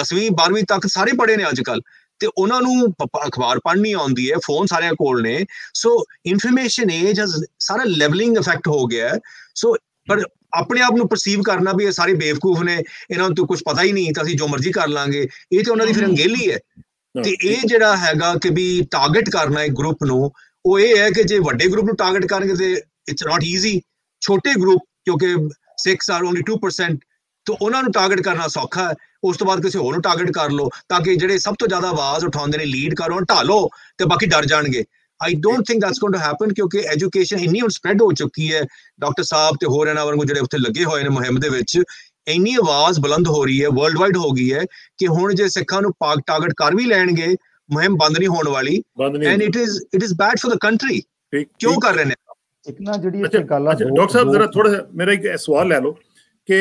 10ਵੀਂ 12ਵੀਂ ਤੱਕ ਸਾਰੇ ਪੜੇ ਨੇ ਅੱਜ ਕੱਲ ਤੇ ਉਹਨਾਂ ਨੂੰ ਅਖਬਾਰ ਪੜ੍ਹਨੀ ਆਉਂਦੀ ਹੈ ਫੋਨ ਸਾਰਿਆਂ ਕੋਲ ਨੇ ਸੋ ਇਨਫੋਰਮੇਸ਼ਨ ਏਜ ਹਸ ਸਾਰਾ ਲੈਵਲਿੰਗ ਇਫੈਕਟ ਹੋ ਗਿਆ ਸੋ ਪਰ ਆਪਣੇ ਆਪ ਨੂੰ ਪਰਸੀਵ ਕਰਨਾ ਵੀ ਇਹ ਸਾਰੇ ਬੇਵਕੂਫ ਨੇ ਇਹਨਾਂ ਨੂੰ ਤਾਂ ਕੁਝ ਪਤਾ ਹੀ ਨਹੀਂ ਤਾਂ ਅਸੀਂ ਜੋ ਮਰਜ਼ੀ ਕਰ ਲਾਂਗੇ ਇਹ ਤੇ ਉਹਨਾਂ ਦੀ ਫਿਰ ਅੰਗੇਲੀ ਹੈ ਤੇ ਇਹ ਜਿਹੜਾ ਹੈਗਾ ਕਿ ਵੀ ਟਾਰਗੇਟ ਕਰਨਾ ਇੱਕ ਗਰੁੱਪ ਨੂੰ ਉਹ ਇਹ ਹੈ ਕਿ ਜੇ ਵੱਡੇ ਗਰੁੱਪ ਨੂੰ ਟਾਰਗੇਟ ਕਰਨਗੇ ਤੇ ਇਟਸ ਨਾਟ ਈਜ਼ੀ ਛੋਟੇ ਗਰੁੱਪ ਕਿਉਂਕਿ ਸਿਕਸ ਆਰ ਓਨਲੀ 2% ਤੋਂ ਉਹਨਾਂ ਨੂੰ ਟਾਰਗੇਟ ਕਰਨਾ ਸੌਖਾ ਹੈ ਉਸ ਤੋਂ ਬਾਅਦ ਕਿਸੇ ਹੋਰ ਨੂੰ ਟਾਰਗੇਟ ਕਰ ਲਓ ਤਾਂ ਕਿ ਜਿਹੜੇ ਸਭ ਤੋਂ ਜ਼ਿਆਦਾ ਆਵਾਜ਼ ਉਠਾਉਂਦੇ ਨੇ ਲੀਡ ਕਰੋ ਢਾਲੋ ਤੇ ਬਾਕੀ ਡਰ ਜਾਣਗੇ I don't think that's going to happen ਕਿਉਂਕਿ ਐਜੂਕੇਸ਼ਨ ਇੰਨੀ ਹੁਣ ਸਪਰੈਡ ਹੋ ਚੁੱਕੀ ਹੈ ਡਾਕਟਰ ਸਾਹਿਬ ਤੇ ਹੋਰ ਇਹਨਾਂ ਵਾਂਗੂ ਜਿਹੜੇ ਉੱਥੇ ਲੱਗੇ ਹੋਏ ਨੇ ਮੁਹਿੰਮ ਦੇ ਵਿੱਚ ਇੰਨੀ ਆਵਾਜ਼ ਬੁਲੰਦ ਹੋ ਰਹੀ ਹੈ ਵਰਲਡਵਾਈਡ ਹੋ ਗਈ ਹੈ ਕਿ ਹੁਣ ਜੇ ਸਿੱਖਾਂ ਨੂੰ ਪਾਕ ਟਾਰਗੇਟ ਕਰ ਵੀ ਲੈਣਗੇ ਮੁਹਿੰਮ ਬੰਦ ਨਹੀਂ ਹੋਣ ਵਾਲੀ and it is it is bad for the country ਕਿਉਂ ਕਰ ਰਹੇ ਨੇ ਇਤਨਾ ਜਿਹੜੀ ਇੱਥੇ ਗੱਲ ਆ ਡਾਕਟਰ ਸਾਹਿਬ ਜਰਾ ਥੋੜਾ ਮੇਰਾ ਇੱਕ ਸਵਾਲ ਲੈ ਲਓ ਕਿ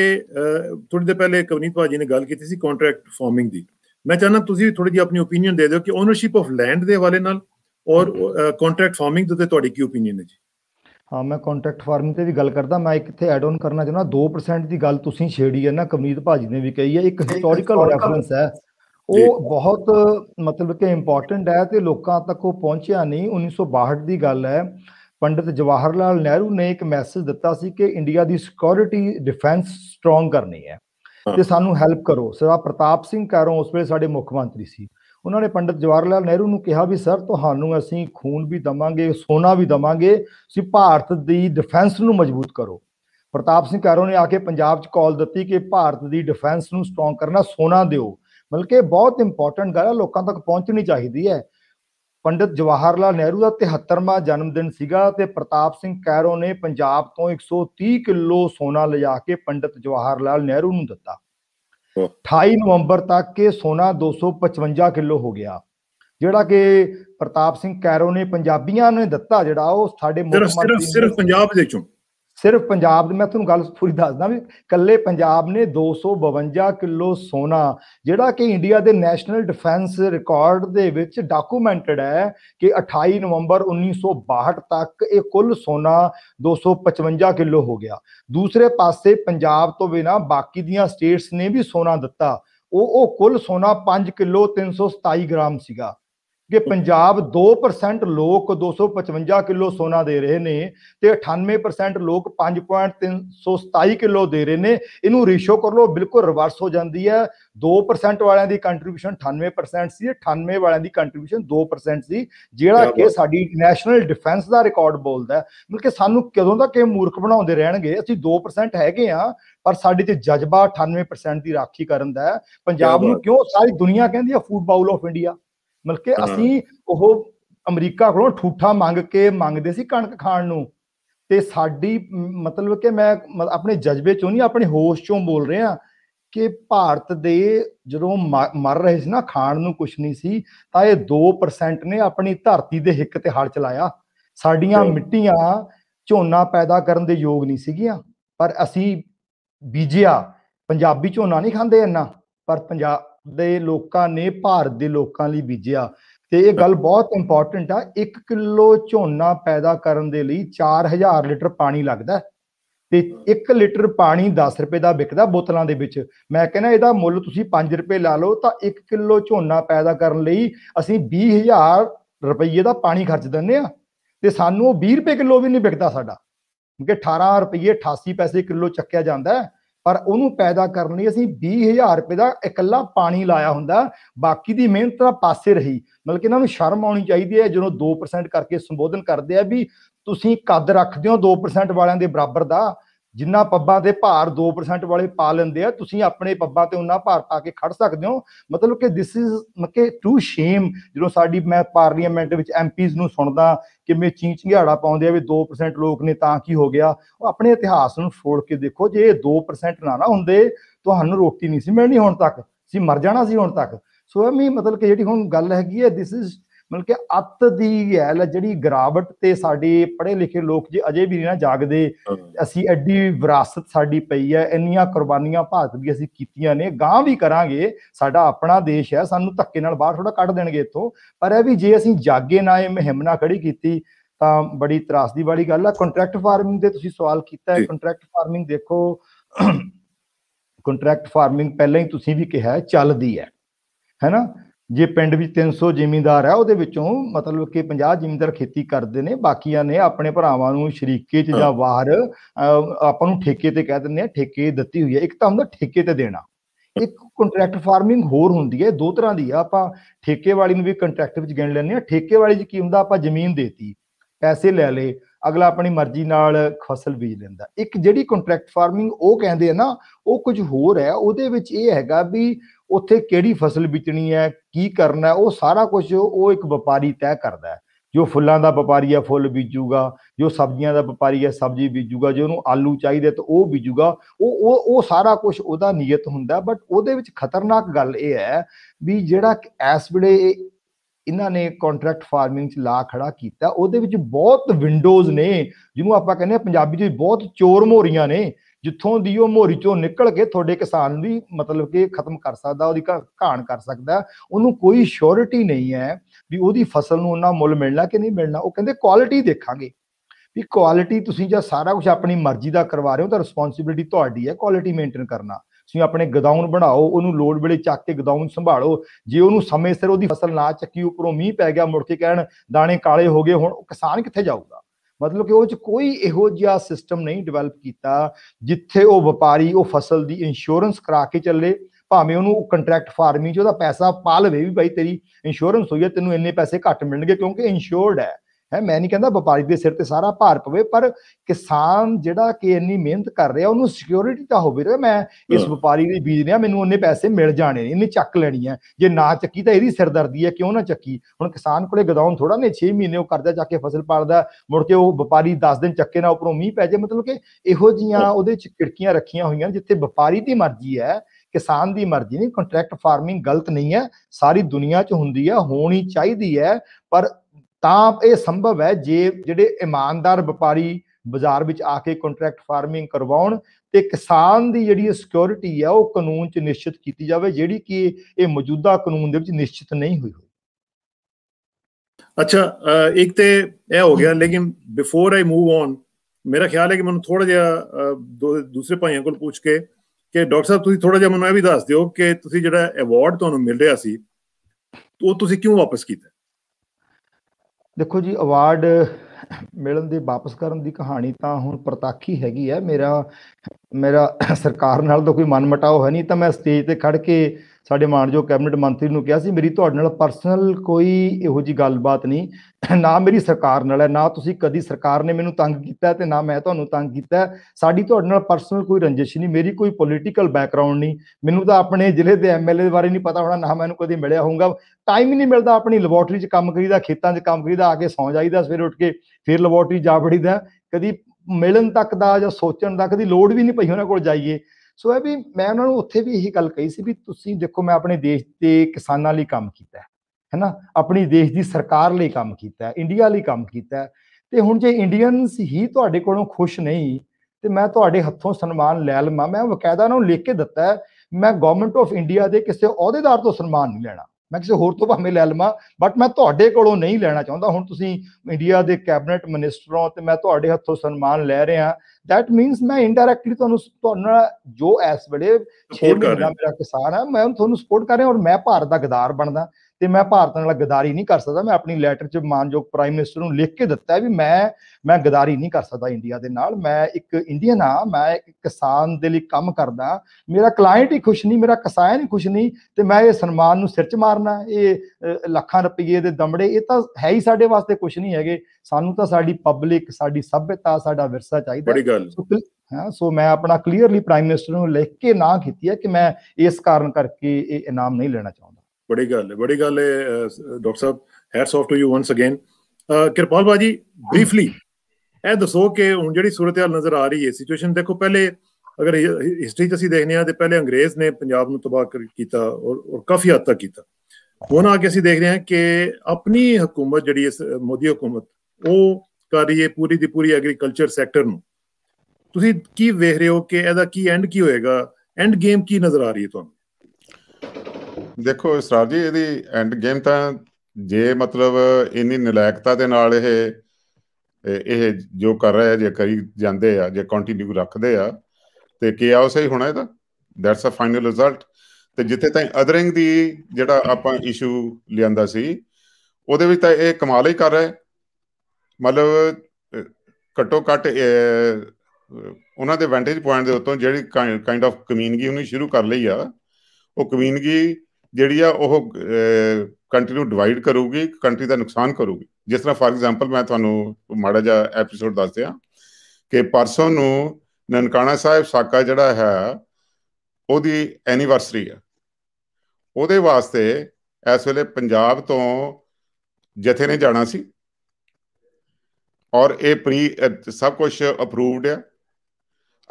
ਥੋੜੀ ਦੇ ਪਹਿਲੇ ਕਵਨੀਤ ਭਾਜੀ ਨੇ ਗੱਲ ਕੀਤੀ ਸੀ ਕੰਟਰੈਕਟ ਫਾਰਮਿੰਗ ਦੀ ਮੈਂ ਚਾਹਨਾ ਤੁਸੀਂ ਵੀ ਥੋੜੀ ਜਿਹੀ ਆਪਣੀ ਓਪੀਨੀਅਨ ਦੇ ਦਿਓ ਕਿ ਓਨਰਸ਼ਿਪ ਆਫ ਲੈਂਡ ਦੇ ਹਵਾਲੇ ਨਾਲ ਔਰ ਕੰਟਰੈਕਟ ਫਾਰਮਿੰਗ ਤੇ ਤੁਹਾਡੀ ਕੀ ਓਪੀਨੀਅਨ ਹੈ ਜੀ ਹਾਂ ਮੈਂ ਕੰਟਰੈਕਟ ਫਾਰਮਿੰਗ ਤੇ ਵੀ ਗੱਲ ਕਰਦਾ ਮੈਂ ਇੱਕ ਇੱਥੇ ਐਡ ਆਨ ਕਰਨਾ ਚਾਹੁੰਦਾ 2% ਦੀ ਗੱਲ ਤੁਸੀਂ ਛੇੜੀ ਹੈ ਨਾ ਕਮਨੀਤ ਭਾਜੀ ਨੇ ਵੀ ਕਹੀ ਹੈ ਇੱਕ ਹਿਸਟੋਰੀਕਲ ਰੈਫਰੈਂਸ ਹੈ ਉਹ ਬਹੁਤ ਮਤਲਬ ਕਿ ਇੰਪੋਰਟੈਂਟ ਹੈ ਤੇ ਲੋਕਾਂ ਤੱਕ ਉਹ ਪਹੁੰਚਿਆ ਨਹੀਂ 1962 ਦੀ ਗੱਲ ਹੈ ਪੰਡਿਤ ਜਵਾਹਰ ਲਾਲ ਨਹਿਰੂ ਨੇ ਇੱਕ ਮੈਸੇਜ ਦਿੱਤਾ ਸੀ ਕਿ ਇੰਡੀਆ ਦੀ ਸਿਕਿਉਰਿਟੀ ਡਿਫੈਂਸ ਸਟਰੋਂਗ ਕਰਨੀ ਹੈ ਤੇ ਸਾਨੂੰ ਹੈਲਪ ਕਰੋ ਸਰ ਪ੍ਰਤਾਪ ਸਿੰਘ ਕਰੋ ਉਸ ਵੇਲੇ ਸਾਡੇ ਮੁੱਖ ਮੰਤਰੀ ਸੀ ਉਹਨਾਂ ਨੇ ਪੰਡਤ ਜਵਾਹਰ ਲਾਲ ਨਹਿਰੂ ਨੂੰ ਕਿਹਾ ਵੀ ਸਰ ਤੁਹਾਨੂੰ ਅਸੀਂ ਖੂਨ ਵੀ ਦਵਾਂਗੇ ਸੋਨਾ ਵੀ ਦਵਾਂਗੇ ਤੁਸੀਂ ਭਾਰਤ ਦੀ ਡਿਫੈਂਸ ਨੂੰ ਮਜ਼ਬੂਤ ਕਰੋ ਪ੍ਰਤਾਪ ਸਿੰਘ ਕਾਰੋ ਨੇ ਆ ਕੇ ਪੰਜਾਬ 'ਚ ਕਾਲ ਦਿੱਤੀ ਕਿ ਭਾਰਤ ਦੀ ਡਿਫੈਂਸ ਨੂੰ ਸਟਰੋਂਗ ਕਰਨਾ ਸੋਨਾ ਦਿਓ ਬਲਕਿ ਬਹੁਤ ਇੰਪੋਰਟੈਂਟ ਗੱਲ ਹੈ ਲੋਕਾਂ ਤੱਕ ਪਹੁੰਚਣੀ ਚਾਹੀਦੀ ਹੈ ਪੰਡਿਤ ਜਵਾਹਰ ਲਾਲ ਨਹਿਰੂ ਦਾ 73ਵਾਂ ਜਨਮ ਦਿਨ ਸੀਗਾ ਤੇ ਪ੍ਰਤਾਪ ਸਿੰਘ ਕੈਰੋ ਨੇ ਪੰਜਾਬ ਤੋਂ 130 ਕਿਲੋ ਸੋਨਾ ਲਿਜਾ ਕੇ ਪੰਡਿਤ ਜਵਾਹਰ ਲਾਲ ਨਹਿਰੂ ਨੂੰ ਦਿੱਤਾ 28 ਨਵੰਬਰ ਤੱਕ ਇਹ ਸੋਨਾ 255 ਕਿਲੋ ਹੋ ਗਿਆ ਜਿਹੜਾ ਕਿ ਪ੍ਰਤਾਪ ਸਿੰਘ ਕੈਰੋ ਨੇ ਪੰਜਾਬੀਆਂ ਨੇ ਦਿੱਤਾ ਜਿਹੜਾ ਉਹ ਸਾਡੇ ਮੁੱਖ ਮੰਤਰੀ ਸਿਰਫ ਪੰਜਾਬ ਦੇ ਚੋਂ ਸਿਰਫ ਪੰਜਾਬ ਦੇ ਮੈਂ ਤੁਹਾਨੂੰ ਗੱਲ ਪੂਰੀ ਦੱਸਦਾ ਵੀ ਕੱਲੇ ਪੰਜਾਬ ਨੇ 252 ਕਿਲੋ ਸੋਨਾ ਜਿਹੜਾ ਕਿ ਇੰਡੀਆ ਦੇ ਨੈਸ਼ਨਲ ਡਿਫੈਂਸ ਰਿਕਾਰਡ ਦੇ ਵਿੱਚ ਡਾਕੂਮੈਂਟਡ ਹੈ ਕਿ 28 ਨਵੰਬਰ 1962 ਤੱਕ ਇਹ ਕੁੱਲ ਸੋਨਾ 255 ਕਿਲੋ ਹੋ ਗਿਆ ਦੂਸਰੇ ਪਾਸੇ ਪੰਜਾਬ ਤੋਂ ਬਿਨਾ ਬਾਕੀ ਦੀਆਂ ਸਟੇਟਸ ਨੇ ਵੀ ਸੋਨਾ ਦਿੱਤਾ ਉਹ ਉਹ ਕੁੱਲ ਸੋਨਾ 5 ਕਿਲੋ 327 ਗ੍ਰਾਮ ਸੀਗਾ ਕਿ ਪੰਜਾਬ 2% ਲੋਕ 255 ਕਿਲੋ ਸੋਨਾ ਦੇ ਰਹੇ ਨੇ ਤੇ 98% ਲੋਕ 5.327 ਕਿਲੋ ਦੇ ਰਹੇ ਨੇ ਇਹਨੂੰ ਰੇਸ਼ੋ ਕਰ ਲਓ ਬਿਲਕੁਲ ਰਿਵਰਸ ਹੋ ਜਾਂਦੀ ਹੈ 2% ਵਾਲਿਆਂ ਦੀ ਕੰਟਰੀਬਿਊਸ਼ਨ 98% ਸੀ 98 ਵਾਲਿਆਂ ਦੀ ਕੰਟਰੀਬਿਊਸ਼ਨ 2% ਸੀ ਜਿਹੜਾ ਕਿ ਸਾਡੀ ਨੈਸ਼ਨਲ ਡਿਫੈਂਸ ਦਾ ਰਿਕਾਰਡ ਬੋਲਦਾ ਮਤਲਬ ਕਿ ਸਾਨੂੰ ਕਦੋਂ ਤੱਕ ਇਹ ਮੂਰਖ ਬਣਾਉਂਦੇ ਰਹਿਣਗੇ ਅਸੀਂ 2% ਹੈਗੇ ਆ ਪਰ ਸਾਡੇ ਤੇ ਜਜ਼ਬਾ 98% ਦੀ ਰਾਖੀ ਕਰਨ ਦਾ ਹੈ ਪੰਜਾਬ ਨੂੰ ਕਿਉਂ ਸਾਰੀ ਦੁਨੀਆ ਕਹਿੰਦੀ ਹੈ ਫੂਡ ਬਾਉਲ ਆਫ ਇੰਡੀਆ ਮਤਲਬ ਕਿ ਅਸੀਂ ਉਹ ਅਮਰੀਕਾ ਕੋਲੋਂ ਠੂਠਾ ਮੰਗ ਕੇ ਮੰਗਦੇ ਸੀ ਕਣਕ ਖਾਣ ਨੂੰ ਤੇ ਸਾਡੀ ਮਤਲਬ ਕਿ ਮੈਂ ਆਪਣੇ ਜਜ਼ਬੇ ਚੋਂ ਨਹੀਂ ਆਪਣੇ ਹੋਸ਼ ਚੋਂ ਬੋਲ ਰਿਹਾ ਕਿ ਭਾਰਤ ਦੇ ਜਦੋਂ ਮਰ ਰਹੇ ਸੀ ਨਾ ਖਾਣ ਨੂੰ ਕੁਝ ਨਹੀਂ ਸੀ ਤਾਂ ਇਹ 2% ਨੇ ਆਪਣੀ ਧਰਤੀ ਦੇ ਹਿੱਕ ਤੇ ਹਲ ਚਲਾਇਆ ਸਾਡੀਆਂ ਮਿੱਟੀਆਂ ਝੋਨਾ ਪੈਦਾ ਕਰਨ ਦੇ ਯੋਗ ਨਹੀਂ ਸੀਗੀਆਂ ਪਰ ਅਸੀਂ ਬੀਜਿਆ ਪੰਜਾਬੀ ਝੋਨਾ ਨਹੀਂ ਖਾਂਦੇ ਇੰਨਾ ਪਰ ਪੰਜਾਬ ਦੇ ਲੋਕਾਂ ਨੇ ਭਾਰਤ ਦੇ ਲੋਕਾਂ ਲਈ ਬੀਜਿਆ ਤੇ ਇਹ ਗੱਲ ਬਹੁਤ ਇੰਪੋਰਟੈਂਟ ਆ 1 ਕਿਲੋ ਝੋਨਾ ਪੈਦਾ ਕਰਨ ਦੇ ਲਈ 4000 ਲੀਟਰ ਪਾਣੀ ਲੱਗਦਾ ਤੇ 1 ਲੀਟਰ ਪਾਣੀ 10 ਰੁਪਏ ਦਾ ਵਿਕਦਾ ਬੋਤਲਾਂ ਦੇ ਵਿੱਚ ਮੈਂ ਕਹਿੰਦਾ ਇਹਦਾ ਮੁੱਲ ਤੁਸੀਂ 5 ਰੁਪਏ ਲਾ ਲਓ ਤਾਂ 1 ਕਿਲੋ ਝੋਨਾ ਪੈਦਾ ਕਰਨ ਲਈ ਅਸੀਂ 20000 ਰੁਪਏ ਦਾ ਪਾਣੀ ਖਰਚ ਦਿੰਨੇ ਆ ਤੇ ਸਾਨੂੰ ਉਹ 20 ਰੁਪਏ ਕਿਲੋ ਵੀ ਨਹੀਂ ਵਿਕਦਾ ਸਾਡਾ ਕਿਉਂਕਿ 18 ਰੁਪਏ 88 ਪੈਸੇ ਕਿਲੋ ਚੱਕਿਆ ਜਾਂਦਾ ਹੈ ਪਰ ਉਹਨੂੰ ਪੈਦਾ ਕਰਨ ਲਈ ਅਸੀਂ 20000 ਰੁਪਏ ਦਾ ਇਕੱਲਾ ਪਾਣੀ ਲਾਇਆ ਹੁੰਦਾ ਬਾਕੀ ਦੀ ਮਿਹਨਤ ਤਾਂ ਪਾਸੇ ਰਹੀ ਮਤਲਬ ਕਿ ਇਹਨਾਂ ਨੂੰ ਸ਼ਰਮ ਆਉਣੀ ਚਾਹੀਦੀ ਹੈ ਜਦੋਂ 2% ਕਰਕੇ ਸੰਬੋਧਨ ਕਰਦੇ ਆ ਵੀ ਤੁਸੀਂ ਕੱਦ ਰੱਖਦੇ ਹੋ 2% ਵਾਲਿਆਂ ਦੇ ਬਰਾਬਰ ਦਾ ਜਿੰਨਾ ਪੱਬਾਂ ਦੇ ਭਾਰ 2% ਵਾਲੇ ਪਾ ਲੈਂਦੇ ਆ ਤੁਸੀਂ ਆਪਣੇ ਪੱਬਾਂ ਤੇ ਉਹਨਾਂ ਭਾਰ ਪਾ ਕੇ ਖੜ ਸਕਦੇ ਹੋ ਮਤਲਬ ਕਿ ਥਿਸ ਇਜ਼ ਮਕੇ ਟੂ ਸ਼ੇਮ ਜਦੋਂ ਸਾਡੀ ਮੈਂ ਪਾਰਲੀਮੈਂਟ ਵਿੱਚ ਐਮਪੀਜ਼ ਨੂੰ ਸੁਣਦਾ ਕਿ ਮੇ ਚੀਂਚਿਹਾੜਾ ਪਾਉਂਦੇ ਆ ਵੀ 2% ਲੋਕ ਨੇ ਤਾਂ ਕੀ ਹੋ ਗਿਆ ਉਹ ਆਪਣੇ ਇਤਿਹਾਸ ਨੂੰ ਫੋੜ ਕੇ ਦੇਖੋ ਜੇ ਇਹ 2% ਨਾ ਨਾ ਹੁੰਦੇ ਤੁਹਾਨੂੰ ਰੋਟੀ ਨਹੀਂ ਸੀ ਮਿਲਣੀ ਹੁਣ ਤੱਕ ਸੀ ਮਰ ਜਾਣਾ ਸੀ ਹੁਣ ਤੱਕ ਸੋ ਮੀ ਮਤਲਬ ਕਿ ਜਿਹੜੀ ਹੁਣ ਗੱਲ ਹੈਗੀ ਹੈ ਥਿਸ ਇਜ਼ ਮਤਲਬ ਕਿ ਅੱਤ ਦੀ ਹੈ ਹੈ ਜਿਹੜੀ ਗਰਾਵਟ ਤੇ ਸਾਡੇ ਪੜ੍ਹੇ ਲਿਖੇ ਲੋਕ ਜੇ ਅਜੇ ਵੀ ਨਹੀਂ ਨਾ ਜਾਗਦੇ ਅਸੀਂ ਐਡੀ ਵਿਰਾਸਤ ਸਾਡੀ ਪਈ ਹੈ ਇੰਨੀਆਂ ਕੁਰਬਾਨੀਆਂ ਭਾਰਤ ਦੀ ਅਸੀਂ ਕੀਤੀਆਂ ਨੇ ਗਾਂ ਵੀ ਕਰਾਂਗੇ ਸਾਡਾ ਆਪਣਾ ਦੇਸ਼ ਹੈ ਸਾਨੂੰ ਧੱਕੇ ਨਾਲ ਬਾਹਰ ਥੋੜਾ ਕੱਢ ਦੇਣਗੇ ਇੱਥੋਂ ਪਰ ਇਹ ਵੀ ਜੇ ਅਸੀਂ ਜਾਗੇ ਨਾ ਇਹ ਮਹਿਮ ਨਾ ਖੜੀ ਕੀਤੀ ਤਾਂ ਬੜੀ ਤਰਾਸਦੀ ਵਾਲੀ ਗੱਲ ਆ ਕੰਟਰੈਕਟ ਫਾਰਮਿੰਗ ਦੇ ਤੁਸੀਂ ਸਵਾਲ ਕੀਤਾ ਹੈ ਕੰਟਰੈਕਟ ਫਾਰਮਿੰਗ ਦੇਖੋ ਕੰਟਰੈਕਟ ਫਾਰਮਿੰਗ ਪਹਿਲਾਂ ਹੀ ਤੁਸੀਂ ਵੀ ਕਿਹਾ ਚੱਲਦੀ ਹੈ ਹੈਨਾ ਜੇ ਪਿੰਡ ਵਿੱਚ 300 ਜ਼ਿਮੀਂਦਾਰ ਆ ਉਹਦੇ ਵਿੱਚੋਂ ਮਤਲਬ ਕਿ 50 ਜ਼ਿਮੀਂਦਾਰ ਖੇਤੀ ਕਰਦੇ ਨੇ ਬਾਕੀਆਂ ਨੇ ਆਪਣੇ ਭਰਾਵਾਂ ਨੂੰ ਸ਼ਰੀਕੇ 'ਚ ਜਾਂ ਬਾਹਰ ਆਪਾਂ ਨੂੰ ਠੇਕੇ ਤੇ ਕਹਿ ਦਿੰਦੇ ਆ ਠੇਕੇ ਦਿੱਤੀ ਹੋਈ ਹੈ ਇੱਕ ਤਾਂ ਹੁੰਦਾ ਠੇਕੇ ਤੇ ਦੇਣਾ ਇੱਕ ਕੰਟਰੈਕਟ ਫਾਰਮਿੰਗ ਹੋਰ ਹੁੰਦੀ ਹੈ ਦੋ ਤਰ੍ਹਾਂ ਦੀ ਆ ਆਪਾਂ ਠੇਕੇ ਵਾਲੀ ਨੂੰ ਵੀ ਕੰਟਰੈਕਟ ਵਿੱਚ ਗਿਣ ਲੈਂਦੇ ਆ ਠੇਕੇ ਵਾਲੀ 'ਚ ਕੀ ਹੁੰਦਾ ਆਪਾਂ ਜ਼ਮੀਨ ਦੇਤੀ ਪੈਸੇ ਲੈ ਲਏ ਅਗਲਾ ਆਪਣੀ ਮਰਜ਼ੀ ਨਾਲ ਫਸਲ ਬੀਜ ਲੈਂਦਾ ਇੱਕ ਜਿਹੜੀ ਕੰਟਰੈਕਟ ਫਾਰਮਿੰਗ ਉਹ ਕਹਿੰਦੇ ਆ ਨਾ ਉਹ ਕੁਝ ਹੋਰ ਹੈ ਉਹਦੇ ਵਿੱਚ ਇਹ ਹੈਗਾ ਵੀ ਉੱਥੇ ਕਿਹੜੀ ਫਸਲ ਬੀਜਣੀ ਹੈ ਕੀ ਕਰਨਾ ਹੈ ਉਹ ਸਾਰਾ ਕੁਝ ਉਹ ਇੱਕ ਵਪਾਰੀ ਤੈਅ ਕਰਦਾ ਹੈ ਜੋ ਫੁੱਲਾਂ ਦਾ ਵਪਾਰੀ ਹੈ ਫੁੱਲ ਬੀਜੂਗਾ ਜੋ ਸਬਜ਼ੀਆਂ ਦਾ ਵਪਾਰੀ ਹੈ ਸਬਜ਼ੀ ਬੀਜੂਗਾ ਜੇ ਉਹਨੂੰ ਆਲੂ ਚਾਹੀਦੇ ਤਾਂ ਉਹ ਬੀਜੂਗਾ ਉਹ ਉਹ ਉਹ ਸਾਰਾ ਕੁਝ ਉਹਦਾ ਨੀਅਤ ਹੁੰਦਾ ਬਟ ਉਹਦੇ ਵਿੱਚ ਖਤਰਨਾਕ ਗੱਲ ਇਹ ਹੈ ਵੀ ਜਿਹੜਾ ਇਸ ਵੇਲੇ ਇਹਨਾਂ ਨੇ ਕੰਟਰੈਕਟ ਫਾਰਮਿੰਗ 'ਚ ਲਾ ਖੜਾ ਕੀਤਾ ਉਹਦੇ ਵਿੱਚ ਬਹੁਤ ਵਿੰਡੋਜ਼ ਨੇ ਜਿਹਨੂੰ ਆਪਾਂ ਕਹਿੰਦੇ ਆ ਪੰਜਾਬੀ 'ਚ ਬਹੁਤ ਚੋਰ ਮੋਰੀਆਂ ਨੇ ਜਿੱਥੋਂ ਦੀ ਉਹ ਮੋਰੀ 'ਚੋਂ ਨਿਕਲ ਕੇ ਤੁਹਾਡੇ ਕਿਸਾਨ ਵੀ ਮਤਲਬ ਕਿ ਖਤਮ ਕਰ ਸਕਦਾ ਉਹਦੀ ਘਾਣ ਕਰ ਸਕਦਾ ਉਹਨੂੰ ਕੋਈ ਸ਼ੋਰਟੀ ਨਹੀਂ ਹੈ ਵੀ ਉਹਦੀ ਫਸਲ ਨੂੰ ਉਹਨਾਂ ਮੁੱਲ ਮਿਲਣਾ ਕਿ ਨਹੀਂ ਮਿਲਣਾ ਉਹ ਕਹਿੰਦੇ ਕੁਆਲਿਟੀ ਦੇਖਾਂਗੇ ਵੀ ਕੁਆਲਿਟੀ ਤੁਸੀਂ ਜਾਂ ਸਾਰਾ ਕੁਝ ਆਪਣੀ ਮਰਜ਼ੀ ਦਾ ਕਰਵਾ ਰਹੇ ਹੋ ਤਾਂ ਰਿਸਪੌਂਸਿਬਿਲਟੀ ਤੁਹਾਡੀ ਹੈ ਕੁਆਲਿਟੀ ਮੇਨਟੇਨ ਕਰਨਾ ਤੁਸੀਂ ਆਪਣੇ ਗਦਾਉਨ ਬਣਾਓ ਉਹਨੂੰ ਲੋੜ ਵੇਲੇ ਚੱਕ ਕੇ ਗਦਾਉਨ ਸੰਭਾਲੋ ਜੇ ਉਹਨੂੰ ਸਮੇਂ ਸਿਰ ਉਹਦੀ ਫਸਲ ਨਾ ਚੱਕੀ ਉਪਰੋਂ ਮੀਂਹ ਪੈ ਗਿਆ ਮੁੜ ਕੇ ਕਹਿਣ ਦਾਣੇ ਕਾਲੇ ਹੋ ਗਏ ਹੁਣ ਕਿਸਾਨ ਕਿੱਥੇ ਜਾਊਗਾ ਮਤਲਬ ਕਿ ਉਹ ਚ ਕੋਈ ਇਹੋ ਜਿਹਾ ਸਿਸਟਮ ਨਹੀਂ ਡਿਵੈਲਪ ਕੀਤਾ ਜਿੱਥੇ ਉਹ ਵਪਾਰੀ ਉਹ ਫਸਲ ਦੀ ਇੰਸ਼ੋਰੈਂਸ ਕਰਾ ਕੇ ਚੱਲੇ ਭਾਵੇਂ ਉਹਨੂੰ ਉਹ ਕੰਟਰੈਕਟ ਫਾਰਮਿੰਗ 'ਚ ਉਹਦਾ ਪੈਸਾ ਪਾ ਲਵੇ ਵੀ ਭਾਈ ਤੇਰੀ ਇੰਸ਼ੋਰੈਂਸ ਹੋਈ ਹੈ ਤੈਨੂੰ ਇੰਨੇ ਪੈਸੇ ਘੱਟ ਮਿਲਣਗੇ ਕਿਉਂਕਿ ਇੰਸ਼ੋਰਡ ਹੈ ਹੈ ਮੈਂ ਨਹੀਂ ਕਹਿੰਦਾ ਵਪਾਰੀ ਦੇ ਸਿਰ ਤੇ ਸਾਰਾ ਭਾਰ ਪਵੇ ਪਰ ਕਿਸਾਨ ਜਿਹੜਾ ਕਿ ਇੰਨੀ ਮਿਹਨਤ ਕਰ ਰਿਹਾ ਉਹਨੂੰ ਸਿਕਿਉਰਿਟੀ ਤਾਂ ਹੋਵੇ ਰੇ ਮੈਂ ਇਸ ਵਪਾਰੀ ਦੇ ਬੀਜ ਰਿਹਾ ਮੈਨੂੰ ਉਹਨੇ ਪੈਸੇ ਮਿਲ ਜਾਣੇ ਨੇ ਇਹਨੇ ਚੱਕ ਲੈਣੀ ਹੈ ਜੇ ਨਾ ਚੱਕੀ ਤਾਂ ਇਹਦੀ ਸਿਰਦਰਦੀ ਹੈ ਕਿਉਂ ਨਾ ਚੱਕੀ ਹੁਣ ਕਿਸਾਨ ਕੋਲੇ ਗਦਾਉਣ ਥੋੜਾ ਨੇ 6 ਮਹੀਨੇ ਉਹ ਕਰਦਾ ਜਾ ਕੇ ਫਸਲ ਪਾਲਦਾ ਮੁੜ ਕੇ ਉਹ ਵਪਾਰੀ 10 ਦਿਨ ਚੱਕੇ ਨਾ ਉਪਰੋਂ ਮੀਂਹ ਪੈ ਜੇ ਮਤਲਬ ਕਿ ਇਹੋ ਜੀਆਂ ਉਹਦੇ ਚ ਕਿੜਕੀਆਂ ਰੱਖੀਆਂ ਹੋਈਆਂ ਜਿੱਥੇ ਵਪਾਰੀ ਦੀ ਮਰਜ਼ੀ ਹੈ ਕਿਸਾਨ ਦੀ ਮਰਜ਼ੀ ਨਹੀਂ ਕੰਟਰੈਕਟ ਫਾਰਮਿੰਗ ਗਲਤ ਨਹੀਂ ਹੈ ਸਾਰੀ ਦੁਨੀਆ 'ਚ ਹੁੰਦੀ ਹੈ ਹੋਣੀ ਚਾਹੀਦੀ ਹੈ ਪਰ ਤਾਂ ਇਹ ਸੰਭਵ ਹੈ ਜੇ ਜਿਹੜੇ ਇਮਾਨਦਾਰ ਵਪਾਰੀ ਬਾਜ਼ਾਰ ਵਿੱਚ ਆ ਕੇ ਕੰਟਰੈਕਟ ਫਾਰਮਿੰਗ ਕਰਵਾਉਣ ਤੇ ਕਿਸਾਨ ਦੀ ਜਿਹੜੀ ਸਿਕਿਉਰਿਟੀ ਹੈ ਉਹ ਕਾਨੂੰਨ 'ਚ ਨਿਸ਼ਚਿਤ ਕੀਤੀ ਜਾਵੇ ਜਿਹੜੀ ਕਿ ਇਹ ਮੌਜੂਦਾ ਕਾਨੂੰਨ ਦੇ ਵਿੱਚ ਨਿਸ਼ਚਿਤ ਨਹੀਂ ਹੋਈ ਹੋਈ ਅੱਛਾ ਇੱਕ ਤੇ ਇਹ ਹੋ ਗਿਆ ਲੇਕਿਨ ਬਿਫੋਰ ਆਈ ਮੂਵ ਔਨ ਮੇਰਾ ਖਿਆਲ ਹੈ ਕਿ ਮੈਨੂੰ ਥੋੜਾ ਜਿਹਾ ਦੂਸਰੇ ਭਾਈਆਂ ਕੋਲ ਪੁੱਛ ਕੇ ਕਿ ਡਾਕਟਰ ਸਾਹਿਬ ਤੁਸੀਂ ਥੋੜਾ ਜਿਹਾ ਮੈਨੂੰ ਇਹ ਵੀ ਦੱਸ ਦਿਓ ਕਿ ਤੁਸੀਂ ਜਿਹੜਾ ਅਵਾਰਡ ਤੁਹਾਨੂੰ ਮਿਲ ਰਿਹਾ ਸੀ ਉਹ ਤੁਸੀਂ ਕਿਉਂ ਵਾਪਸ ਕੀਤਾ ਦੇਖੋ ਜੀ ਅਵਾਰਡ ਮਿਲਣ ਦੇ ਵਾਪਸ ਕਰਨ ਦੀ ਕਹਾਣੀ ਤਾਂ ਹੁਣ ਪ੍ਰਤਾਖੀ ਹੈਗੀ ਹੈ ਮੇਰਾ ਮੇਰਾ ਸਰਕਾਰ ਨਾਲ ਤਾਂ ਕੋਈ ਮਨਮਟਾਓ ਹੈ ਨਹੀਂ ਤਾਂ ਮੈਂ ਸਟੇਜ ਤੇ ਖੜ ਕੇ ਸਾਡੇ ਮਾਨਯੋਗ ਕੈਬਨਿਟ ਮੰਤਰੀ ਨੂੰ ਕਿਹਾ ਸੀ ਮੇਰੀ ਤੁਹਾਡੇ ਨਾਲ ਪਰਸਨਲ ਕੋਈ ਇਹੋ ਜੀ ਗੱਲਬਾਤ ਨਹੀਂ ਨਾ ਮੇਰੀ ਸਰਕਾਰ ਨਾਲ ਹੈ ਨਾ ਤੁਸੀਂ ਕਦੀ ਸਰਕਾਰ ਨੇ ਮੈਨੂੰ ਤੰਗ ਕੀਤਾ ਤੇ ਨਾ ਮੈਂ ਤੁਹਾਨੂੰ ਤੰਗ ਕੀਤਾ ਸਾਡੀ ਤੁਹਾਡੇ ਨਾਲ ਪਰਸਨਲ ਕੋਈ ਰੰਜਿਸ਼ ਨਹੀਂ ਮੇਰੀ ਕੋਈ ਪੋਲੀਟੀਕਲ ਬੈਕਗ੍ਰਾਉਂਡ ਨਹੀਂ ਮੈਨੂੰ ਤਾਂ ਆਪਣੇ ਜ਼ਿਲ੍ਹੇ ਦੇ ਐਮਐਲਏ ਬਾਰੇ ਨਹੀਂ ਪਤਾ ਹੋਣਾ ਨਾ ਮੈਨੂੰ ਕਦੀ ਮਿਲਿਆ ਹੋਊਗਾ ਟਾਈਮ ਹੀ ਨਹੀਂ ਮਿਲਦਾ ਆਪਣੀ ਲੈਬੋਰਟਰੀ 'ਚ ਕੰਮ ਕਰੀਦਾ ਖੇਤਾਂ 'ਚ ਕੰਮ ਕਰੀਦਾ ਆ ਕੇ ਸੌਂ ਜਾਈਦਾ ਸਵੇਰ ਉੱਠ ਕੇ ਫਿਰ ਲੈਬੋਰਟਰੀ ਜਾ ਵੜੀਦਾ ਕਦੀ ਮਿਲਣ ਤੱਕ ਦਾ ਜਾਂ ਸੋਚਣ ਦਾ ਕਦੀ ਲੋੜ ਵੀ ਨਹੀਂ ਪਈ ਉਹਨਾਂ ਕੋਲ ਜਾਈਏ ਸੋ ਇਹ ਵੀ ਮੈਂ ਉਹਨਾਂ ਨੂੰ ਉੱਥੇ ਵੀ ਇਹੀ ਗੱਲ ਕਹੀ ਸੀ ਵੀ ਤੁਸੀਂ ਦੇਖੋ ਮੈਂ ਆਪਣੇ ਦੇਸ਼ ਦੇ ਕਿਸਾਨਾਂ ਲਈ ਕੰਮ ਕੀਤਾ ਹੈ ਹੈਨਾ ਆਪਣੀ ਦੇਸ਼ ਦੀ ਸਰਕਾਰ ਲਈ ਕੰਮ ਕੀਤਾ ਹੈ ਇੰਡੀਆ ਲਈ ਕੰਮ ਕੀਤਾ ਹੈ ਤੇ ਹੁਣ ਜੇ ਇੰਡੀਅਨਸ ਹੀ ਤੁਹਾਡੇ ਕੋਲੋਂ ਖੁਸ਼ ਨਹੀਂ ਤੇ ਮੈਂ ਤੁਹਾਡੇ ਹੱਥੋਂ ਸਨਮਾਨ ਲੈ ਲਵਾਂ ਮੈਂ ਵਕਾਇਦਾ ਨੂੰ ਲਿਖ ਕੇ ਦਿੱਤਾ ਮੈਂ ਗਵਰਨਮੈਂਟ ਆਫ ਇੰਡੀਆ ਦੇ ਕਿਸੇ ਅਹੁਦੇਦਾਰ ਤੋਂ ਸਨਮਾਨ ਨਹੀਂ ਲੈਣਾ ਮੈਂ ਕਿਸੇ ਹੋਰ ਤੋਂ ਭਾਵੇਂ ਲੈ ਲਵਾਂ ਬਟ ਮੈਂ ਤੁਹਾਡੇ ਕੋਲੋਂ ਨਹੀਂ ਲੈਣਾ ਚਾਹੁੰਦਾ ਹੁਣ ਤੁਸੀਂ ਇੰਡੀਆ ਦੇ ਕੈਬਨਿਟ ਮਿਨਿਸਟਰਾਂ ਤੇ ਮੈਂ ਤੁਹਾਡੇ ਹੱਥੋਂ ਸਨਮਾਨ ਲੈ ਰਿਹਾ ਥੈਟ ਮੀਨਸ ਮੈਂ ਇਨਡਾਇਰੈਕਟਲੀ ਤੁਹਾਨੂੰ ਤੁਹਾਨੂੰ ਜੋ ਐਸ ਵੇਲੇ 6 ਮਹੀਨਾ ਮੇਰਾ ਕਿਸਾਨ ਆ ਮੈਂ ਤੁਹਾਨੂੰ ਸਪੋਰਟ ਕਰ ਰਿਹਾ ਔਰ ਮੈਂ ਭਾਰਤ ਦਾ ਗਦਾਰ ਬਣਦਾ ਤੇ ਮੈਂ ਭਾਰਤ ਨਾਲ ਗਦਾਰੀ ਨਹੀਂ ਕਰ ਸਕਦਾ ਮੈਂ ਆਪਣੀ ਲੈਟਰ 'ਚ ਮਾਨਯੋਗ ਪ੍ਰਾਈਮ ਮਿਨਿਸਟਰ ਨੂੰ ਲਿਖ ਕੇ ਦਿੱਤਾ ਵੀ ਮੈਂ ਮੈਂ ਗਦਾਰੀ ਨਹੀਂ ਕਰ ਸਕਦਾ ਇੰਡੀਆ ਦੇ ਨਾਲ ਮੈਂ ਇੱਕ ਇੰਡੀਅਨ ਆ ਮੈਂ ਇੱਕ ਕਿਸਾਨ ਦੇ ਲਈ ਕੰਮ ਕਰਦਾ ਮੇਰਾ ਕਲਾਇੰਟ ਹੀ ਖੁਸ਼ ਨਹੀਂ ਮੇਰਾ ਕਿਸਾਨ ਹੀ ਖੁਸ਼ ਨਹੀਂ ਤੇ ਮੈਂ ਇਹ ਸਨਮਾਨ ਨੂੰ ਸਿਰ 'ਚ ਮਾਰਨਾ ਇਹ ਲੱਖਾਂ ਰੁਪਏ ਦੇ ਦਮੜੇ ਇਹ ਤਾਂ ਹੈ ਹੀ ਸਾਡੇ ਵਾਸਤੇ ਕੁਝ ਨਹੀਂ ਹੈਗੇ ਸਾਨੂੰ ਤਾਂ ਸਾਡੀ ਪਬਲਿਕ ਸਾਡੀ ਸਭਿਅਤਾ ਸਾਡਾ ਵਿਰਸਾ ਚਾਹੀਦਾ ਬੜੀ ਗੱਲ ਹਾਂ ਸੋ ਮੈਂ ਆਪਣਾ ਕਲੀਅਰਲੀ ਪ੍ਰਾਈਮ ਮਿਨਿਸਟਰ ਨੂੰ ਲਿਖ ਕੇ ਨਾ ਕੀਤੀ ਹੈ ਕਿ ਮੈਂ ਇਸ ਕਾਰਨ ਕਰਕੇ ਇਹ ਇਨਾਮ ਨਹੀਂ ਲੈਣਾ ਚਾਹੁੰਦਾ बड़ी गल बड़ी गल है डॉक्टर साहब hats off to you once again Kirpal ਬਾਜੀ ਬਰੀਫਲੀ ਇਹ ਦੱਸੋ ਕਿ ਹੁਣ ਜਿਹੜੀ ਸੂਰਤ ਹਾਲ ਨਜ਼ਰ ਆ ਰਹੀ ਹੈ ਸਿਚੁਏਸ਼ਨ ਦੇਖੋ ਪਹਿਲੇ ਅਗਰ ਹਿਸਟਰੀ 'ਚ ਅਸੀਂ ਦੇਖਨੇ ਆ ਤੇ ਪਹਿਲੇ ਅੰਗਰੇਜ਼ ਨੇ ਪੰਜਾਬ ਨੂੰ ਤਬਾਹ ਕੀਤਾ ਔਰ ਔਰ ਕਾਫੀ ਹੱਦ ਤੱਕ ਕੀਤਾ ਹੁਣ ਆ ਕੇ ਅਸੀਂ ਦੇਖ ਰਹੇ ਹਾਂ ਕਿ ਆਪਣੀ ਹਕੂਮਤ ਜਿਹੜੀ ਇਸ ਮੋਦੀ ਹਕੂਮਤ ਉਹ ਕਰ ਰਹੀ ਹੈ ਪੂਰੀ ਦੀ ਪੂਰੀ ਐਗਰੀਕਲਚਰ ਸੈਕਟਰ ਨੂੰ ਤੁਸੀਂ ਕੀ ਵੇਖ ਰਹੇ ਹੋ ਕਿ ਇਹਦਾ ਕੀ ਐਂਡ ਕੀ ਹੋਏਗਾ ਐਂਡ ਗੇਮ ਕੀ ਨਜ਼ਰ ਆ ਰਹੀ ਹੈ ਤੁਹਾਨੂੰ ਦੇਖੋ ਇਸਰਾਜ ਜੀ ਇਹਦੀ ਐਂਡ ਗੇਮ ਤਾਂ ਜੇ ਮਤਲਬ ਇਨੀ ਨਲਾਇਕਤਾ ਦੇ ਨਾਲ ਇਹ ਇਹ ਜੋ ਕਰ ਰਿਹਾ ਜੇ ਕਰੀ ਜਾਂਦੇ ਆ ਜੇ ਕੰਟੀਨਿਊ ਰੱਖਦੇ ਆ ਤੇ ਆ ਉਸੇ ਸਹੀ ਹੋਣਾ ਇਹਦਾ ਦੈਟਸ ਅ ਫਾਈਨਲ ਰਿਜ਼ਲਟ ਤੇ ਜਿੱਥੇ ਤਾਈਂ ਅਦਰਿੰਗ ਦੀ ਜਿਹੜਾ ਆਪਾਂ ਇਸ਼ੂ ਲਿਆਂਦਾ ਸੀ ਉਹਦੇ ਵਿੱਚ ਤਾਂ ਇਹ ਕਮਾਲ ਹੀ ਕਰ ਰਿਹਾ ਮਤਲਬ ਕਟੋ ਕਟ ਉਹਨਾਂ ਦੇ ਵੈਂਟੇਜ ਪੁਆਇੰਟ ਦੇ ਉੱਤੋਂ ਜਿਹੜੀ ਕਾਈਂਡ ਆਫ ਕਮੀਨਗੀ ਉਹਨੇ ਸ਼ੁਰੂ ਕਰ ਲਈ ਆ ਉਹ ਕਮੀਨਗੀ ਜਿਹੜੀ ਆ ਉਹ ਕੰਟਰੀ ਨੂੰ ਡਿਵਾਈਡ ਕਰੂਗੀ ਕੰਟਰੀ ਦਾ ਨੁਕਸਾਨ ਕਰੂਗੀ ਜਿਸ ਤਰ੍ਹਾਂ ਫਾਰ ਐਗਜ਼ਾਮਪਲ ਮੈਂ ਤੁਹਾਨੂੰ ਮਾੜਾ ਜਿਹਾ ਐਪੀਸੋਡ ਦੱਸ ਦਿਆਂ ਕਿ ਪਰਸੋਂ ਨੂੰ ਨਨਕਾਣਾ ਸਾਹਿਬ ਸਾਕਾ ਜਿਹੜਾ ਹੈ ਉਹਦੀ ਐਨੀਵਰਸਰੀ ਆ ਉਹਦੇ ਵਾਸਤੇ ਇਸ ਵੇਲੇ ਪੰਜਾਬ ਤੋਂ ਜਥੇ ਨੇ ਜਾਣਾ ਸੀ ਔਰ ਇਹ ਪ੍ਰੀ ਸਭ ਕੁਝ ਅਪਰੂਵਡ ਆ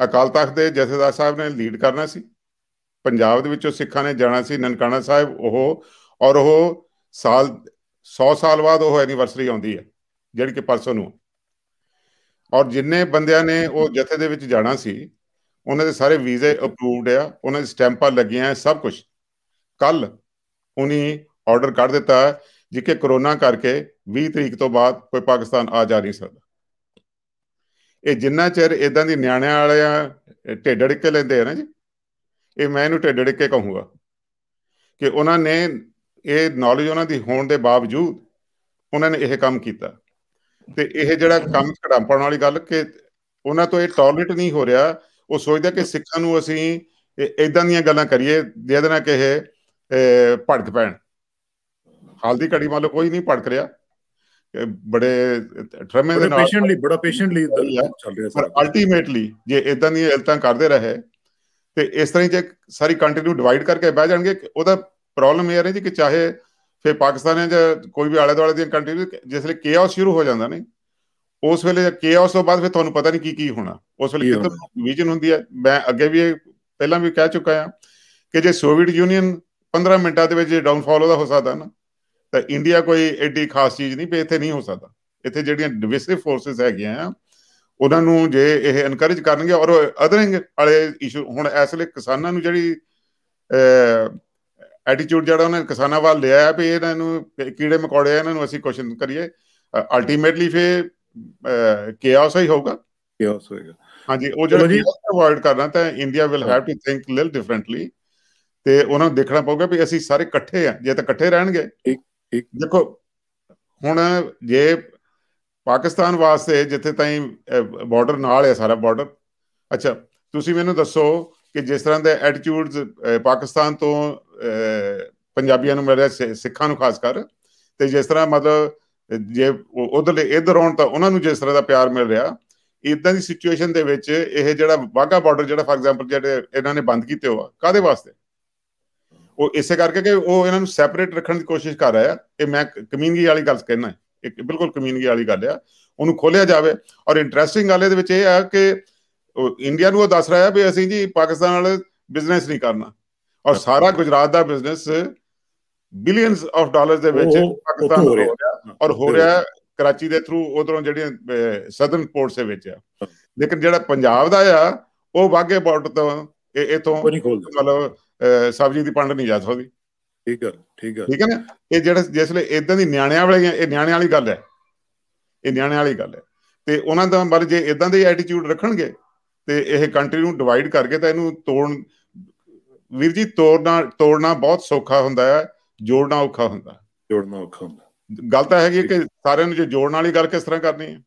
ਅਕਾਲ ਤਖਤ ਦੇ ਜਥੇਦਾਰ ਸਾਹਿਬ ਨੇ ਲੀਡ ਕਰਨਾ ਸੀ ਪੰਜਾਬ ਦੇ ਵਿੱਚੋਂ ਸਿੱਖਾਂ ਨੇ ਜਾਣਾ ਸੀ ਨਨਕਾਣਾ ਸਾਹਿਬ ਉਹ ਔਰ ਉਹ ਸਾਲ 100 ਸਾਲ ਬਾਅਦ ਉਹ ਐਨੀਵਰਸਰੀ ਆਉਂਦੀ ਹੈ ਜਿਹੜੀ ਕਿ ਪਰਸੋਂ ਨੂੰ ਔਰ ਜਿੰਨੇ ਬੰਦਿਆਂ ਨੇ ਉਹ ਜਥੇ ਦੇ ਵਿੱਚ ਜਾਣਾ ਸੀ ਉਹਨਾਂ ਦੇ ਸਾਰੇ ਵੀਜ਼ੇ ਅਪਰੂਵਡ ਆ ਉਹਨਾਂ ਦੇ ਸਟੈਂਪਾਂ ਲੱਗੀਆਂ ਸਭ ਕੁਝ ਕੱਲ ਉਨੀ ਆਰਡਰ ਕੱਢ ਦਿੱਤਾ ਜਿਕੇ ਕਰੋਨਾ ਕਰਕੇ 20 ਤਰੀਕ ਤੋਂ ਬਾਅਦ ਕੋਈ ਪਾਕਿਸਤਾਨ ਆ ਜਾ ਨਹੀਂ ਸਕਦਾ ਇਹ ਜਿੰਨਾ ਚਿਰ ਇਦਾਂ ਦੀ ਨਿਆਣਿਆਂ ਵਾਲਿਆਂ ਢੇਡੜ ਕੇ ਲੈਂਦੇ ਆ ਨਾ ਜੀ ਇਹ ਮੈਂ ਇਹਨੂੰ ਢਿੱਡ ਕੇ ਕਹੂੰਗਾ ਕਿ ਉਹਨਾਂ ਨੇ ਇਹ ਨੌਲੇਜ ਉਹਨਾਂ ਦੀ ਹੋਣ ਦੇ ਬਾਵਜੂਦ ਉਹਨਾਂ ਨੇ ਇਹ ਕੰਮ ਕੀਤਾ ਤੇ ਇਹ ਜਿਹੜਾ ਕੰਮ ਘੜਾਪਣ ਵਾਲੀ ਗੱਲ ਕਿ ਉਹਨਾਂ ਤੋਂ ਇਹ ਟਾਇਲਟ ਨਹੀਂ ਹੋ ਰਿਹਾ ਉਹ ਸੋਚਦਾ ਕਿ ਸਿੱਖਾਂ ਨੂੰ ਅਸੀਂ ਇਦਾਂ ਦੀਆਂ ਗੱਲਾਂ ਕਰੀਏ ਜਿਹਦੇ ਨਾਲ ਕਿ ਇਹ ਭੜਕ ਪੈਣ ਹਾਲ ਦੀ ਘੜੀ ਮੰਨ ਲਓ ਕੋਈ ਨਹੀਂ ਭੜਕ ਰਿਹਾ ਬੜੇ ਟਰਮੇ ਦੇ ਨਾਲ ਪੇਸ਼ੈਂਟਲੀ ਬੜਾ ਪੇਸ਼ੈਂਟਲੀ ਚੱਲ ਰਿਹਾ ਸਰ ਅਲਟੀਮੇਟਲੀ ਜੇ ਇਦਾਂ ਦੀਆਂ ਇਲਤਾਂ ਕਰਦੇ ਰਹੇ ਤੇ ਇਸ ਤਰ੍ਹਾਂ ਜੇ ਸਾਰੀ ਕੰਟਰੀ ਨੂੰ ਡਿਵਾਈਡ ਕਰਕੇ ਬਹਿ ਜਾਣਗੇ ਉਹਦਾ ਪ੍ਰੋਬਲਮ ਇਹ ਆ ਰਹੀ ਜੀ ਕਿ ਚਾਹੇ ਫਿਰ ਪਾਕਿਸਤਾਨ ਜਾਂ ਕੋਈ ਵੀ ਆਲੇ ਦੁਆਲੇ ਦੀ ਕੰਟਰੀ ਜਿਸ ਵੇਲੇ ਕੇਆਸ ਸ਼ੁਰੂ ਹੋ ਜਾਂਦਾ ਨਹੀਂ ਉਸ ਵੇਲੇ ਕੇਆਸ ਤੋਂ ਬਾਅਦ ਫਿਰ ਤੁਹਾਨੂੰ ਪਤਾ ਨਹੀਂ ਕੀ ਕੀ ਹੋਣਾ ਉਸ ਵੇਲੇ ਕਿਤੇ ਵਿਜ਼ਨ ਹੁੰਦੀ ਹੈ ਮੈਂ ਅੱਗੇ ਵੀ ਪਹਿਲਾਂ ਵੀ ਕਹਿ ਚੁੱਕਾ ਹਾਂ ਕਿ ਜੇ ਸੋਵੀਅਤ ਯੂਨੀਅਨ 15 ਮਿੰਟਾਂ ਦੇ ਵਿੱਚ ਡਾਊਨਫਾਲ ਉਹਦਾ ਹੋ ਸਕਦਾ ਨਾ ਤਾਂ ਇੰਡੀਆ ਕੋਈ ਐਡੀ ਖਾਸ ਚੀਜ਼ ਨਹੀਂ ਪਈ ਇੱਥੇ ਨਹੀਂ ਹੋ ਸਕਦਾ ਇੱਥੇ ਜਿਹੜੀਆਂ ਡਿਵਿਸਿਵ ਫੋਰਸਸ ਹੈਗੀਆਂ ਆ ਉਹਨਾਂ ਨੂੰ ਜੇ ਇਹ ਐਨਕਰੇਜ ਕਰਨਗੇ ਔਰ ਅਦਰਿੰਗ ਵਾਲੇ ਇਸ਼ੂ ਹੁਣ ਇਸ ਲਈ ਕਿਸਾਨਾਂ ਨੂੰ ਜਿਹੜੀ ਐਟੀਟਿਊਡ ਜਿਹੜਾ ਉਹਨਾਂ ਕਿਸਾਨਾਂ ਵੱਲ ਲਿਆ ਹੈ ਵੀ ਇਹਨਾਂ ਨੂੰ ਕੀੜੇ ਮਕੌੜੇ ਇਹਨਾਂ ਨੂੰ ਅਸੀਂ ਕੁਐਸਚਨ ਕਰੀਏ ਅਲਟੀਮੇਟਲੀ ਫੇ ਕੇਆਸ ਹੀ ਹੋਊਗਾ ਕੇਆਸ ਹੋਏਗਾ ਹਾਂਜੀ ਉਹ ਜਿਹੜਾ ਅਵਾਇਡ ਕਰਨਾ ਤਾਂ India will have to think ਲਿਲ ਡਿਫਰੈਂਟਲੀ ਤੇ ਉਹਨਾਂ ਨੂੰ ਦੇਖਣਾ ਪਊਗਾ ਵੀ ਅਸੀਂ ਸਾਰੇ ਇਕੱਠੇ ਆ ਜੇ ਤਾਂ ਇਕੱਠੇ ਰਹਿਣਗੇ ਇੱਕ ਦੇਖੋ ਹੁਣ ਜੇ ਪਾਕਿਸਤਾਨ ਵਾਸਤੇ ਜਿੱਥੇ ਤਾਈਂ ਬਾਰਡਰ ਨਾਲ ਹੈ ਸਾਰਾ ਬਾਰਡਰ ਅੱਛਾ ਤੁਸੀਂ ਮੈਨੂੰ ਦੱਸੋ ਕਿ ਜਿਸ ਤਰ੍ਹਾਂ ਦੇ ਐਟੀਟਿਊਡਸ ਪਾਕਿਸਤਾਨ ਤੋਂ ਪੰਜਾਬੀਆਂ ਨੂੰ ਮਿਲ ਸਿੱਖਾਂ ਨੂੰ ਖਾਸ ਕਰ ਤੇ ਜਿਸ ਤਰ੍ਹਾਂ ਮਤਲਬ ਜੇ ਉਧਰਲੇ ਇਧਰ ਆਉਣ ਤਾਂ ਉਹਨਾਂ ਨੂੰ ਜਿਸ ਤਰ੍ਹਾਂ ਦਾ ਪਿਆਰ ਮਿਲ ਰਿਹਾ ਇਦਾਂ ਦੀ ਸਿਚੁਏਸ਼ਨ ਦੇ ਵਿੱਚ ਇਹ ਜਿਹੜਾ ਵਾਗਾ ਬਾਰਡਰ ਜਿਹੜਾ ਫਾਰ ਐਗਜ਼ਾਮਪਲ ਜਿਹੜੇ ਇਹਨਾਂ ਨੇ ਬੰਦ ਕੀਤੇ ਹੋਆ ਕਾਦੇ ਵਾਸਤੇ ਉਹ ਇਸੇ ਕਰਕੇ ਕਿ ਉਹ ਇਹਨਾਂ ਨੂੰ ਸੈਪਰੇਟ ਰੱਖਣ ਦੀ ਕੋਸ਼ਿਸ਼ ਕਰ ਰਿਹਾ ਇਹ ਮੈਂ ਕਮਿਊਨਿਟੀ ਵਾਲੀ ਗੱਲ ਕਹਿਣਾ ਹੈ ਇੱਕ ਬਿਲਕੁਲ ਕਮਿਊਨਿਟੀ ਵਾਲੀ ਗੱਲ ਆ ਉਹਨੂੰ ਖੋਲਿਆ ਜਾਵੇ ਔਰ ਇੰਟਰਸਟਿੰਗ ਗੱਲ ਇਹਦੇ ਵਿੱਚ ਇਹ ਆ ਕਿ ਇੰਡੀਆ ਨੂੰ ਉਹ ਦੱਸ ਰਿਹਾ ਵੀ ਅਸੀਂ ਜੀ ਪਾਕਿਸਤਾਨ ਨਾਲ ਬਿਜ਼ਨਸ ਨਹੀਂ ਕਰਨਾ ਔਰ ਸਾਰਾ ਗੁਜਰਾਤ ਦਾ ਬਿਜ਼ਨਸ ਬਿਲੀਅਨਸ ਆਫ ਡਾਲਰਸ ਦੇ ਵਿੱਚ ਪਾਕਿਸਤਾਨ ਹੋ ਰਿਹਾ ਔਰ ਹੋ ਰਿਹਾ ਕਰਾਚੀ ਦੇ ਥਰੂ ਉਧਰੋਂ ਜਿਹੜੀਆਂ ਸਦਰਨ ਪੋਰਟਸ ਦੇ ਵਿੱਚ ਆ ਲੇਕਿਨ ਜਿਹੜਾ ਪੰਜਾਬ ਦਾ ਆ ਉਹ ਵਾਗੇ ਬਾਰਡਰ ਤੋਂ ਇਥੋਂ ਮਤਲਬ ਸਬਜ਼ੀ ਦੀ ਪੰਡ ਨਹੀਂ ਜਾ ਸਕਦੀ ਠੀਕ ਹੈ ਠੀਕ ਹੈ ਠੀਕ ਹੈ ਨਾ ਇਹ ਜਿਹੜਾ ਜਿਸ ਲਈ ਇਦਾਂ ਦੀ ਨਿਆਣਿਆਂ ਵਾਲੀ ਇਹ ਨਿਆਣਿਆਂ ਵਾਲੀ ਗੱਲ ਹੈ ਇਹ ਨਿਆਣਿਆਂ ਵਾਲੀ ਗੱਲ ਹੈ ਤੇ ਉਹਨਾਂ ਦਾ ਮਤਲਬ ਜੇ ਇਦਾਂ ਦੇ ਐਟੀਟਿਊਡ ਰੱਖਣਗੇ ਤੇ ਇਹ ਕੰਟਰੀ ਨੂੰ ਡਿਵਾਈਡ ਕਰਕੇ ਤਾਂ ਇਹਨੂੰ ਤੋੜਨ ਵੀਰ ਜੀ ਤੋੜਨਾ ਤੋੜਨਾ ਬਹੁਤ ਸੌਖਾ ਹੁੰਦਾ ਹੈ ਜੋੜਨਾ ਔਖਾ ਹੁੰਦਾ ਜੋੜਨਾ ਔਖਾ ਹੁੰਦਾ ਗੱਲ ਤਾਂ ਹੈਗੀ ਕਿ ਸਾਰਿਆਂ ਨੂੰ ਜੇ ਜੋੜਨ ਵਾਲੀ ਗੱਲ ਕਿਸ ਤਰ੍ਹਾਂ ਕਰਨੀ ਹੈ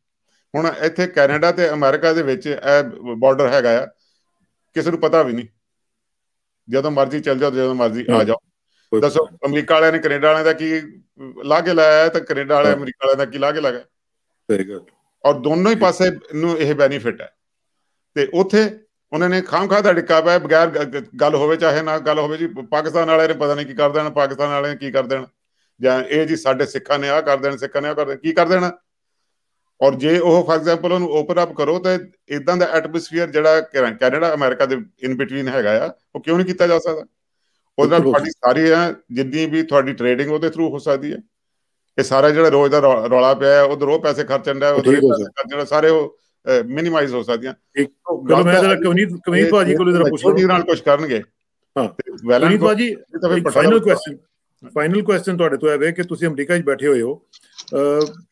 ਹੁਣ ਇੱਥੇ ਕੈਨੇਡਾ ਤੇ ਅਮਰੀਕਾ ਦੇ ਵਿੱਚ ਇਹ ਬਾਰਡਰ ਹੈਗਾ ਆ ਕਿਸੇ ਨੂੰ ਪਤਾ ਵੀ ਨਹੀਂ ਜਦੋਂ ਮਰਜ਼ੀ ਚੱਲ ਜਾਓ ਜਦੋਂ ਮਰਜ਼ੀ ਆ ਜਾਓ ਦੱਸੋ ਅਮਰੀਕਾ ਵਾਲਿਆਂ ਨੇ ਕੈਨੇਡਾ ਵਾਲਿਆਂ ਦਾ ਕੀ ਲਾਗੇ ਲਾਇਆ ਤਾਂ ਕੈਨੇਡਾ ਵਾਲੇ ਅਮਰੀਕਾ ਵਾਲਿਆਂ ਦਾ ਕੀ ਲਾਗੇ ਲਗਾ ਵੈਰੀ ਗੁੱਡ ਔਰ ਦੋਨੋਂ ਹੀ ਪਾਸੇ ਨੂੰ ਇਹ ਬੈਨੀਫਿਟ ਹੈ ਤੇ ਉਥੇ ਉਹਨਾਂ ਨੇ ਖਾਮਖਾ ਦਾ ਡਿੱਕਾ ਪਾਇਆ ਬਗੈਰ ਗੱਲ ਹੋਵੇ ਚਾਹੇ ਨਾ ਗੱਲ ਹੋਵੇ ਜੀ ਪਾਕਿਸਤਾਨ ਵਾਲਿਆਂ ਨੇ ਪਤਾ ਨਹੀਂ ਕੀ ਕਰ ਦੇਣਾ ਪਾਕਿਸਤਾਨ ਵਾਲਿਆਂ ਨੇ ਕੀ ਕਰ ਦੇਣਾ ਜਾਂ ਇਹ ਜੀ ਸਾਡੇ ਸਿੱਖਾਂ ਨੇ ਆ ਕਰ ਦੇਣ ਸਿੱਖਾਂ ਨੇ ਆ ਕਰ ਕੀ ਕਰ ਦੇਣਾ ਔਰ ਜੇ ਉਹ ਫਾਰ ਐਗਜ਼ਾਮਪਲ ਉਹਨੂੰ ਓਪਨ ਅਪ ਕਰੋ ਤਾਂ ਇਦਾਂ ਦਾ ਐਟਮੋਸਫੀਅਰ ਜਿਹੜਾ ਕੈਨੇਡਾ ਅਮਰੀਕਾ ਦੇ ਇਨ ਬਿਟਵੀਨ ਹੈਗਾ ਆ ਉਹ ਕਿਉਂ ਨਹੀਂ ਕੀਤਾ ਜਾ ਸਕਦਾ ਉਹਦੇ ਨਾਲ ਤੁਹਾਡੀ ਸਾਰੀ ਆ ਜਿੰਨੀ ਵੀ ਤੁਹਾਡੀ ਟ੍ਰੇਡਿੰਗ ਉਹਦੇ ਥਰੂ ਹੋ ਸਕਦੀ ਹੈ ਇਹ ਸਾਰਾ ਜਿਹੜਾ ਰੋਜ਼ ਦਾ ਰੌਲਾ ਪਿਆ ਹੈ ਉਧਰ ਉਹ ਪੈਸੇ ਖਰਚਣ ਦਾ ਉਹਦੇ ਪੈਸੇ ਸਾਰੇ ਉਹ ਮਿਨੀਮਾਈਜ਼ ਹੋ ਸਕਦੀਆਂ ਗੱਲ ਮੈਂ ਜਰਾ ਕਵਨੀਤ ਕਵਨੀਤ ਭਾਜੀ ਕੋਲ ਜਰਾ ਪੁੱਛੋ ਉਹਦੇ ਨਾਲ ਕੁਝ ਕਰਨਗੇ ਹਾਂ ਕਵਨੀਤ ਭਾਜੀ ਫਾਈਨਲ ਕੁਐਸਚਨ ਫਾਈਨਲ ਕੁਐਸਚਨ ਤੁਹਾਡੇ ਤੋਂ ਹੈ ਕਿ ਤੁਸੀਂ ਅਮਰੀਕਾ 'ਚ ਬੈਠੇ ਹੋਏ ਹੋ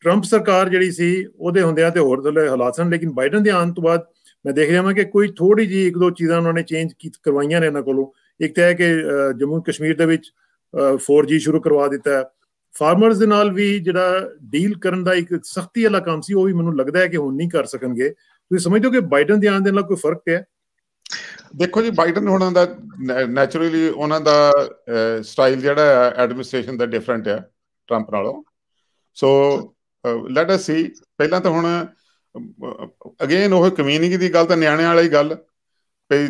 ਟਰੰਪ ਸਰਕਾਰ ਜਿਹੜੀ ਸੀ ਉਹਦੇ ਹੁੰਦਿਆਂ ਤੇ ਹੋਰ ਥੱਲੇ ਹਾਲਾਤ ਸਨ ਲੇਕਿਨ ਬਾਈਡਨ ਦੇ ਆਉਣ ਤੋਂ ਬਾਅਦ ਮੈਂ ਦੇਖ ਰਿਹਾ ਹਾਂ ਕਿ ਕੋਈ ਥੋੜੀ ਜੀ ਇੱਕ ਦੋ ਚੀਜ਼ਾਂ ਉਹਨਾਂ ਨੇ ਚੇਂਜ ਕਰਵਾਈਆਂ ਨੇ ਇਹਨਾਂ ਕੋਲੋਂ ਇੱਕ ਤਾਂ ਹੈ ਕਿ ਜੰਮੂ ਕਸ਼ਮੀਰ ਦੇ ਵਿੱਚ 4G ਸ਼ੁਰੂ ਕਰਵਾ ਦਿੱਤਾ ਹੈ ਫਾਰਮਰਸ ਦੇ ਨਾਲ ਵੀ ਜਿਹੜਾ ਡੀਲ ਕਰਨ ਦਾ ਇੱਕ ਸਖਤੀ ਵਾਲਾ ਕੰਮ ਸੀ ਉਹ ਵੀ ਮੈਨੂੰ ਲੱਗਦਾ ਹੈ ਕਿ ਹੁਣ ਨਹੀਂ ਕਰ ਸਕਣਗੇ ਤੁਸੀਂ ਸਮਝਦੇ ਹੋ ਕਿ ਬਾਈਡਨ ਦੇ ਆਉਣ ਦੇ ਨਾਲ ਕੋਈ ਫਰਕ ਪਿਆ ਦੇਖੋ ਜੀ ਬਾਈਡਨ ਹੁਣਾਂ ਦਾ ਨੇਚਰਲੀ ਉਹਨਾਂ ਦਾ ਸਟਾਈਲ ਜਿਹੜਾ ਹੈ ਐਡਮਿਨਿਸਟ੍ਰੇਸ਼ਨ ਦਾ ਡਿਫਰੈਂਟ ਹੈ ਟਰੰਪ ਨਾਲੋਂ ਸੋ ਲੈਟ ਅਸ ਸੀ ਪਹਿਲਾਂ ਤਾਂ ਹੁਣ ਅਗੇਨ ਉਹ ਕਮਿਊਨਿਟੀ ਦੀ ਗੱਲ ਤਾਂ ਨਿਆਣੇ ਵਾਲੀ ਗੱਲ ਭਈ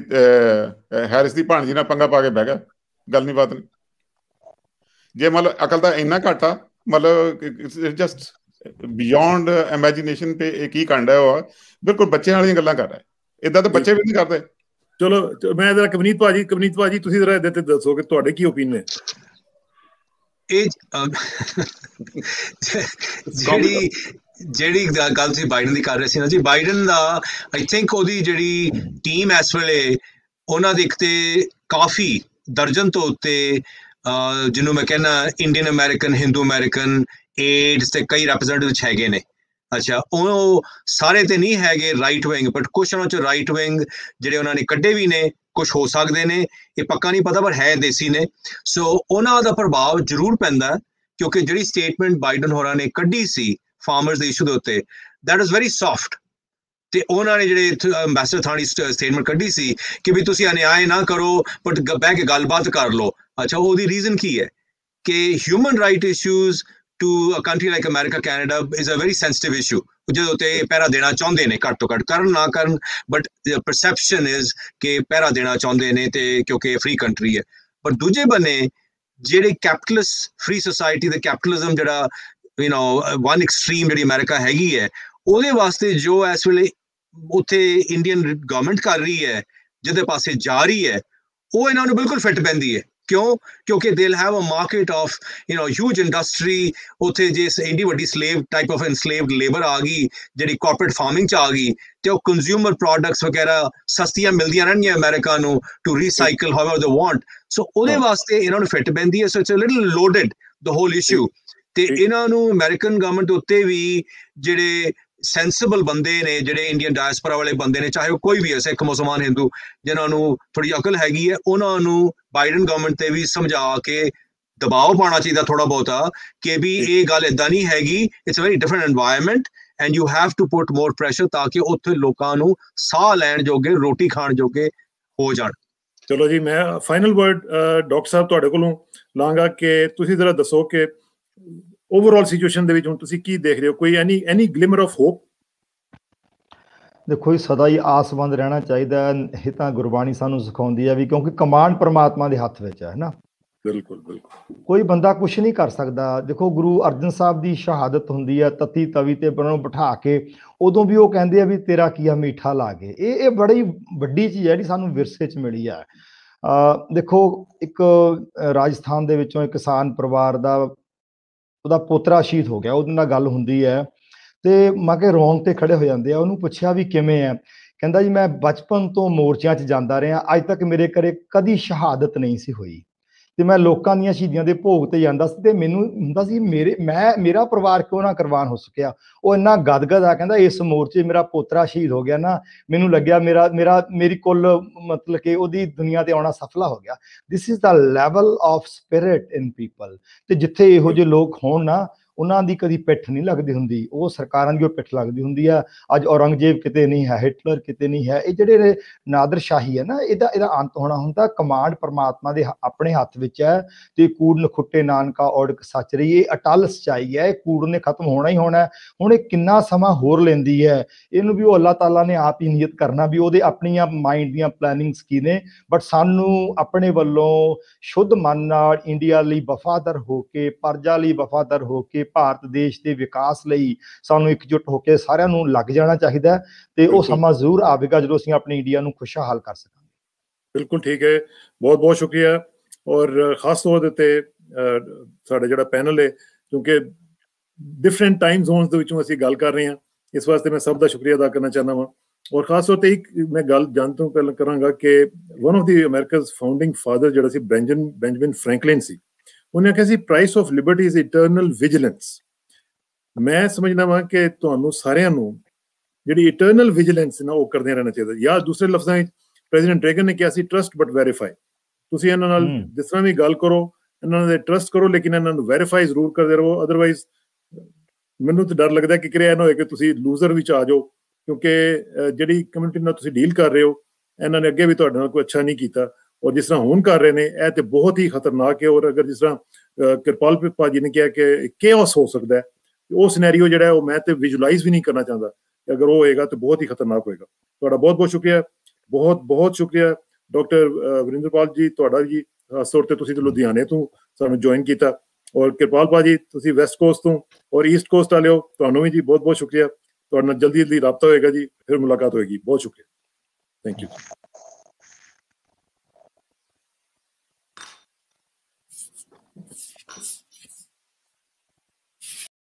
ਹੈਰਿਸ ਦੀ ਭਾਣਜੀ ਨਾਲ ਪੰਗਾ ਪਾ ਕੇ ਬਹਿ ਗਿਆ ਗੱਲ ਨਹੀਂ ਬਾਤ ਨਹੀਂ ਜੇ ਮਤਲਬ ਅਕਲ ਦਾ ਇੰਨਾ ਘਾਟਾ ਮਤਲਬ ਜਸਟ ਬਿਯੋਂਡ ਇਮੇਜਿਨੇਸ਼ਨ ਤੇ ਇਹ ਕੀ ਕੰਡ ਹੈ ਉਹ ਬਿਲਕੁਲ ਬੱਚਿਆਂ ਵਾਲੀਆਂ ਗੱਲਾਂ ਕਰ ਰਿਹਾ ਹੈ ਇਦਾਂ ਤਾਂ ਬੱਚੇ ਵੀ ਨਹੀਂ ਕਰਦੇ ਚਲੋ ਮੈਂ ਜਰਾ ਕਵਨੀਤ ਭਾਜੀ ਕਵਨੀਤ ਭਾਜੀ ਤੁਸੀਂ ਜਰਾ ਇਹਦੇ ਤੇ ਦੱਸੋ ਕਿ ਤੁਹਾਡੇ ਕੀ ਓਪੀਨੀਅਨ ਹੈ ਇਹ ਜਿਹੜੀ ਜਿਹੜੀ ਗੱਲ ਤੁਸੀਂ ਬਾਈਡਨ ਦੀ ਕਰ ਰਹੇ ਸੀ ਨਾ ਜੀ ਬਾਈਡਨ ਦਾ ਆਈ ਥਿੰਕ ਉਹਦੀ ਜਿਹੜੀ ਟੀਮ ਇਸ ਵੇਲੇ ਉਹਨਾਂ ਦੇ ਇੱਕ ਤੇ ਕਾਫੀ ਦਰਜਨ ਤੋਂ ਉੱਤੇ ਜਿਹਨੂੰ ਮੈਂ ਕਹਿੰਦਾ Indian American Hindu American aides ਤੇ ਕਈ ਰੈਪਰੈਜ਼ੈਂਟੇਟਿਵ ਹੈਗੇ ਨੇ ਅੱਛਾ ਉਹ ਸਾਰੇ ਤੇ ਨਹੀਂ ਹੈਗੇ ਰਾਈਟ ਵਿੰਗ ਬਟ ਕੁਝ ਉਹਨਾਂ ਚ ਰਾਈਟ ਵਿੰਗ ਜਿਹੜੇ ਉਹਨਾਂ ਨੇ ਕੱਢੇ ਵੀ ਨੇ ਕੁਝ ਹੋ ਸਕਦੇ ਨੇ ਇਹ ਪੱਕਾ ਨਹੀਂ ਪਤਾ ਪਰ ਹੈ ਦੇਸੀ ਨੇ ਸੋ ਉਹਨਾਂ ਦਾ ਪ੍ਰਭਾਵ ਜ਼ਰੂਰ ਪੈਂਦਾ ਕਿਉਂਕਿ ਜਿਹੜੀ ਸਟੇਟਮੈਂਟ ਬਾਈਡਨ ਹੋਰਾਂ ਨੇ ਕੱਢੀ ਸੀ ਫਾਰਮਰਸ ਦੇ ਇਸ਼ੂ ਦੇ ਉੱਤੇ ਦੈਟ ਇਜ਼ ਵੈਰੀ ਸੌਫਟ ਤੇ ਉਹਨਾਂ ਨੇ ਜਿਹੜੇ ਐਮਬੈਸਡਰ ਥਾਣੀ ਸਟੇਟਮੈਂਟ ਕੱਢੀ ਸੀ ਕਿ ਵੀ ਤੁਸੀਂ ਅਨਿਆਏ ਨਾ ਕਰੋ ਬਟ ਬਹਿ ਕੇ ਗੱਲਬਾਤ ਕਰ ਲਓ ਅੱਛਾ ਉਹਦੀ ਰੀਜ਼ਨ ਕੀ ਹੈ ਕਿ human right issues to a country like America Canada is a very sensitive issue ਜਿਹਦੇ ਉੱਤੇ ਪੈਰਾ ਦੇਣਾ ਚਾਹੁੰਦੇ ਨੇ ਘੱਟੋ ਘੱਟ ਕਰਨ ਨਾ ਕਰਨ ਬਟ ਪਰਸੈਪਸ਼ਨ ਇਜ਼ ਕਿ ਪੈਰਾ ਦੇਣਾ ਚਾਹੁੰਦੇ ਨੇ ਤੇ ਕਿਉਂਕਿ ਫ੍ਰੀ ਕੰਟਰੀ ਹੈ ਪਰ ਦੂਜੇ ਬਨੇ ਜਿਹੜੇ ਕੈਪੀਟਲਿਸਟ ਫ੍ਰੀ ਸੋਸਾਇਟੀ ਦਾ ਕੈਪੀਟਲਿਜ਼ਮ ਜਿਹੜਾ ਯੂ نو ਵਨ ਐਕਸਟ੍ਰੀਮ ਜਿਹੜੀ ਅਮਰੀਕਾ ਹੈਗੀ ਹੈ ਉਹਦੇ ਵਾਸਤੇ ਜੋ ਇਸ ਵੇਲੇ ਉੱਥੇ ਇੰਡੀਅਨ ਗਵਰਨਮੈਂਟ ਕਰ ਰਹੀ ਹੈ ਜਿਹਦੇ ਪਾਸੇ ਜਾ ਰਹੀ ਹੈ ਉਹ ਇਹਨਾਂ ਨੂੰ ਬਿਲਕੁਲ ਫਿੱਟ ਪੈਂਦੀ ਹੈ ਕਿਉਂ ਕਿਉਂਕਿ they have a market of you know huge industry ਉੱਥੇ ਜੇ ਇੰਡੀ ਵੱਡੀ slave type of enslaved labour ਆ ਗਈ ਜਿਹੜੀ ਕਾਰਪੋਰੇਟ ਫਾਰਮਿੰਗ ਚ ਆ ਗਈ ਤੇ ਉਹ ਕੰਜ਼ਿਊਮਰ ਪ੍ਰੋਡਕਟਸ ਵਗੈਰਾ ਸਸਤੀਆਂ ਮਿਲਦੀਆਂ ਰਹਿਣਗੀਆਂ ਅਮਰੀਕਾ ਨੂੰ to recycle how however they want so ਉਹਦੇ ਵਾਸਤੇ ਇਹਨਾਂ ਨੂੰ ਫਿੱਟ ਪੈਂਦੀ ਹੈ so it's a little loaded the whole issue ਤੇ ਇਹਨਾਂ ਨੂੰ ਅਮਰੀਕਨ ਗਵਰਨਮੈਂਟ ਉੱਤੇ ਵੀ ਜਿਹੜੇ ਸੈਂਸਿਬਲ ਬੰਦੇ ਨੇ ਜਿਹੜੇ ਇੰਡੀਅਨ ਡਾਇਸਪੋਰਾ ਵਾਲੇ ਬੰਦੇ ਨੇ ਚਾਹੇ ਉਹ ਕੋਈ ਵੀ ਹੈ ਸਿੱਖ ਮੁਸਲਮਾਨ ਹਿੰਦੂ ਜਿਨ੍ਹਾਂ ਨੂੰ ਥੋੜੀ ਅਕਲ ਹੈਗੀ ਹੈ ਉਹਨਾਂ ਨੂੰ ਬਾਈਡਨ ਗਵਰਨਮੈਂਟ ਤੇ ਵੀ ਸਮਝਾ ਕੇ ਦਬਾਅ ਪਾਉਣਾ ਚਾਹੀਦਾ ਥੋੜਾ ਬਹੁਤਾ ਕਿ ਵੀ ਇਹ ਗੱਲ ਇਦਾਂ ਨਹੀਂ ਹੈਗੀ it's a very different environment and you have to put more pressure ਤਾਂ ਕਿ ਉੱਥੇ ਲੋਕਾਂ ਨੂੰ ਸਾਹ ਲੈਣ ਜੋਗੇ ਰੋਟੀ ਖਾਣ ਜੋਗੇ ਹੋ ਜਾਣ ਚਲੋ ਜੀ ਮੈਂ ਫਾਈਨਲ ਵਰਡ ਡਾਕਟਰ ਸਾਹਿਬ ਤੁਹਾਡੇ ਕੋਲੋਂ ਲਾਂਗਾ ਕਿ ਤੁਸੀਂ ਜ਼ਰਾ ਦੱਸੋ ਕਿ ਓਵਰਆਲ ਸਿਚੁਏਸ਼ਨ ਦੇ ਵਿੱਚ ਹੁਣ ਤੁਸੀਂ ਕੀ ਦੇਖ ਰਹੇ ਹੋ ਕੋਈ ਐਨੀ ਐਨੀ ਗਲਿਮਰ ਆਫ ਹੋਪ ਦੇਖੋ ਇਹ ਸਦਾ ਹੀ ਆਸਵੰਦ ਰਹਿਣਾ ਚਾਹੀਦਾ ਹੈ ਇਹ ਤਾਂ ਗੁਰਬਾਣੀ ਸਾਨੂੰ ਸਿਖਾਉਂਦੀ ਹੈ ਵੀ ਕਿਉਂਕਿ ਕਮਾਂਡ ਪਰਮਾਤਮਾ ਦੇ ਹੱਥ ਵਿੱਚ ਹੈ ਹੈਨਾ ਬਿਲਕੁਲ ਬਿਲਕੁਲ ਕੋਈ ਬੰਦਾ ਕੁਝ ਨਹੀਂ ਕਰ ਸਕਦਾ ਦੇਖੋ ਗੁਰੂ ਅਰਜਨ ਸਾਹਿਬ ਦੀ ਸ਼ਹਾਦਤ ਹੁੰਦੀ ਹੈ ਤਤੀ ਤਵੀ ਤੇ ਬਣੋ ਬਿਠਾ ਕੇ ਉਦੋਂ ਵੀ ਉਹ ਕਹਿੰਦੇ ਆ ਵੀ ਤੇਰਾ ਕੀ ਆ ਮੀਠਾ ਲਾ ਕੇ ਇਹ ਇਹ ਬੜੀ ਵੱਡੀ ਚੀਜ਼ ਹੈ ਜਿਹੜੀ ਸਾਨੂੰ ਵਿਰਸੇ 'ਚ ਮਿਲੀ ਆ ਦੇਖੋ ਇੱਕ ਰਾਜਸਥਾਨ ਦੇ ਵਿੱਚੋਂ ਇੱਕ ਕਿਸਾਨ ਪਰਿਵਾਰ ਦਾ ਉਹਦਾ ਪੋਤਰਾ ਸ਼ਹੀਦ ਹੋ ਗਿਆ ਉਹਦੇ ਨਾਲ ਗੱਲ ਹੁੰਦੀ ਹੈ ਤੇ ਮਾਂ ਕੇ ਰੌਂਗ ਤੇ ਖੜੇ ਹੋ ਜਾਂਦੇ ਆ ਉਹਨੂੰ ਪੁੱਛਿਆ ਵੀ ਕਿਵੇਂ ਆ ਕਹਿੰਦਾ ਜੀ ਮੈਂ ਬਚਪਨ ਤੋਂ ਮੋਰਚਿਆਂ 'ਚ ਜਾਂਦਾ ਰਿਹਾ ਅੱਜ ਤੱਕ ਮੇਰੇ ਘਰੇ ਕਦੀ ਸ਼ਹਾਦਤ ਨਹੀਂ ਸੀ ਹੋਈ ਤੇ ਮੈਂ ਲੋਕਾਂ ਦੀਆਂ ਸ਼ਹੀਦੀਆਂ ਦੇ ਭੋਗ ਤੇ ਜਾਂਦਾ ਸੀ ਤੇ ਮੈਨੂੰ ਹੁੰਦਾ ਸੀ ਮੇਰੇ ਮੈਂ ਮੇਰਾ ਪਰਿਵਾਰ ਕਿਉਂ ਨਾ ਕੁਰਬਾਨ ਹੋ ਸਕਿਆ ਉਹ ਇੰਨਾ ਗਦਗਦ ਆ ਕਹਿੰਦਾ ਇਸ ਮੋਰਚੇ ਮੇਰਾ ਪੋਤਰਾ ਸ਼ਹੀਦ ਹੋ ਗਿਆ ਨਾ ਮੈਨੂੰ ਲੱਗਿਆ ਮੇਰਾ ਮੇਰਾ ਮੇਰੀ ਕੁੱਲ ਮਤਲਬ ਕਿ ਉਹਦੀ ਦੁਨੀਆ ਤੇ ਆਉਣਾ ਸਫਲਾ ਹੋ ਗਿਆ this is the level of spirit in people ਤੇ ਜਿੱਥੇ ਇਹੋ ਜਿਹੇ ਲੋਕ ਹੋਣ ਨਾ ਉਹਨਾਂ ਦੀ ਕਦੀ ਪਿੱਠ ਨਹੀਂ ਲੱਗਦੀ ਹੁੰਦੀ ਉਹ ਸਰਕਾਰਾਂ ਦੀ ਉਹ ਪਿੱਠ ਲੱਗਦੀ ਹੁੰਦੀ ਆ ਅੱਜ ਔਰੰਗਜ਼ੇਬ ਕਿਤੇ ਨਹੀਂ ਹੈ ਹਿਟਲਰ ਕਿਤੇ ਨਹੀਂ ਹੈ ਇਹ ਜਿਹੜੇ ਨਾਦਰ ਸ਼ਾਹੀ ਹੈ ਨਾ ਇਹਦਾ ਇਹਦਾ ਅੰਤ ਹੋਣਾ ਹੁੰਦਾ ਕਮਾਂਡ ਪਰਮਾਤਮਾ ਦੇ ਆਪਣੇ ਹੱਥ ਵਿੱਚ ਹੈ ਤੇ ਕੂੜ ਨਖੁੱਟੇ ਨਾਨਕਾ ਔੜਕ ਸੱਚ ਰਹੀ ਇਹ ਅਟਲ ਸਚਾਈ ਹੈ ਇਹ ਕੂੜ ਨੇ ਖਤਮ ਹੋਣਾ ਹੀ ਹੋਣਾ ਹੁਣ ਇਹ ਕਿੰਨਾ ਸਮਾਂ ਹੋਰ ਲੈਂਦੀ ਹੈ ਇਹਨੂੰ ਵੀ ਉਹ ਅੱਲਾਹ ਤਾਲਾ ਨੇ ਆਪ ਹੀ ਨਿਯਤ ਕਰਨਾ ਵੀ ਉਹਦੇ ਆਪਣੀਆਂ ਮਾਈਂਡ ਦੀਆਂ ਪਲੈਨਿੰਗਸ ਕੀ ਨੇ ਬਟ ਸਾਨੂੰ ਆਪਣੇ ਵੱਲੋਂ ਸ਼ੁੱਧ ਮਨ ਨਾਲ ਇੰਡੀਆ ਲਈ ਵਫਾਦਾਰ ਹੋ ਕੇ ਪਰਜਾ ਲਈ ਵਫਾਦਾਰ ਹੋ ਕੇ ਭਾਰਤ ਦੇਸ਼ ਦੇ ਵਿਕਾਸ ਲਈ ਸਾਨੂੰ ਇਕਜੁੱਟ ਹੋ ਕੇ ਸਾਰਿਆਂ ਨੂੰ ਲੱਗ ਜਾਣਾ ਚਾਹੀਦਾ ਤੇ ਉਹ ਸਮਾਂ ਜ਼ਰੂਰ ਆਵੇਗਾ ਜਦੋਂ ਅਸੀਂ ਆਪਣੀ ਇੰਡੀਆ ਨੂੰ ਖੁਸ਼ਹਾਲ ਕਰ ਸਕਾਂਗੇ ਬਿਲਕੁਲ ਠੀਕ ਹੈ ਬਹੁਤ ਬਹੁਤ ਸ਼ੁਕਰੀਆ ਔਰ ਖਾਸ ਤੌਰ ਤੇ ਸਾਡਾ ਜਿਹੜਾ ਪੈਨਲ ਹੈ ਕਿਉਂਕਿ ਡਿਫਰੈਂਟ ਟਾਈਮ ਜ਼ੋਨਸ ਦੇ ਵਿੱਚੋਂ ਅਸੀਂ ਗੱਲ ਕਰ ਰਹੇ ਹਾਂ ਇਸ ਵਾਸਤੇ ਮੈਂ ਸਭ ਦਾ ਸ਼ੁਕਰੀਆ ਅਦਾ ਕਰਨਾ ਚਾਹੁੰਦਾ ਹਾਂ ਔਰ ਖਾਸ ਤੌਰ ਤੇ ਇੱਕ ਮੈਂ ਗੱਲ ਤੋਂ ਪਹਿਲਾਂ ਕਰਾਂਗਾ ਕਿ one of the America's founding father ਜਿਹੜਾ ਸੀ ਬੈਂਜਨ ਬੈਂਜਮਿਨ ਫ੍ਰੈਂਕਲਿਨ ਸੀ ਉਹਨੇ ਕਿਹਾ ਸੀ price of liberty is eternal vigilance ਮੈਂ ਸਮਝਣਾ ਵਾਂ ਕਿ ਤੁਹਾਨੂੰ ਸਾਰਿਆਂ ਨੂੰ ਜਿਹੜੀ ਇਟਰਨਲ ਵਿਜੀਲੈਂਸ ਨਾ ਉਹ ਕਰਦੇ ਰਹਿਣਾ ਚਾਹੀਦਾ ਜਾਂ ਦੂਸਰੇ ਲਫ਼ਜ਼ਾਂ ਵਿੱਚ ਪ੍ਰੈਜ਼ੀਡੈਂਟ ਰੇਗਨ ਨੇ ਕਿਹਾ ਸੀ ਟਰਸਟ ਬਟ ਵੈਰੀਫਾਈ ਤੁਸੀਂ ਇਹਨਾਂ ਨਾਲ ਜਿਸ ਤਰ੍ਹਾਂ ਵੀ ਗੱਲ ਕਰੋ ਇਹਨਾਂ ਦੇ ਟਰਸਟ ਕਰੋ ਲੇਕਿਨ ਇਹਨਾਂ ਨੂੰ ਵੈਰੀਫਾਈ ਜ਼ਰੂਰ ਕਰਦੇ ਰਹੋ ਅਦਰਵਾਈਜ਼ ਮੈਨੂੰ ਤਾਂ ਡਰ ਲੱਗਦਾ ਕਿ ਕਿਰਿਆ ਇਹਨਾਂ ਹੋਏ ਕਿ ਤੁਸੀਂ ਲੂਜ਼ਰ ਵਿੱਚ ਆ ਜਾਓ ਕਿਉਂਕਿ ਜਿਹੜੀ ਕਮਿਊਨਿਟੀ ਨਾਲ ਤੁਸੀਂ ਡੀਲ ਕਰ ਰਹੇ ਹੋ ਇਹਨਾਂ ਨੇ ਅੱਗੇ ਵੀ ਤੁਹਾਡੇ ਨਾਲ ਕੋਈ ਅੱਛਾ ਨਹੀਂ ਕੀਤਾ और जिस तरह हूं कर रहे हैं यह तो बहुत ही खतरनाक है और अगर जिस तरह कृपाल भाज जी ने कहा कि केस हो सकता है वह सनैरियो जरा मैं तो विजुलाइज भी नहीं करना चाहता अगर वह होएगा तो बहुत ही खतरनाक होएगा थोड़ा बहुत बहुत शुक्रिया बहुत बहुत शुक्रिया डॉक्टर वरिंद्रपाल जी थोड़ा जी खास तौर पर लुधियाने तो सू ज्वाइन किया और कृपाल भाजी तुम वैसट कोस्ट तो और ईस्ट कोस्ट वाले हो तो भी जी बहुत बहुत शुक्रिया तो जल्दी जल्दी रबता होएगा जी फिर मुलाकात होएगी बहुत शुक्रिया थैंक यू